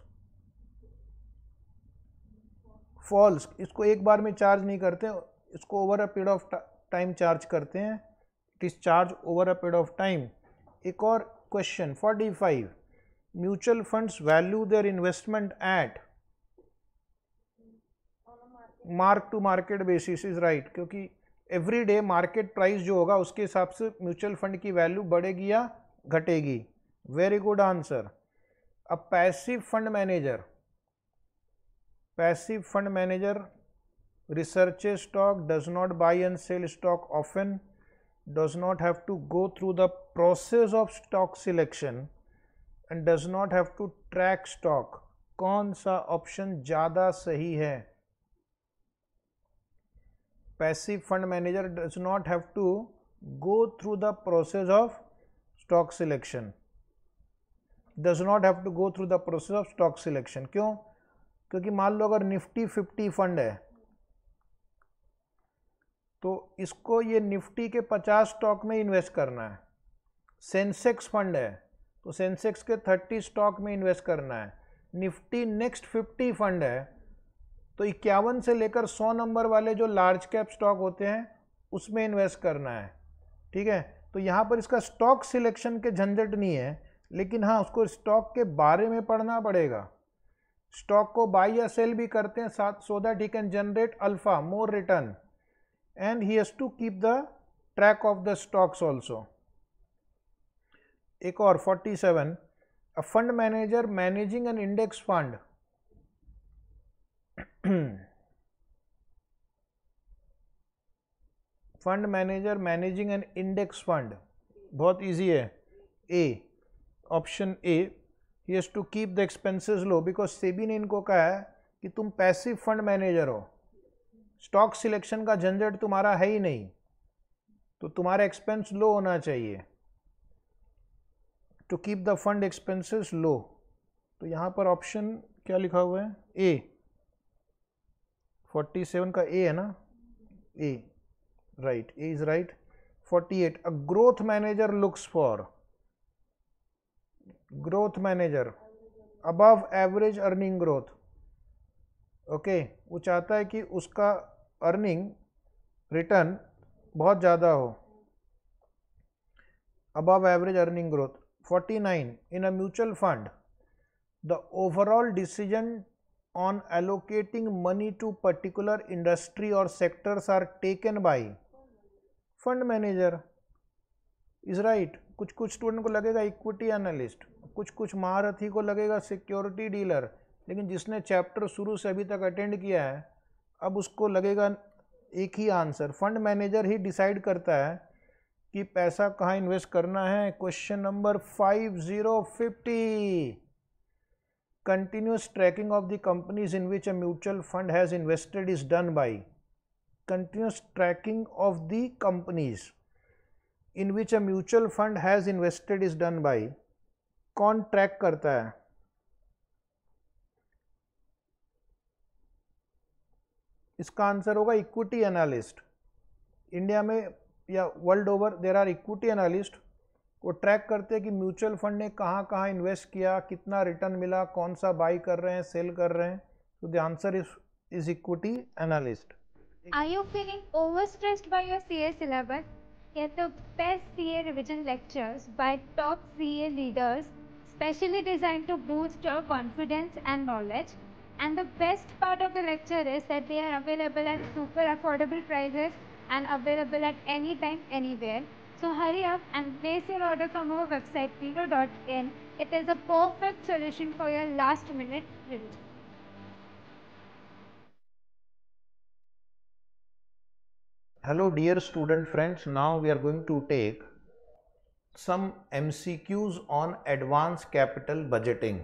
फॉल्स इसको एक बार में चार्ज नहीं करते इसको over a period of time charge करते हैं it is charge over a period of time एक और question forty five mutual funds value their investment at mark to market basis is right क्योंकि एवरी डे मार्केट प्राइस जो होगा उसके हिसाब से म्यूचुअल फंड की वैल्यू बढ़ेगी या घटेगी वेरी गुड आंसर अब passive fund manager passive fund manager research stock does not buy and sell stock often does not have to go through the process of stock selection and does not have to track stock कौन सा option ज़्यादा सही है passive fund manager does not have to go through the process of stock selection does not have to go through the process of stock selection क्यों क्योंकि मान लो अगर Nifty fifty fund है तो इसको ये निफ्टी के पचास स्टॉक में इन्वेस्ट करना है सेंसेक्स फंड है तो सेंसेक्स के थर्टी स्टॉक में इन्वेस्ट करना है निफ्टी नेक्स्ट फिफ्टी फंड है तो इक्यावन से लेकर सौ नंबर वाले जो लार्ज कैप स्टॉक होते हैं उसमें इन्वेस्ट करना है ठीक है तो यहाँ पर इसका स्टॉक सिलेक्शन के झंझट नहीं है लेकिन हाँ उसको स्टॉक के बारे में पढ़ना पड़ेगा स्टॉक को बाई या सेल भी करते हैं साथ so that he can generate alpha more return and he has to keep the track of the stocks also एक और 47 a fund manager managing an index fund fund manager managing an index fund बहुत easy है A option A he has to keep the expenses low because SEBI ने इनको कहा है कि तुम पैसिव फंड मैनेजर हो स्टॉक सिलेक्शन का झंझट तुम्हारा है ही नहीं तो तुम्हारा एक्सपेंस लो होना चाहिए to keep the fund expenses low तो यहाँ पर ऑप्शन क्या लिखा हुआ है ए 47 का ए है ना A right A is right 48 a growth manager looks for growth manager above average earning growth okay वो चाहता है कि उसका अर्निंग रिटर्न बहुत ज़्यादा हो above average earning growth forty nine in a mutual fund the overall decision on allocating money to particular industry और sectors are taken by fund manager is right कुछ कुछ स्टूडेंट को लगेगा इक्विटी एनालिस्ट कुछ कुछ महारथी को लगेगा सिक्योरिटी डीलर लेकिन जिसने चैप्टर शुरू से अभी तक अटेंड किया है अब उसको लगेगा एक ही आंसर फंड मैनेजर ही डिसाइड करता है कि पैसा कहाँ इन्वेस्ट करना है question number five zero fifty continuous tracking of the companies in which a mutual fund has invested is done by continuous tracking of the companies in which a mutual fund has invested is done by कौन track करता है इसका answer होगा equity analyst India में या world over there are equity analyst वो track करते हैं कि म्यूचुअल फंड ने कहाँ कहाँ इन्वेस्ट किया कितना रिटर्न मिला कौन सा बाई कर रहे हैं सेल कर रहे हैं तो the answer is is equity analyst I Are you feeling overstressed by your CA syllabus get the best CA revision lectures by top CA leaders, specially designed to boost your confidence and knowledge. And the best part of the lecture is that they are available at super affordable prices and available at any time, anywhere. So hurry up and place your order from our website, pico.in. It is a perfect solution for your last minute revision. Hello dear student friends, now we are going to take some MCQs on advanced capital budgeting.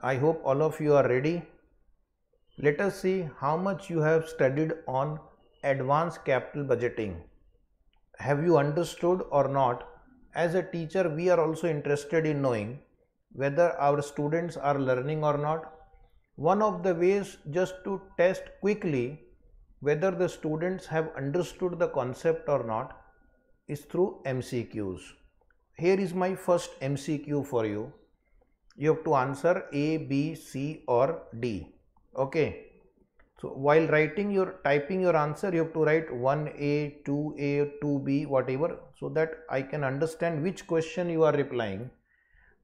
I hope all of you are ready. Let us see how much you have studied on advanced capital budgeting. Have you understood or not? As a teacher, we are also interested in knowing whether our students are learning or not. One of the ways just to test quickly whether the students have understood the concept or not is through MCQs. Here is my first MCQ for you. You have to answer A, B, C or D. Okay. So, while writing your typing your answer you have to write 1A, 2A, 2B whatever so that I can understand which question you are replying.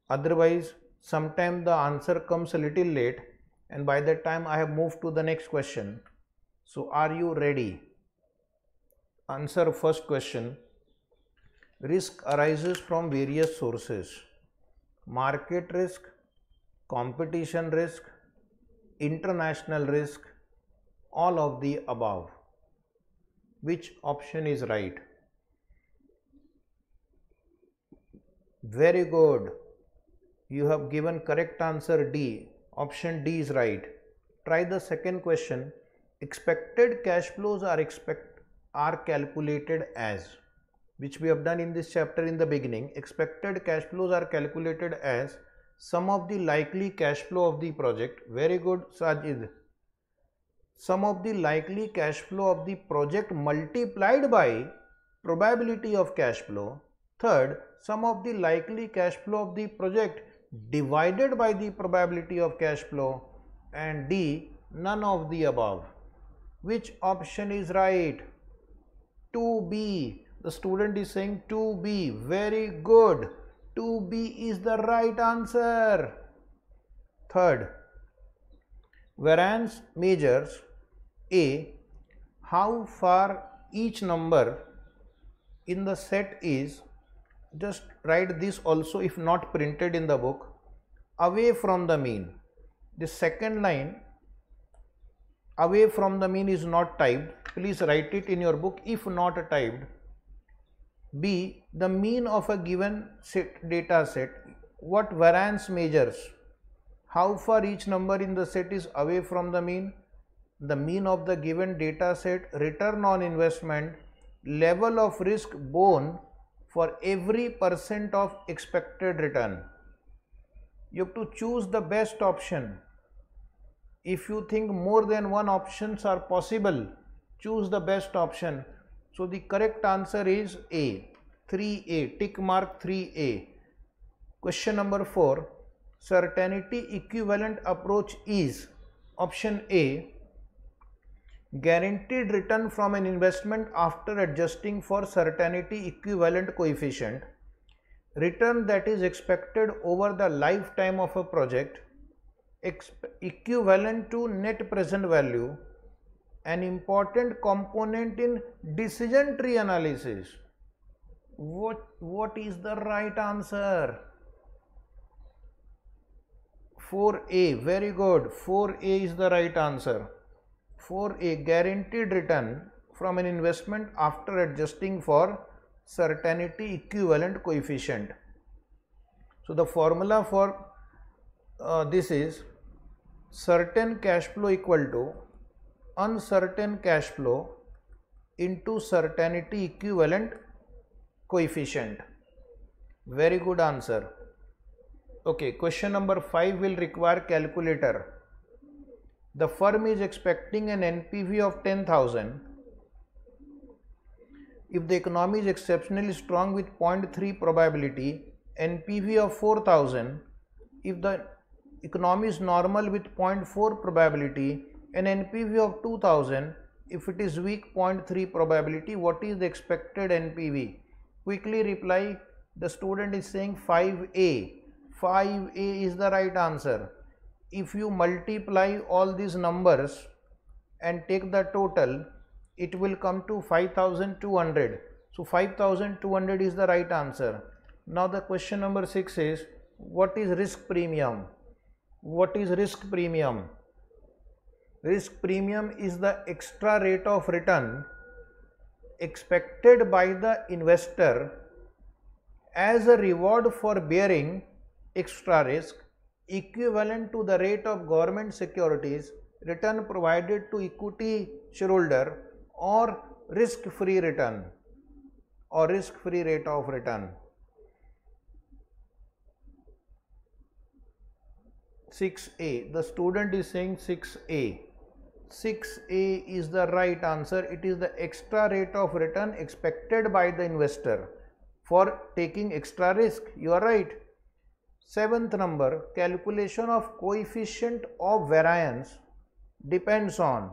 Otherwise sometimes the answer comes a little late and by that time I have moved to the next question. So, are you ready? Answer first question. Risk arises from various sources market risk, competition risk, international risk, all of the above. Which option is right? Very good. You have given correct answer D. Option D is right. Try the second question expected cash flows are expect are calculated as which we have done in this chapter in the beginning expected cash flows are calculated as some of the likely cash flow of the project very good Sajid Some of the likely cash flow of the project multiplied by probability of cash flow third some of the likely cash flow of the project divided by the probability of cash flow and d none of the above which option is right 2b the student is saying 2b very good 2b is the right answer third variance measures a how far each number in the set is just write this also if not printed in the book away from the mean the second line away from the mean is not typed please write it in your book if not typed b the mean of a given set data set what variance measures how far each number in the set is away from the mean the mean of the given data set return on investment level of risk borne for every percent of expected return you have to choose the best option if you think more than one options are possible, choose the best option. So, the correct answer is A, 3A, tick mark 3A. Question number 4, certainty equivalent approach is option A, guaranteed return from an investment after adjusting for certainty equivalent coefficient, return that is expected over the lifetime of a project equivalent to net present value an important component in decision tree analysis what what is the right answer 4a very good 4a is the right answer 4a guaranteed return from an investment after adjusting for certainty equivalent coefficient so the formula for uh, this is certain cash flow equal to uncertain cash flow into certainty equivalent coefficient. Very good answer. Okay, question number 5 will require calculator. The firm is expecting an NPV of 10,000. If the economy is exceptionally strong with 0.3 probability, NPV of 4,000. If the economy is normal with 0.4 probability an NPV of 2000 if it is weak 0.3 probability what is the expected NPV quickly reply the student is saying 5a 5a is the right answer if you multiply all these numbers and take the total it will come to 5200 so 5200 is the right answer now the question number 6 is what is risk premium what is risk premium? Risk premium is the extra rate of return expected by the investor as a reward for bearing extra risk equivalent to the rate of government securities return provided to equity shareholder or risk free return or risk free rate of return. 6a. The student is saying 6a. 6a is the right answer. It is the extra rate of return expected by the investor for taking extra risk. You are right. Seventh number, calculation of coefficient of variance depends on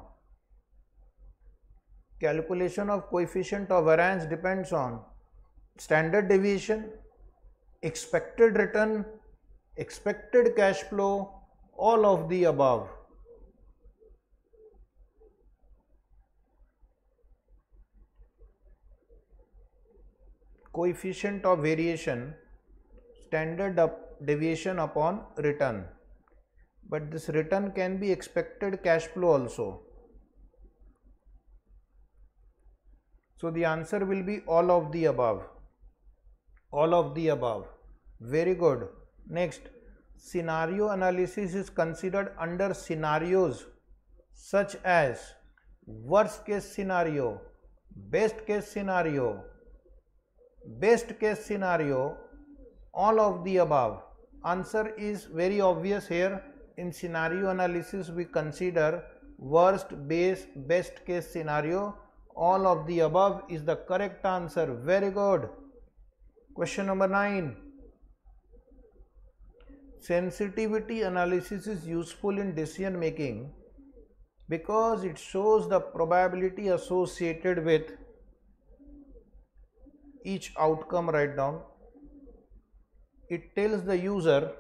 calculation of coefficient of variance depends on standard deviation, expected return expected cash flow, all of the above. Coefficient of variation, standard deviation upon return. But this return can be expected cash flow also. So, the answer will be all of the above, all of the above. Very good. Next, scenario analysis is considered under scenarios such as worst case scenario, best case scenario, best case scenario, all of the above. Answer is very obvious here. In scenario analysis, we consider worst, base, best case scenario. All of the above is the correct answer. Very good. Question number 9 sensitivity analysis is useful in decision making because it shows the probability associated with each outcome write down it tells the user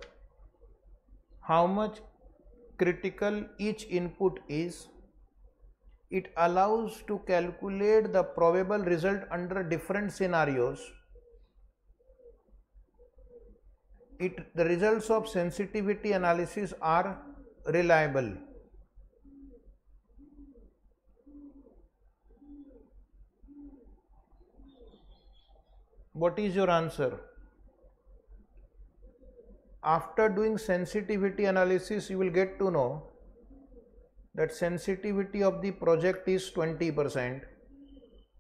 how much critical each input is it allows to calculate the probable result under different scenarios it the results of sensitivity analysis are reliable. What is your answer? After doing sensitivity analysis, you will get to know that sensitivity of the project is 20 percent,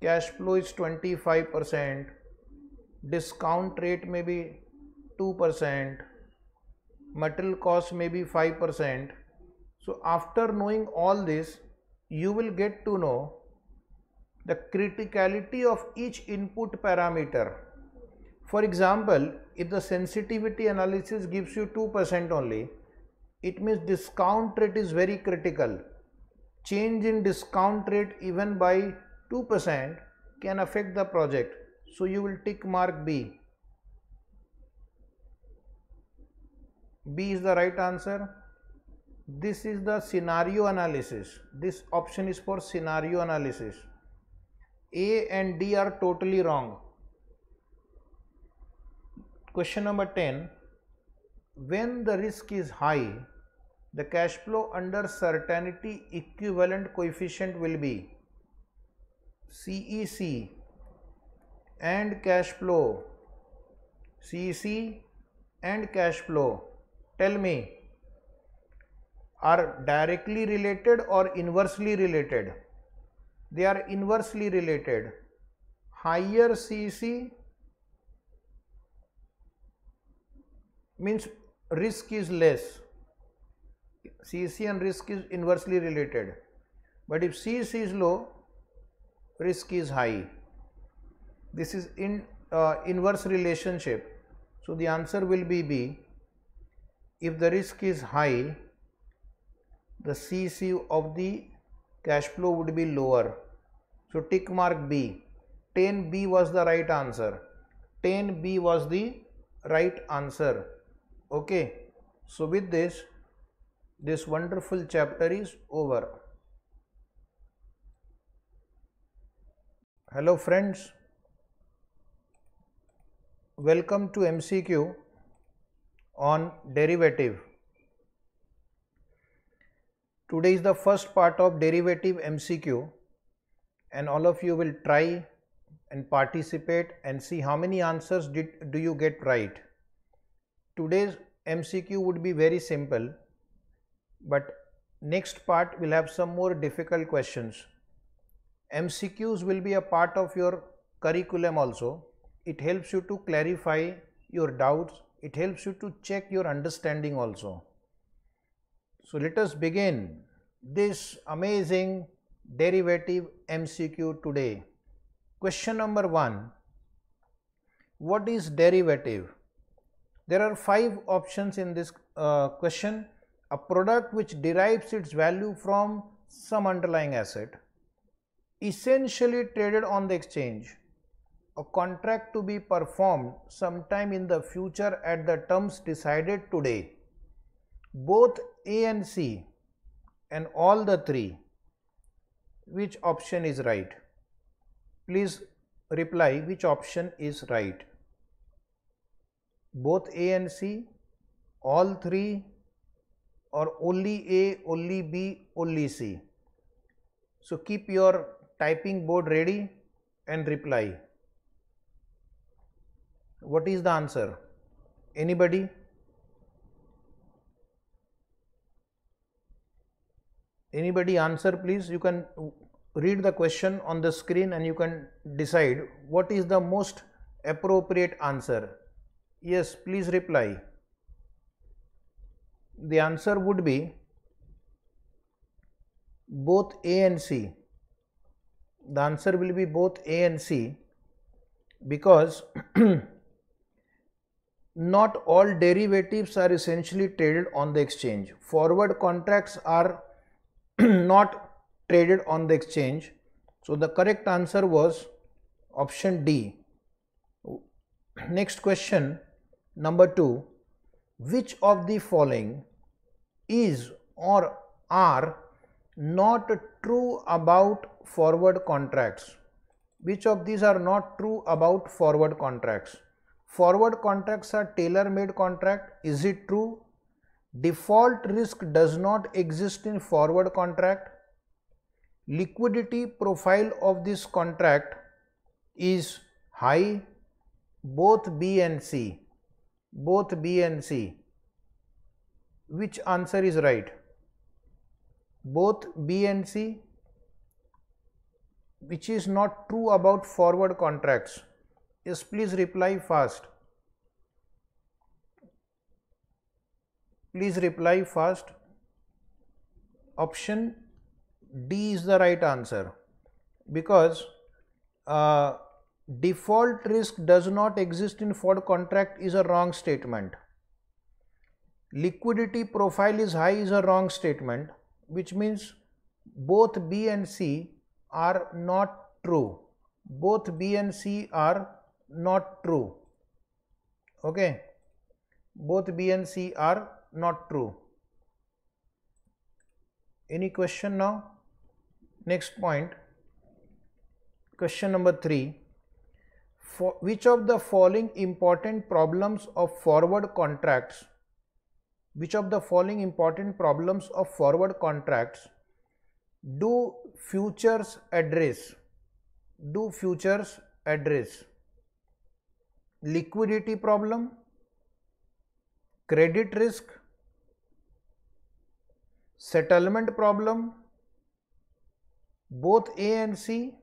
cash flow is 25 percent, discount rate may be 2%, material cost may be 5%. So, after knowing all this, you will get to know the criticality of each input parameter. For example, if the sensitivity analysis gives you 2% only, it means discount rate is very critical. Change in discount rate even by 2% can affect the project. So, you will tick mark B. B is the right answer. This is the scenario analysis. This option is for scenario analysis. A and D are totally wrong. Question number 10. When the risk is high, the cash flow under certainty equivalent coefficient will be CEC and cash flow, CEC and cash flow tell me are directly related or inversely related? They are inversely related. Higher CC means risk is less. CC and risk is inversely related. But if CC is low, risk is high. This is in uh, inverse relationship. So the answer will be B if the risk is high, the CC of the cash flow would be lower. So, tick mark B. 10B was the right answer. 10B was the right answer. Okay. So, with this, this wonderful chapter is over. Hello friends, welcome to MCQ on derivative. Today is the first part of derivative MCQ and all of you will try and participate and see how many answers did do you get right. Today's MCQ would be very simple but next part will have some more difficult questions. MCQs will be a part of your curriculum also. It helps you to clarify your doubts it helps you to check your understanding also. So, let us begin this amazing derivative MCQ today. Question number 1 What is derivative? There are 5 options in this uh, question a product which derives its value from some underlying asset essentially traded on the exchange a contract to be performed sometime in the future at the terms decided today. Both A and C and all the three, which option is right? Please reply which option is right. Both A and C, all three or only A, only B, only C. So, keep your typing board ready and reply. What is the answer? Anybody? Anybody answer please? You can read the question on the screen and you can decide what is the most appropriate answer. Yes, please reply. The answer would be both A and C. The answer will be both A and C because (clears throat) not all derivatives are essentially traded on the exchange. Forward contracts are (clears throat) not traded on the exchange. So, the correct answer was option D. Next question number 2 which of the following is or are not true about forward contracts which of these are not true about forward contracts Forward contracts are tailor made contract. Is it true? Default risk does not exist in forward contract. Liquidity profile of this contract is high both B and C. Both B and C. Which answer is right? Both B and C which is not true about forward contracts Yes, please reply fast. Please reply fast. Option D is the right answer because uh, default risk does not exist in Ford contract is a wrong statement. Liquidity profile is high is a wrong statement which means both B and C are not true. Both B and C are not true okay both b and c are not true any question now next point question number 3 for which of the following important problems of forward contracts which of the following important problems of forward contracts do futures address do futures address liquidity problem, credit risk, settlement problem, both A and C,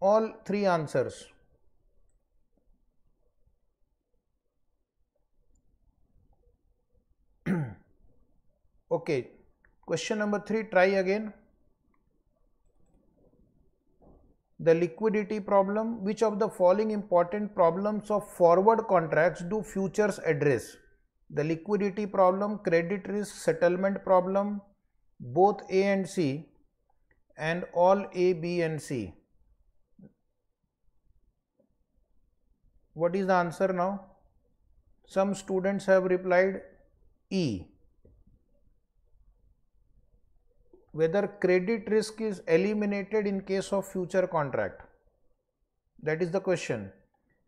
all three answers. okay, question number 3 try again. the liquidity problem, which of the following important problems of forward contracts do futures address? The liquidity problem, credit risk, settlement problem, both A and C and all A, B and C. What is the answer now? Some students have replied E. whether credit risk is eliminated in case of future contract. That is the question.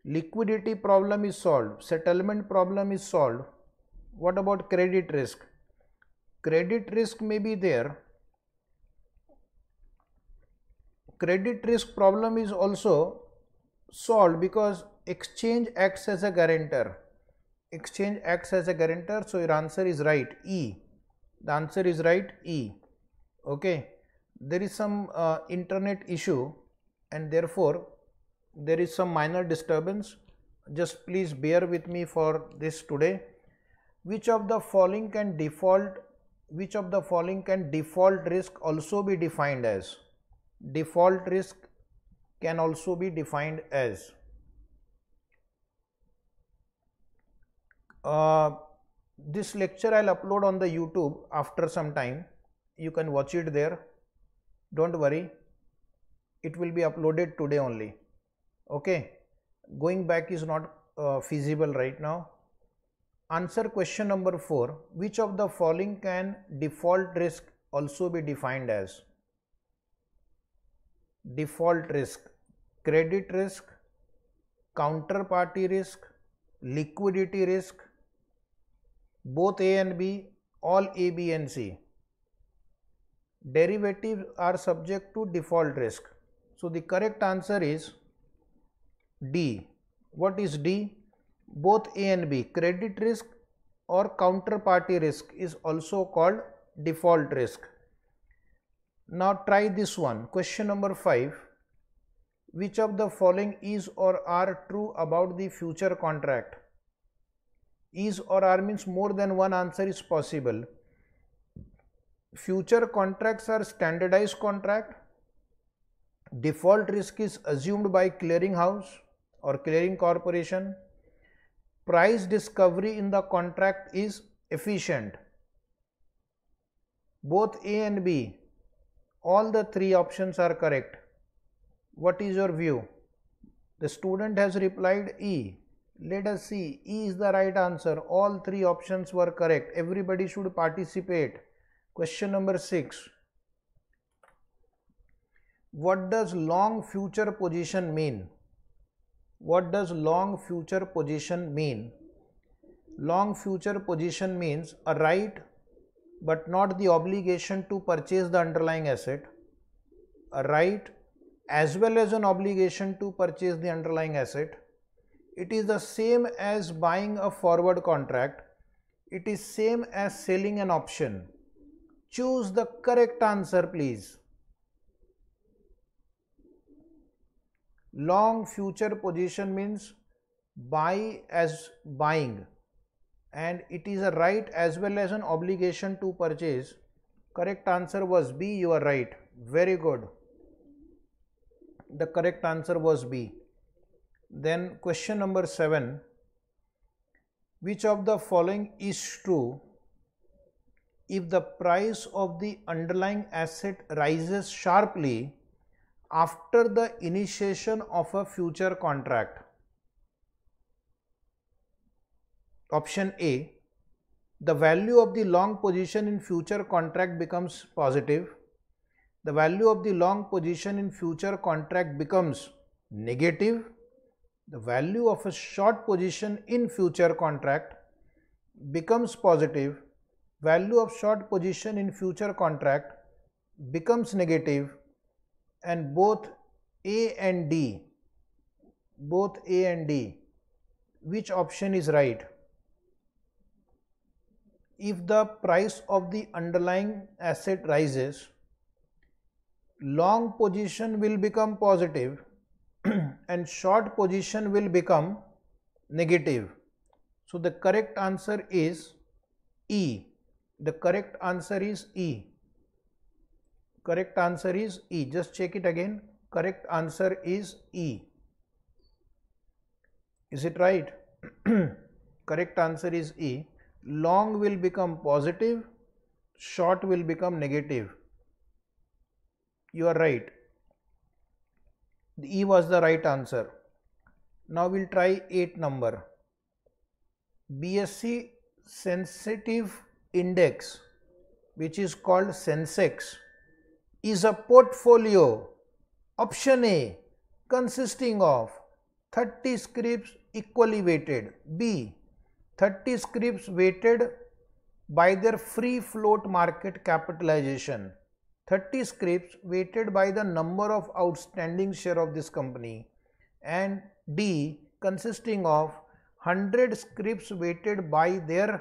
Liquidity problem is solved, settlement problem is solved. What about credit risk? Credit risk may be there. Credit risk problem is also solved because exchange acts as a guarantor. Exchange acts as a guarantor, so your answer is right E. The answer is right E okay there is some uh, internet issue and therefore there is some minor disturbance just please bear with me for this today which of the following can default which of the following can default risk also be defined as default risk can also be defined as uh, this lecture i'll upload on the youtube after some time you can watch it there don't worry it will be uploaded today only okay going back is not uh, feasible right now answer question number 4 which of the following can default risk also be defined as default risk credit risk counterparty risk liquidity risk both a and b all a b and c derivatives are subject to default risk. So, the correct answer is D. What is D? Both A and B, credit risk or counterparty risk is also called default risk. Now, try this one. Question number 5. Which of the following is or are true about the future contract? Is or are means more than one answer is possible future contracts are standardized contract, default risk is assumed by clearing house or clearing corporation, price discovery in the contract is efficient. Both A and B, all the three options are correct. What is your view? The student has replied E. Let us see, E is the right answer. All three options were correct. Everybody should participate. Question number 6. What does long future position mean? What does long future position mean? Long future position means a right but not the obligation to purchase the underlying asset, a right as well as an obligation to purchase the underlying asset. It is the same as buying a forward contract. It is same as selling an option Choose the correct answer please. Long future position means buy as buying and it is a right as well as an obligation to purchase. Correct answer was B, you are right. Very good. The correct answer was B. Then question number 7. Which of the following is true if the price of the underlying asset rises sharply after the initiation of a future contract. Option A, the value of the long position in future contract becomes positive, the value of the long position in future contract becomes negative, the value of a short position in future contract becomes positive value of short position in future contract becomes negative and both A and D, both A and D, which option is right? If the price of the underlying asset rises, long position will become positive (clears throat) and short position will become negative. So, the correct answer is E the correct answer is E. Correct answer is E. Just check it again. Correct answer is E. Is it right? (clears throat) correct answer is E. Long will become positive, short will become negative. You are right. The E was the right answer. Now we will try 8 number. BSc sensitive index which is called Sensex is a portfolio option A consisting of 30 scripts equally weighted B 30 scripts weighted by their free float market capitalization 30 scripts weighted by the number of outstanding share of this company and D consisting of 100 scripts weighted by their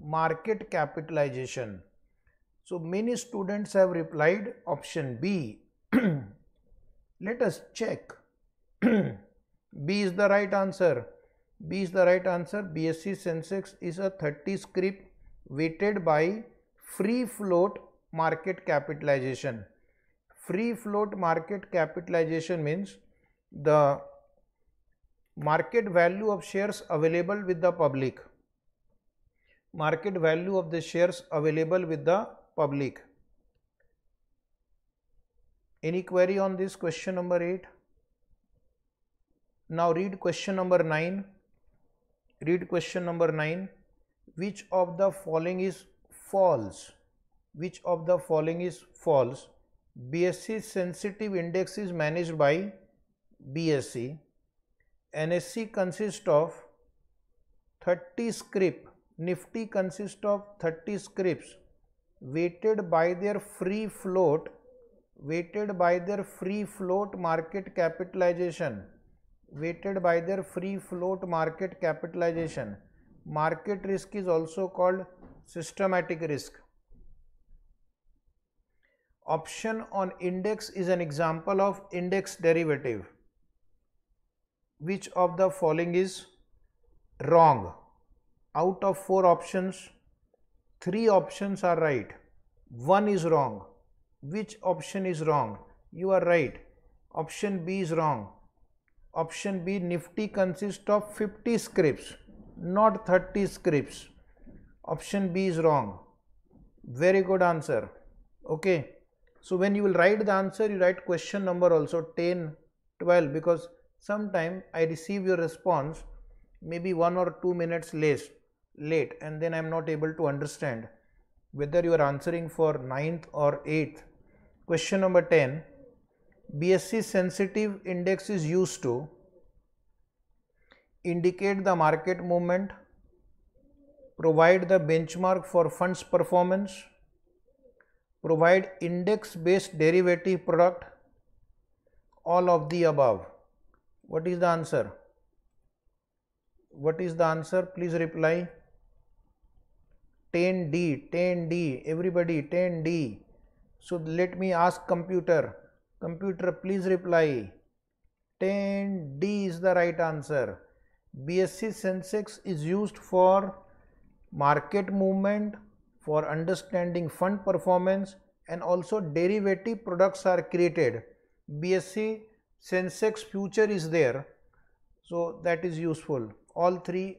market capitalization. So, many students have replied option B. (clears throat) Let us check. (clears throat) B is the right answer. B is the right answer. BSE Sensex is a 30 script weighted by free float market capitalization. Free float market capitalization means the market value of shares available with the public market value of the shares available with the public. Any query on this question number 8? Now read question number 9. Read question number 9. Which of the following is false? Which of the following is false? BSC sensitive index is managed by BSC. NSC consists of 30 script Nifty consists of 30 scrips weighted by their free float weighted by their free float market capitalization weighted by their free float market capitalization market risk is also called systematic risk option on index is an example of index derivative which of the following is wrong out of 4 options, 3 options are right, 1 is wrong. Which option is wrong? You are right. Option B is wrong. Option B Nifty consists of 50 scripts, not 30 scripts. Option B is wrong. Very good answer. Okay. So, when you will write the answer, you write question number also 10, 12 because sometime I receive your response maybe 1 or 2 minutes less late and then I am not able to understand whether you are answering for 9th or 8th. Question number 10 BSC sensitive index is used to indicate the market movement, provide the benchmark for funds performance, provide index based derivative product, all of the above. What is the answer? What is the answer? Please reply. 10D, 10D, everybody 10D. So let me ask computer, computer please reply. 10D is the right answer. BSC Sensex is used for market movement, for understanding fund performance and also derivative products are created. BSC Sensex future is there. So that is useful. All three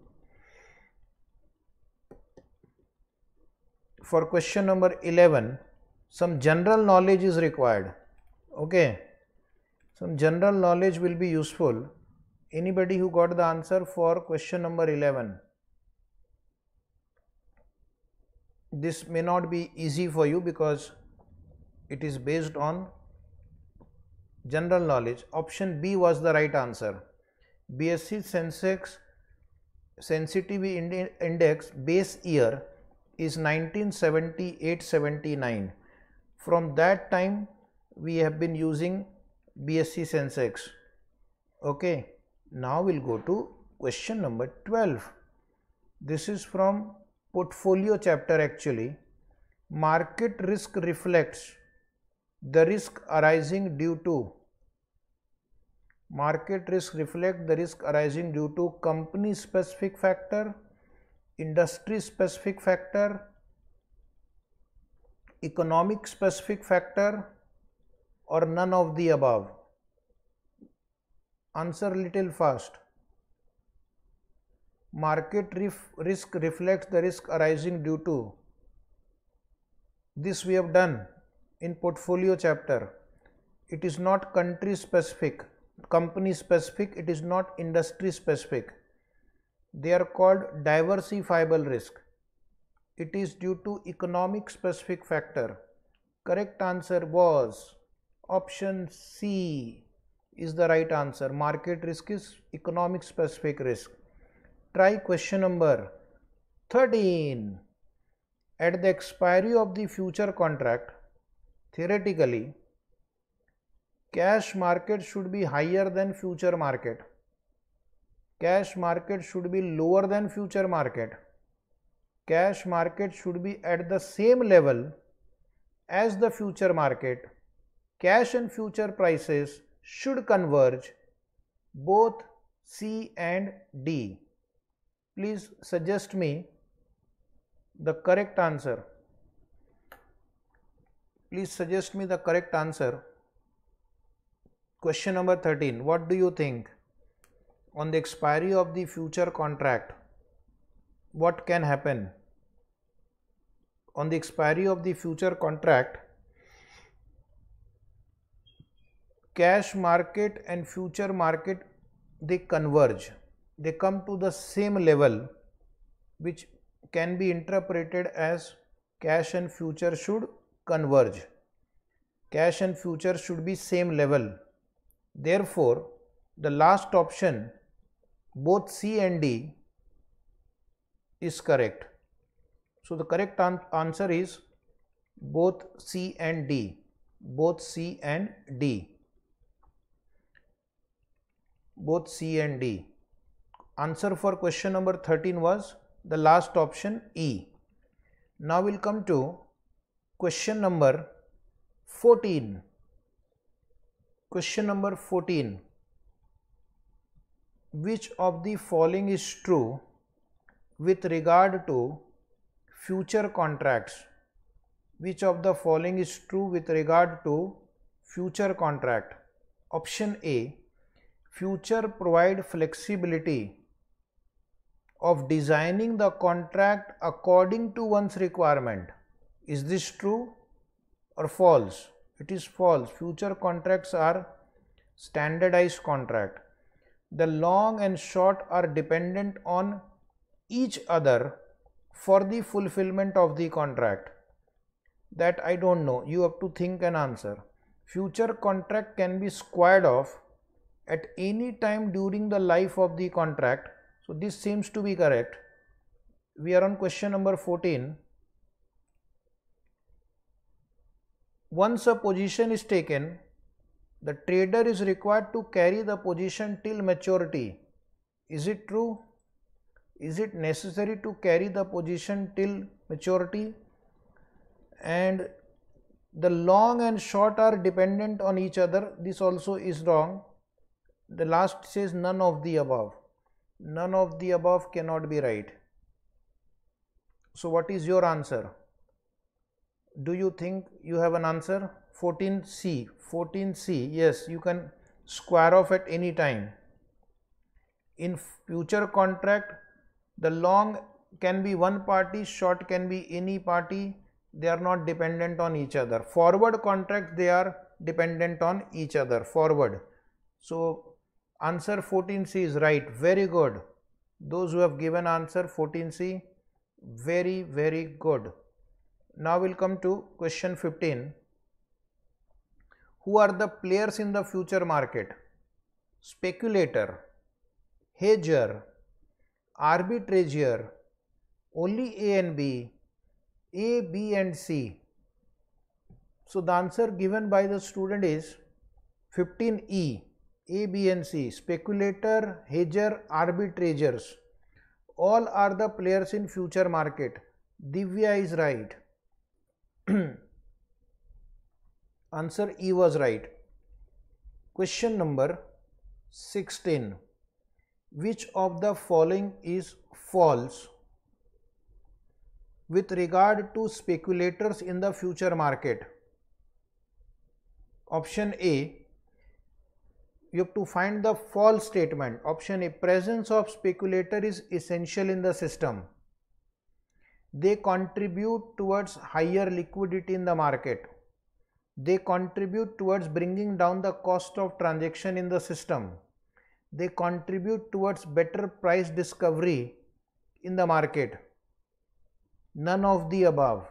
for question number 11 some general knowledge is required okay some general knowledge will be useful anybody who got the answer for question number 11 this may not be easy for you because it is based on general knowledge option b was the right answer bsc sensex sensitivity index base year is 1978-79. From that time we have been using BSc Sensex. Okay. Now we will go to question number 12. This is from portfolio chapter actually. Market risk reflects the risk arising due to market risk reflect the risk arising due to company specific factor industry specific factor, economic specific factor or none of the above? Answer little fast. Market risk reflects the risk arising due to. This we have done in portfolio chapter. It is not country specific, company specific, it is not industry specific they are called diversifiable risk. It is due to economic specific factor. Correct answer was option C is the right answer. Market risk is economic specific risk. Try question number 13. At the expiry of the future contract, theoretically, cash market should be higher than future market cash market should be lower than future market cash market should be at the same level as the future market cash and future prices should converge both C and D please suggest me the correct answer please suggest me the correct answer question number 13 what do you think on the expiry of the future contract, what can happen? On the expiry of the future contract, cash market and future market they converge, they come to the same level which can be interpreted as cash and future should converge. Cash and future should be same level. Therefore, the last option both C and D is correct. So, the correct an answer is both C and D, both C and D, both C and D. Answer for question number 13 was the last option E. Now, we will come to question number 14. Question number 14 which of the following is true with regard to future contracts which of the following is true with regard to future contract option a future provide flexibility of designing the contract according to one's requirement is this true or false it is false future contracts are standardized contract the long and short are dependent on each other for the fulfillment of the contract that I don't know you have to think and answer future contract can be squared off at any time during the life of the contract so this seems to be correct we are on question number 14 once a position is taken the trader is required to carry the position till maturity. Is it true? Is it necessary to carry the position till maturity? And the long and short are dependent on each other. This also is wrong. The last says none of the above. None of the above cannot be right. So, what is your answer? Do you think you have an answer? 14C, 14C, yes, you can square off at any time. In future contract, the long can be one party, short can be any party, they are not dependent on each other. Forward contract, they are dependent on each other, forward. So, answer 14C is right, very good. Those who have given answer 14C, very, very good. Now, we will come to question 15 who are the players in the future market? Speculator, hedger, arbitrager, only A and B, A, B and C. So, the answer given by the student is 15 E, A, B and C, speculator, hedger, arbitragers. All are the players in future market. Divya is right. (clears throat) Answer E was right. Question number 16. Which of the following is false with regard to speculators in the future market? Option A. You have to find the false statement. Option A. Presence of speculator is essential in the system. They contribute towards higher liquidity in the market. They contribute towards bringing down the cost of transaction in the system. They contribute towards better price discovery in the market. None of the above.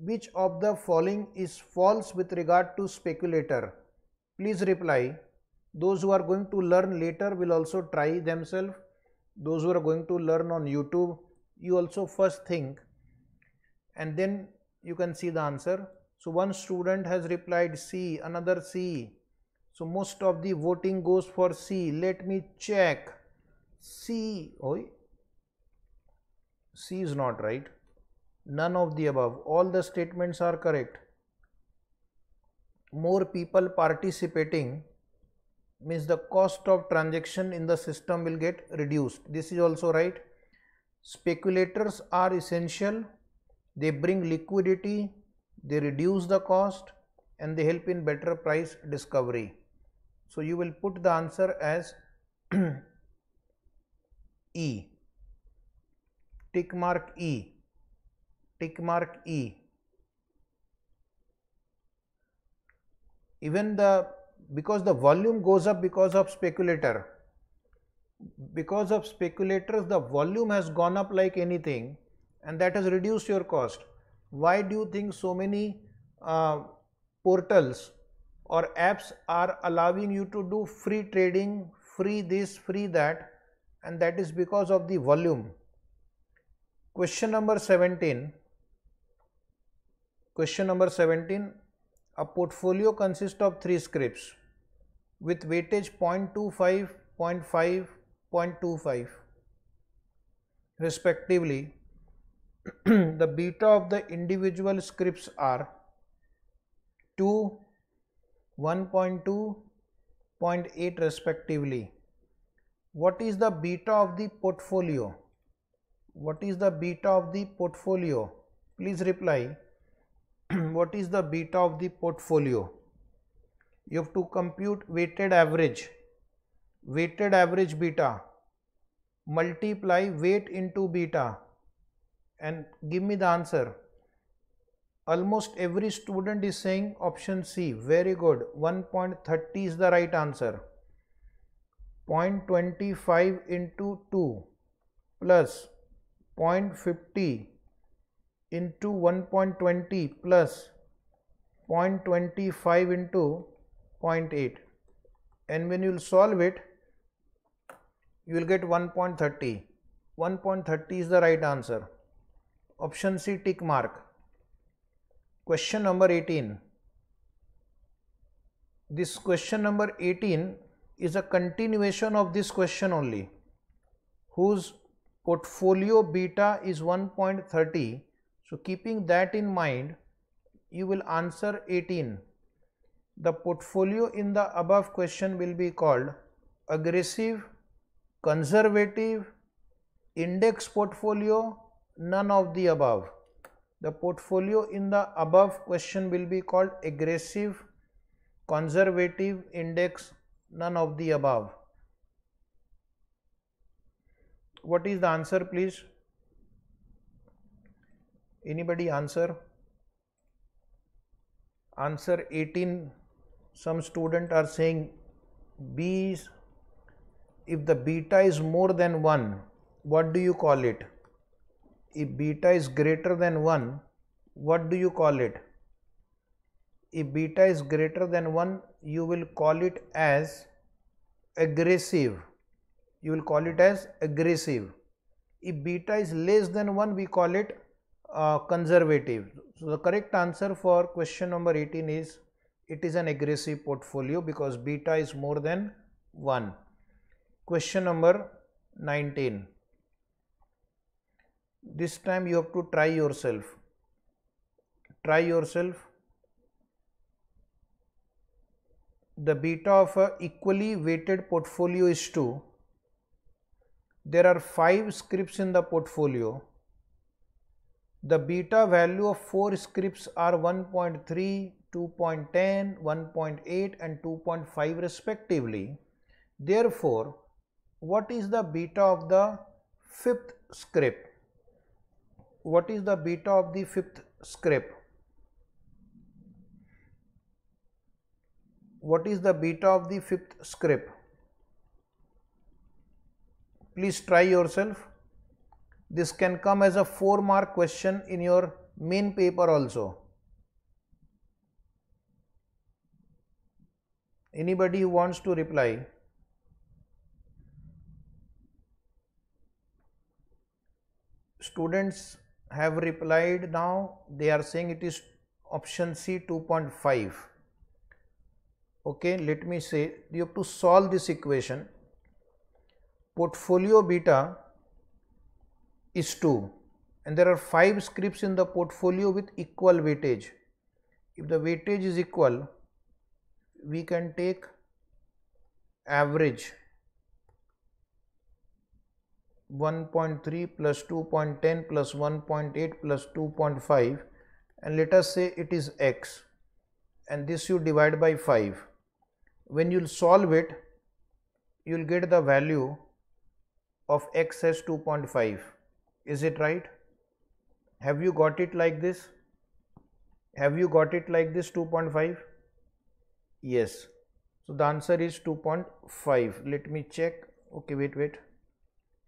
Which of the following is false with regard to speculator? Please reply those who are going to learn later will also try themselves those who are going to learn on youtube you also first think and then you can see the answer. So, one student has replied C, another C. So, most of the voting goes for C. Let me check. C, oh, C is not right. None of the above. All the statements are correct. More people participating means the cost of transaction in the system will get reduced. This is also right. Speculators are essential, they bring liquidity, they reduce the cost and they help in better price discovery. So, you will put the answer as (clears throat) E, tick mark E, tick mark E. Even the because the volume goes up because of speculator because of speculators the volume has gone up like anything and that has reduced your cost. Why do you think so many uh, portals or apps are allowing you to do free trading, free this, free that and that is because of the volume. Question number 17, question number 17, a portfolio consists of 3 scripts with weightage 0 0.25, 0.5 0.25 respectively (clears throat) the beta of the individual scripts are 2 1.2 0.8 respectively what is the beta of the portfolio what is the beta of the portfolio please reply (clears throat) what is the beta of the portfolio you have to compute weighted average weighted average beta multiply weight into beta and give me the answer almost every student is saying option C very good 1.30 is the right answer 0.25 into 2 plus 0.50 into 1.20 plus 0.25 into 0.8 and when you will solve it you will get 1.30. 1.30 is the right answer. Option C tick mark. Question number 18. This question number 18 is a continuation of this question only whose portfolio beta is 1.30. So, keeping that in mind you will answer 18. The portfolio in the above question will be called aggressive conservative, index portfolio, none of the above. The portfolio in the above question will be called aggressive, conservative, index, none of the above. What is the answer please? Anybody answer? Answer 18, some student are saying B if the beta is more than 1, what do you call it? If beta is greater than 1, what do you call it? If beta is greater than 1, you will call it as aggressive. You will call it as aggressive. If beta is less than 1, we call it uh, conservative. So, the correct answer for question number 18 is it is an aggressive portfolio because beta is more than 1 question number 19. This time you have to try yourself. Try yourself. The beta of a equally weighted portfolio is 2. There are 5 scripts in the portfolio. The beta value of 4 scripts are 1.3, 2.10, 1.8 and 2.5 respectively. Therefore, what is the beta of the fifth script? What is the beta of the fifth script? What is the beta of the fifth script? Please try yourself. This can come as a 4 mark question in your main paper also. Anybody who wants to reply? students have replied now they are saying it is option C 2.5. Okay, let me say you have to solve this equation portfolio beta is 2 and there are 5 scripts in the portfolio with equal weightage. If the weightage is equal we can take average 1.3 plus 2.10 plus 1.8 plus 2.5 and let us say it is x and this you divide by 5. When you will solve it, you will get the value of x as 2.5. Is it right? Have you got it like this? Have you got it like this 2.5? Yes. So, the answer is 2.5. Let me check. Okay, wait, wait.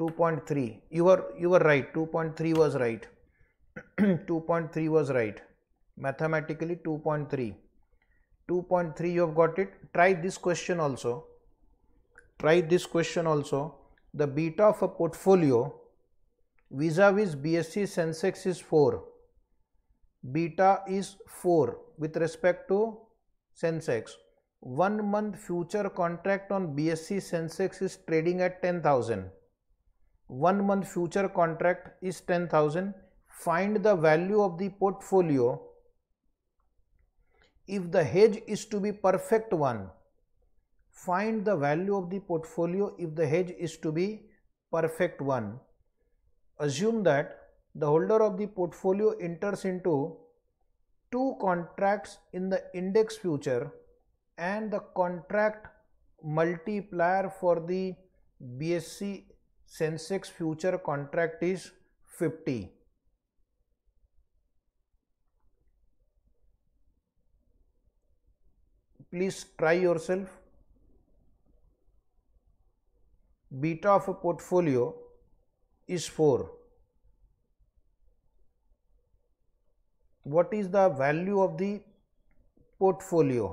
2.3 you were you were right 2.3 was right (clears throat) 2.3 was right mathematically 2.3 2.3 you have got it try this question also try this question also the beta of a portfolio vis-a-vis BSE Sensex is 4 beta is 4 with respect to Sensex one month future contract on BSE Sensex is trading at 10,000 one month future contract is 10,000 find the value of the portfolio if the hedge is to be perfect one find the value of the portfolio if the hedge is to be perfect one assume that the holder of the portfolio enters into two contracts in the index future and the contract multiplier for the BSC Sensex future contract is 50. Please try yourself. Beta of a portfolio is 4. What is the value of the portfolio?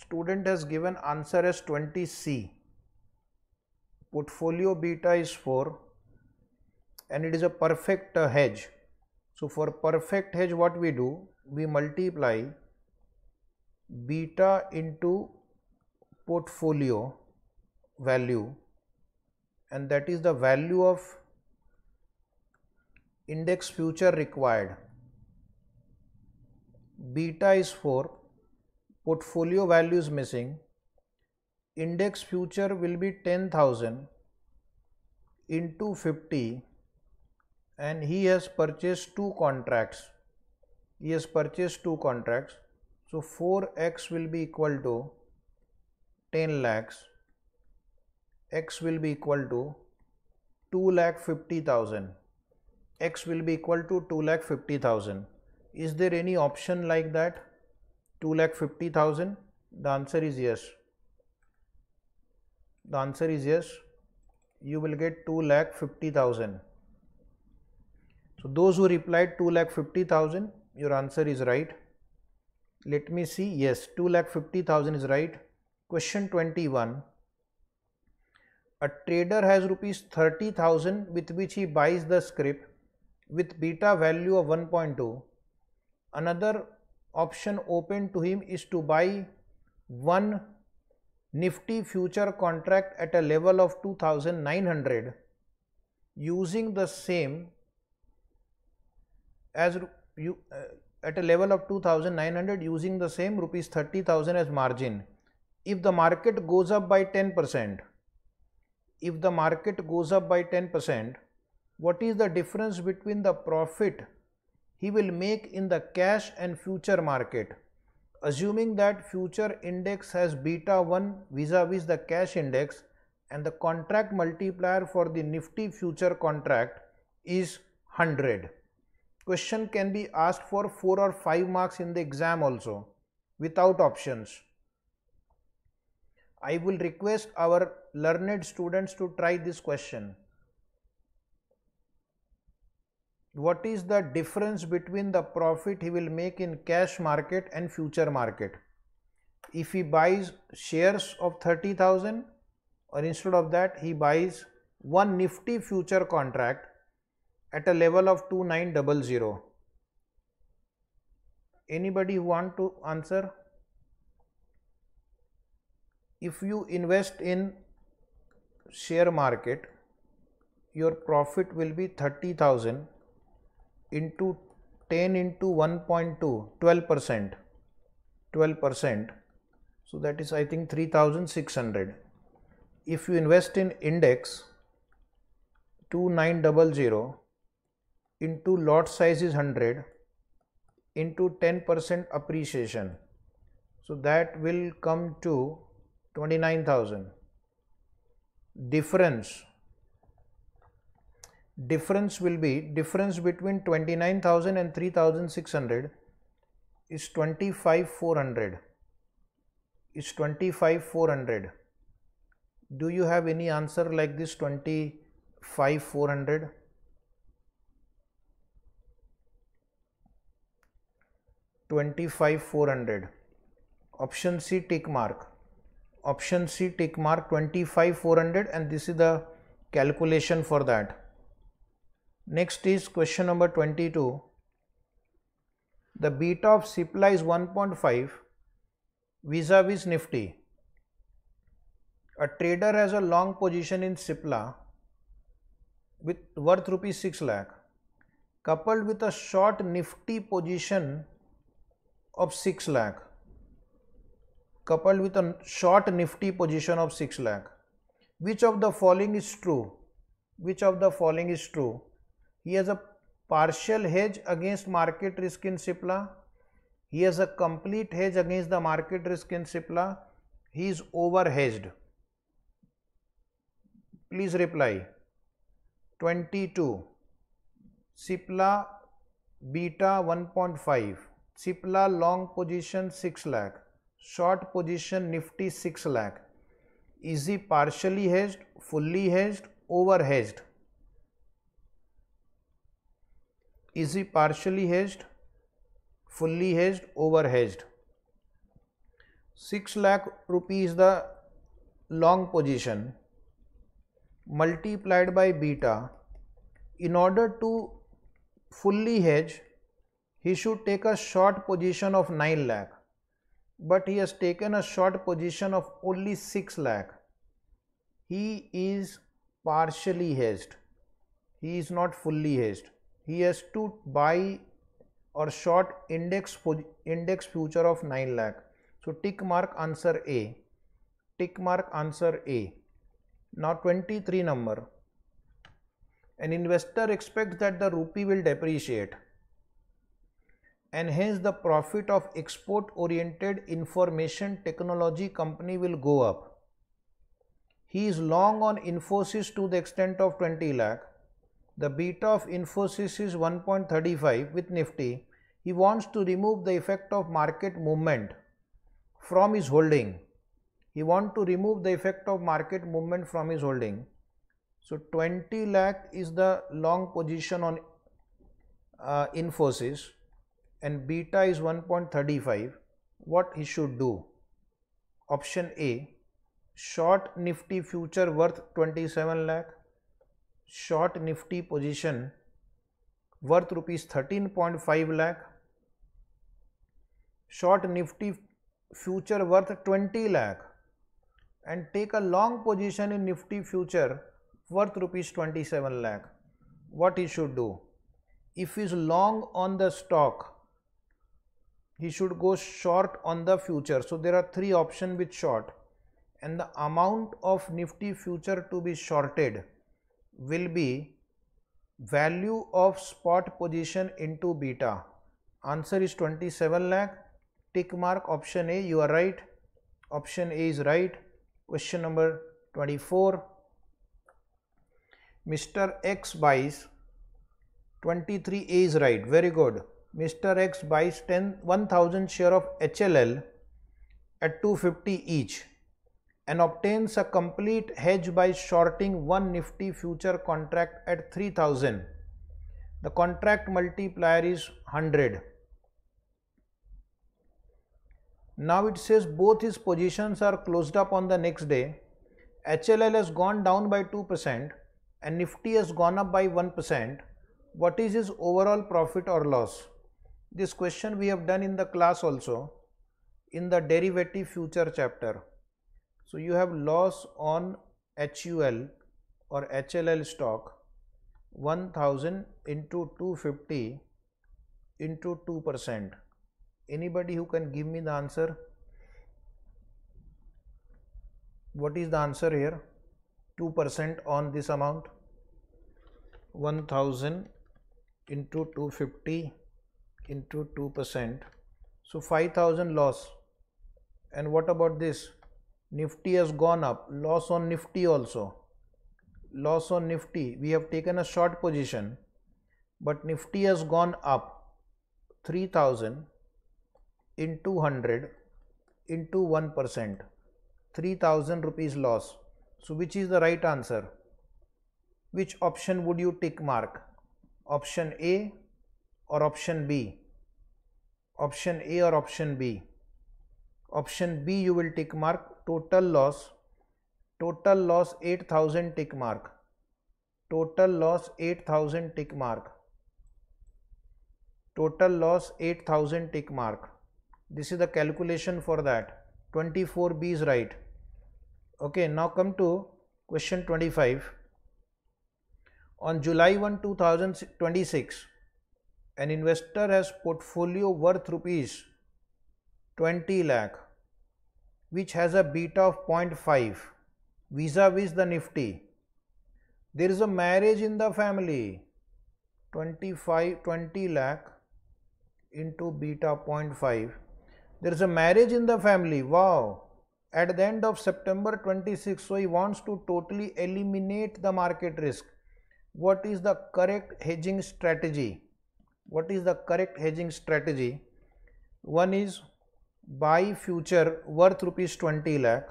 student has given answer as 20C. Portfolio beta is 4 and it is a perfect uh, hedge. So, for perfect hedge what we do? We multiply beta into portfolio value and that is the value of index future required. Beta is 4 portfolio value is missing, index future will be 10,000 into 50 and he has purchased two contracts. He has purchased two contracts. So, 4x will be equal to 10 lakhs, x will be equal to 2 lakh 50,000, x will be equal to 2 lakh 50,000. Is there any option like that? 2 lakh 50,000? The answer is yes. The answer is yes. You will get 2 lakh 50,000. So, those who replied 2 lakh 50,000, your answer is right. Let me see. Yes, 2 lakh 50,000 is right. Question 21. A trader has rupees 30,000 with which he buys the script with beta value of 1.2. Another option open to him is to buy one nifty future contract at a level of 2900 using the same as you uh, at a level of 2900 using the same rupees 30000 as margin if the market goes up by 10 percent if the market goes up by 10 percent what is the difference between the profit he will make in the cash and future market. Assuming that future index has beta 1 vis-a-vis -vis the cash index and the contract multiplier for the nifty future contract is 100. Question can be asked for 4 or 5 marks in the exam also without options. I will request our learned students to try this question what is the difference between the profit he will make in cash market and future market if he buys shares of 30000 or instead of that he buys one nifty future contract at a level of 2900 anybody want to answer if you invest in share market your profit will be 30000 into 10 into 1.2 12 percent 12 percent so that is I think 3600 if you invest in index 2900 into lot size is 100 into 10 percent appreciation so that will come to 29000 difference difference will be difference between 29,000 and 3,600 is 25,400 is 25,400. Do you have any answer like this 25,400? Twenty-five four hundred. Option C tick mark. Option C tick mark twenty-five four hundred, and this is the calculation for that. Next is question number 22. The beta of Cipla is 1.5 vis-a-vis Nifty. A trader has a long position in Cipla with worth rupees 6 lakh coupled with a short Nifty position of 6 lakh coupled with a short Nifty position of 6 lakh. Which of the following is true? Which of the following is true? He has a partial hedge against market risk in Cipla he has a complete hedge against the market risk in Cipla he is over hedged please reply twenty two Cipla beta one point five Cipla long position six lakh short position Nifty six lakh is he partially hedged fully hedged over hedged is he partially hedged, fully hedged, over hedged? 6 lakh rupee is the long position multiplied by beta. In order to fully hedge, he should take a short position of 9 lakh, but he has taken a short position of only 6 lakh. He is partially hedged, he is not fully hedged he has to buy or short index index future of 9 lakh. So, tick mark answer A, tick mark answer A. Now, 23 number. An investor expects that the rupee will depreciate and hence the profit of export oriented information technology company will go up. He is long on Infosys to the extent of 20 lakh the beta of Infosys is 1.35 with Nifty, he wants to remove the effect of market movement from his holding. He wants to remove the effect of market movement from his holding. So, 20 lakh is the long position on uh, Infosys and beta is 1.35. What he should do? Option A, short nifty future worth 27 lakh short nifty position worth rupees 13.5 lakh short nifty future worth 20 lakh and take a long position in nifty future worth rupees 27 lakh what he should do if he is long on the stock he should go short on the future so there are three options with short and the amount of nifty future to be shorted will be value of spot position into beta. Answer is 27 lakh. Tick mark option A, you are right. Option A is right. Question number 24. Mr. X buys 23 A is right. Very good. Mr. X buys 10 1000 share of HLL at 250 each and obtains a complete hedge by shorting one nifty future contract at 3000 the contract multiplier is 100 now it says both his positions are closed up on the next day HLL has gone down by 2% and Nifty has gone up by 1%. What is his overall profit or loss? This question we have done in the class also in the derivative future chapter. So, you have loss on HUL or HLL stock 1000 into 250 into 2 percent. Anybody who can give me the answer? What is the answer here? 2 percent on this amount 1000 into 250 into 2 percent. So, 5000 loss and what about this Nifty has gone up, loss on Nifty also. Loss on Nifty, we have taken a short position, but Nifty has gone up 3000 into 100 into 1%, 3000 rupees loss. So, which is the right answer? Which option would you tick mark? Option A or option B? Option A or option B? Option B you will tick mark total loss total loss 8000 tick mark total loss 8000 tick mark total loss 8000 tick mark this is the calculation for that 24b is right okay now come to question 25 on july 1 2026 an investor has portfolio worth rupees 20 lakh which has a beta of 0.5 vis-a-vis -vis the nifty. There is a marriage in the family 25 20 lakh into beta 0.5. There is a marriage in the family wow at the end of September 26 so he wants to totally eliminate the market risk. What is the correct hedging strategy? What is the correct hedging strategy? One is buy future worth rupees 20 lakh,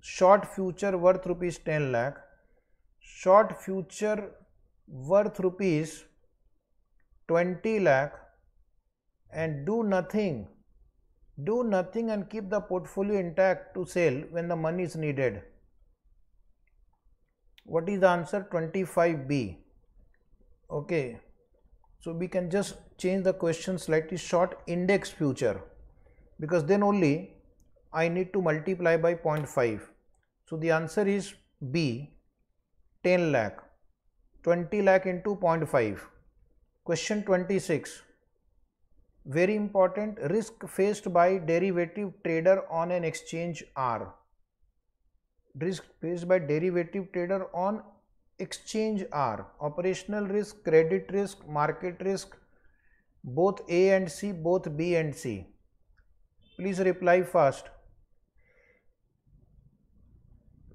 short future worth rupees 10 lakh, short future worth rupees 20 lakh and do nothing, do nothing and keep the portfolio intact to sell when the money is needed. What is the answer? 25B. Okay. So, we can just change the question slightly short index future because then only I need to multiply by 0.5. So, the answer is B 10 lakh 20 lakh into 0.5. Question 26 very important risk faced by derivative trader on an exchange R. Risk faced by derivative trader on exchange R operational risk, credit risk, market risk both A and C, both B and C Please reply fast.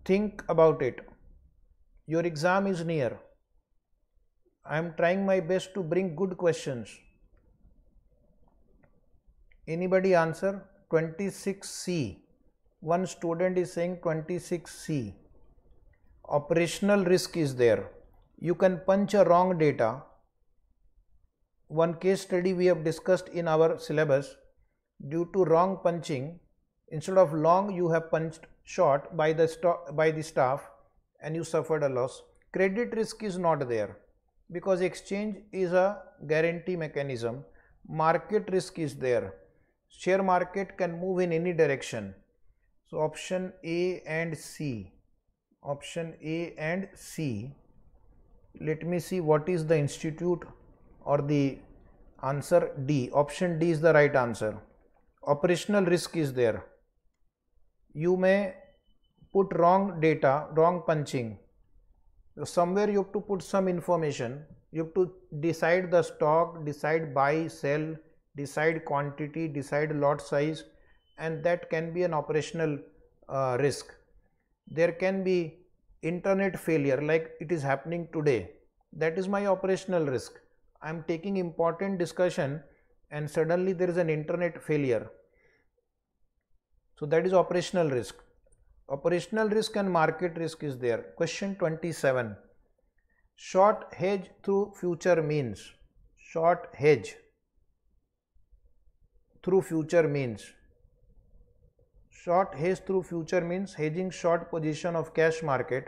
Think about it. Your exam is near. I am trying my best to bring good questions. Anybody answer? 26C. One student is saying 26C. Operational risk is there. You can punch a wrong data. One case study we have discussed in our syllabus due to wrong punching instead of long you have punched short by the by the staff and you suffered a loss credit risk is not there because exchange is a guarantee mechanism market risk is there share market can move in any direction so option a and c option a and c let me see what is the institute or the answer d option d is the right answer operational risk is there. You may put wrong data, wrong punching. Somewhere you have to put some information, you have to decide the stock, decide buy, sell, decide quantity, decide lot size and that can be an operational uh, risk. There can be internet failure like it is happening today that is my operational risk. I am taking important discussion and suddenly there is an internet failure so, that is operational risk. Operational risk and market risk is there. Question 27 Short hedge through future means. Short hedge through future means. Short hedge through future means hedging short position of cash market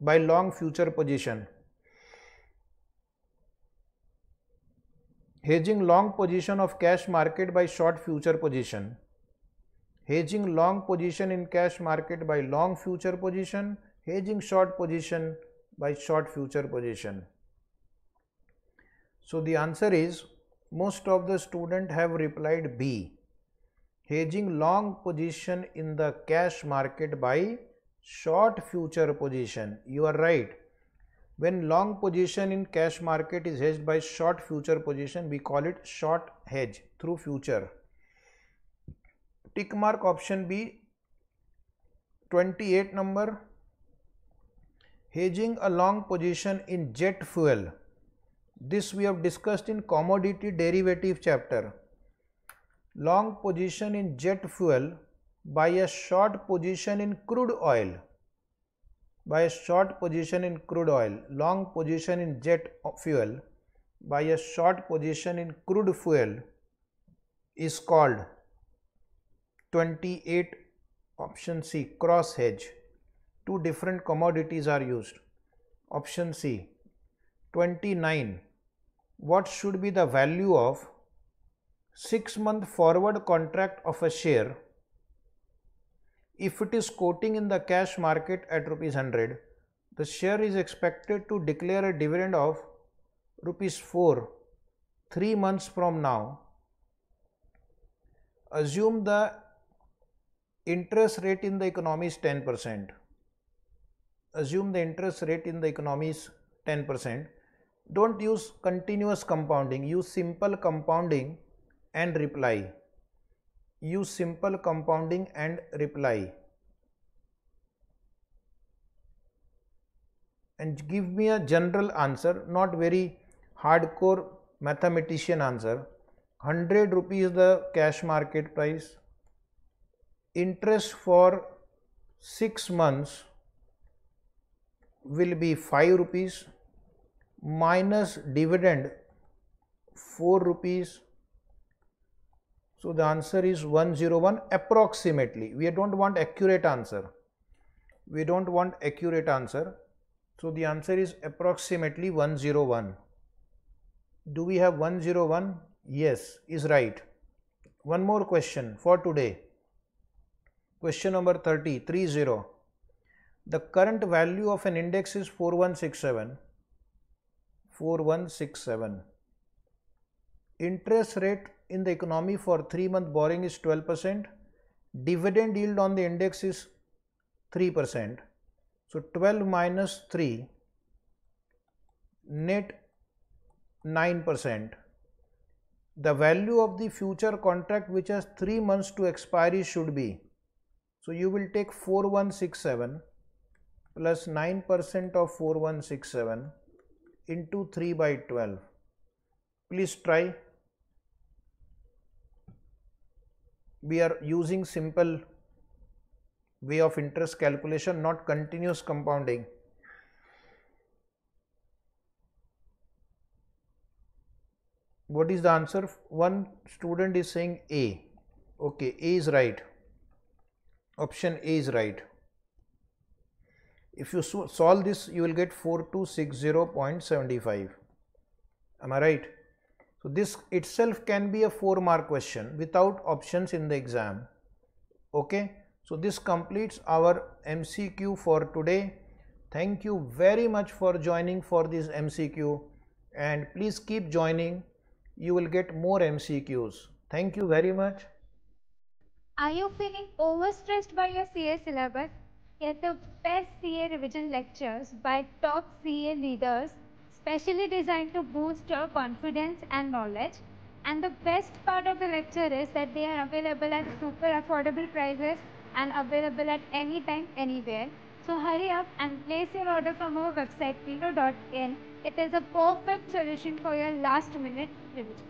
by long future position hedging long position of cash market by short future position hedging long position in cash market by long future position hedging short position by short future position so the answer is most of the student have replied b hedging long position in the cash market by short future position you are right when long position in cash market is hedged by short future position, we call it short hedge through future. Tick mark option B 28 number hedging a long position in jet fuel. This we have discussed in commodity derivative chapter. Long position in jet fuel by a short position in crude oil by a short position in crude oil, long position in jet fuel, by a short position in crude fuel is called 28 option C cross hedge. Two different commodities are used. Option C 29 what should be the value of 6 month forward contract of a share if it is quoting in the cash market at rupees 100, the share is expected to declare a dividend of rupees 4 3 months from now. Assume the interest rate in the economy is 10 percent. Assume the interest rate in the economy is 10 percent. Do not use continuous compounding, use simple compounding and reply use simple compounding and reply and give me a general answer not very hardcore mathematician answer 100 rupees the cash market price interest for 6 months will be 5 rupees minus dividend 4 rupees so, the answer is 101 approximately. We do not want accurate answer. We do not want accurate answer. So, the answer is approximately 101. Do we have 101? Yes, is right. One more question for today. Question number 30, 30. The current value of an index is 4167. 4167. Interest rate in the economy for 3 month borrowing is 12 percent, dividend yield on the index is 3 percent. So, 12 minus 3 net 9 percent. The value of the future contract which has 3 months to expiry should be. So, you will take 4167 plus 9 percent of 4167 into 3 by 12. Please try. we are using simple way of interest calculation not continuous compounding. What is the answer? One student is saying A. Okay, A is right. Option A is right. If you solve this, you will get 4260.75. Am I right? So, this itself can be a 4 mark question without options in the exam. Okay. So, this completes our MCQ for today. Thank you very much for joining for this MCQ and please keep joining. You will get more MCQs. Thank you very much. Are you feeling overstressed by your CA syllabus? Get the best CA revision lectures by top CA leaders specially designed to boost your confidence and knowledge. And the best part of the lecture is that they are available at super affordable prices and available at any time, anywhere. So hurry up and place your order from our website pino.in. It is a perfect solution for your last minute revision.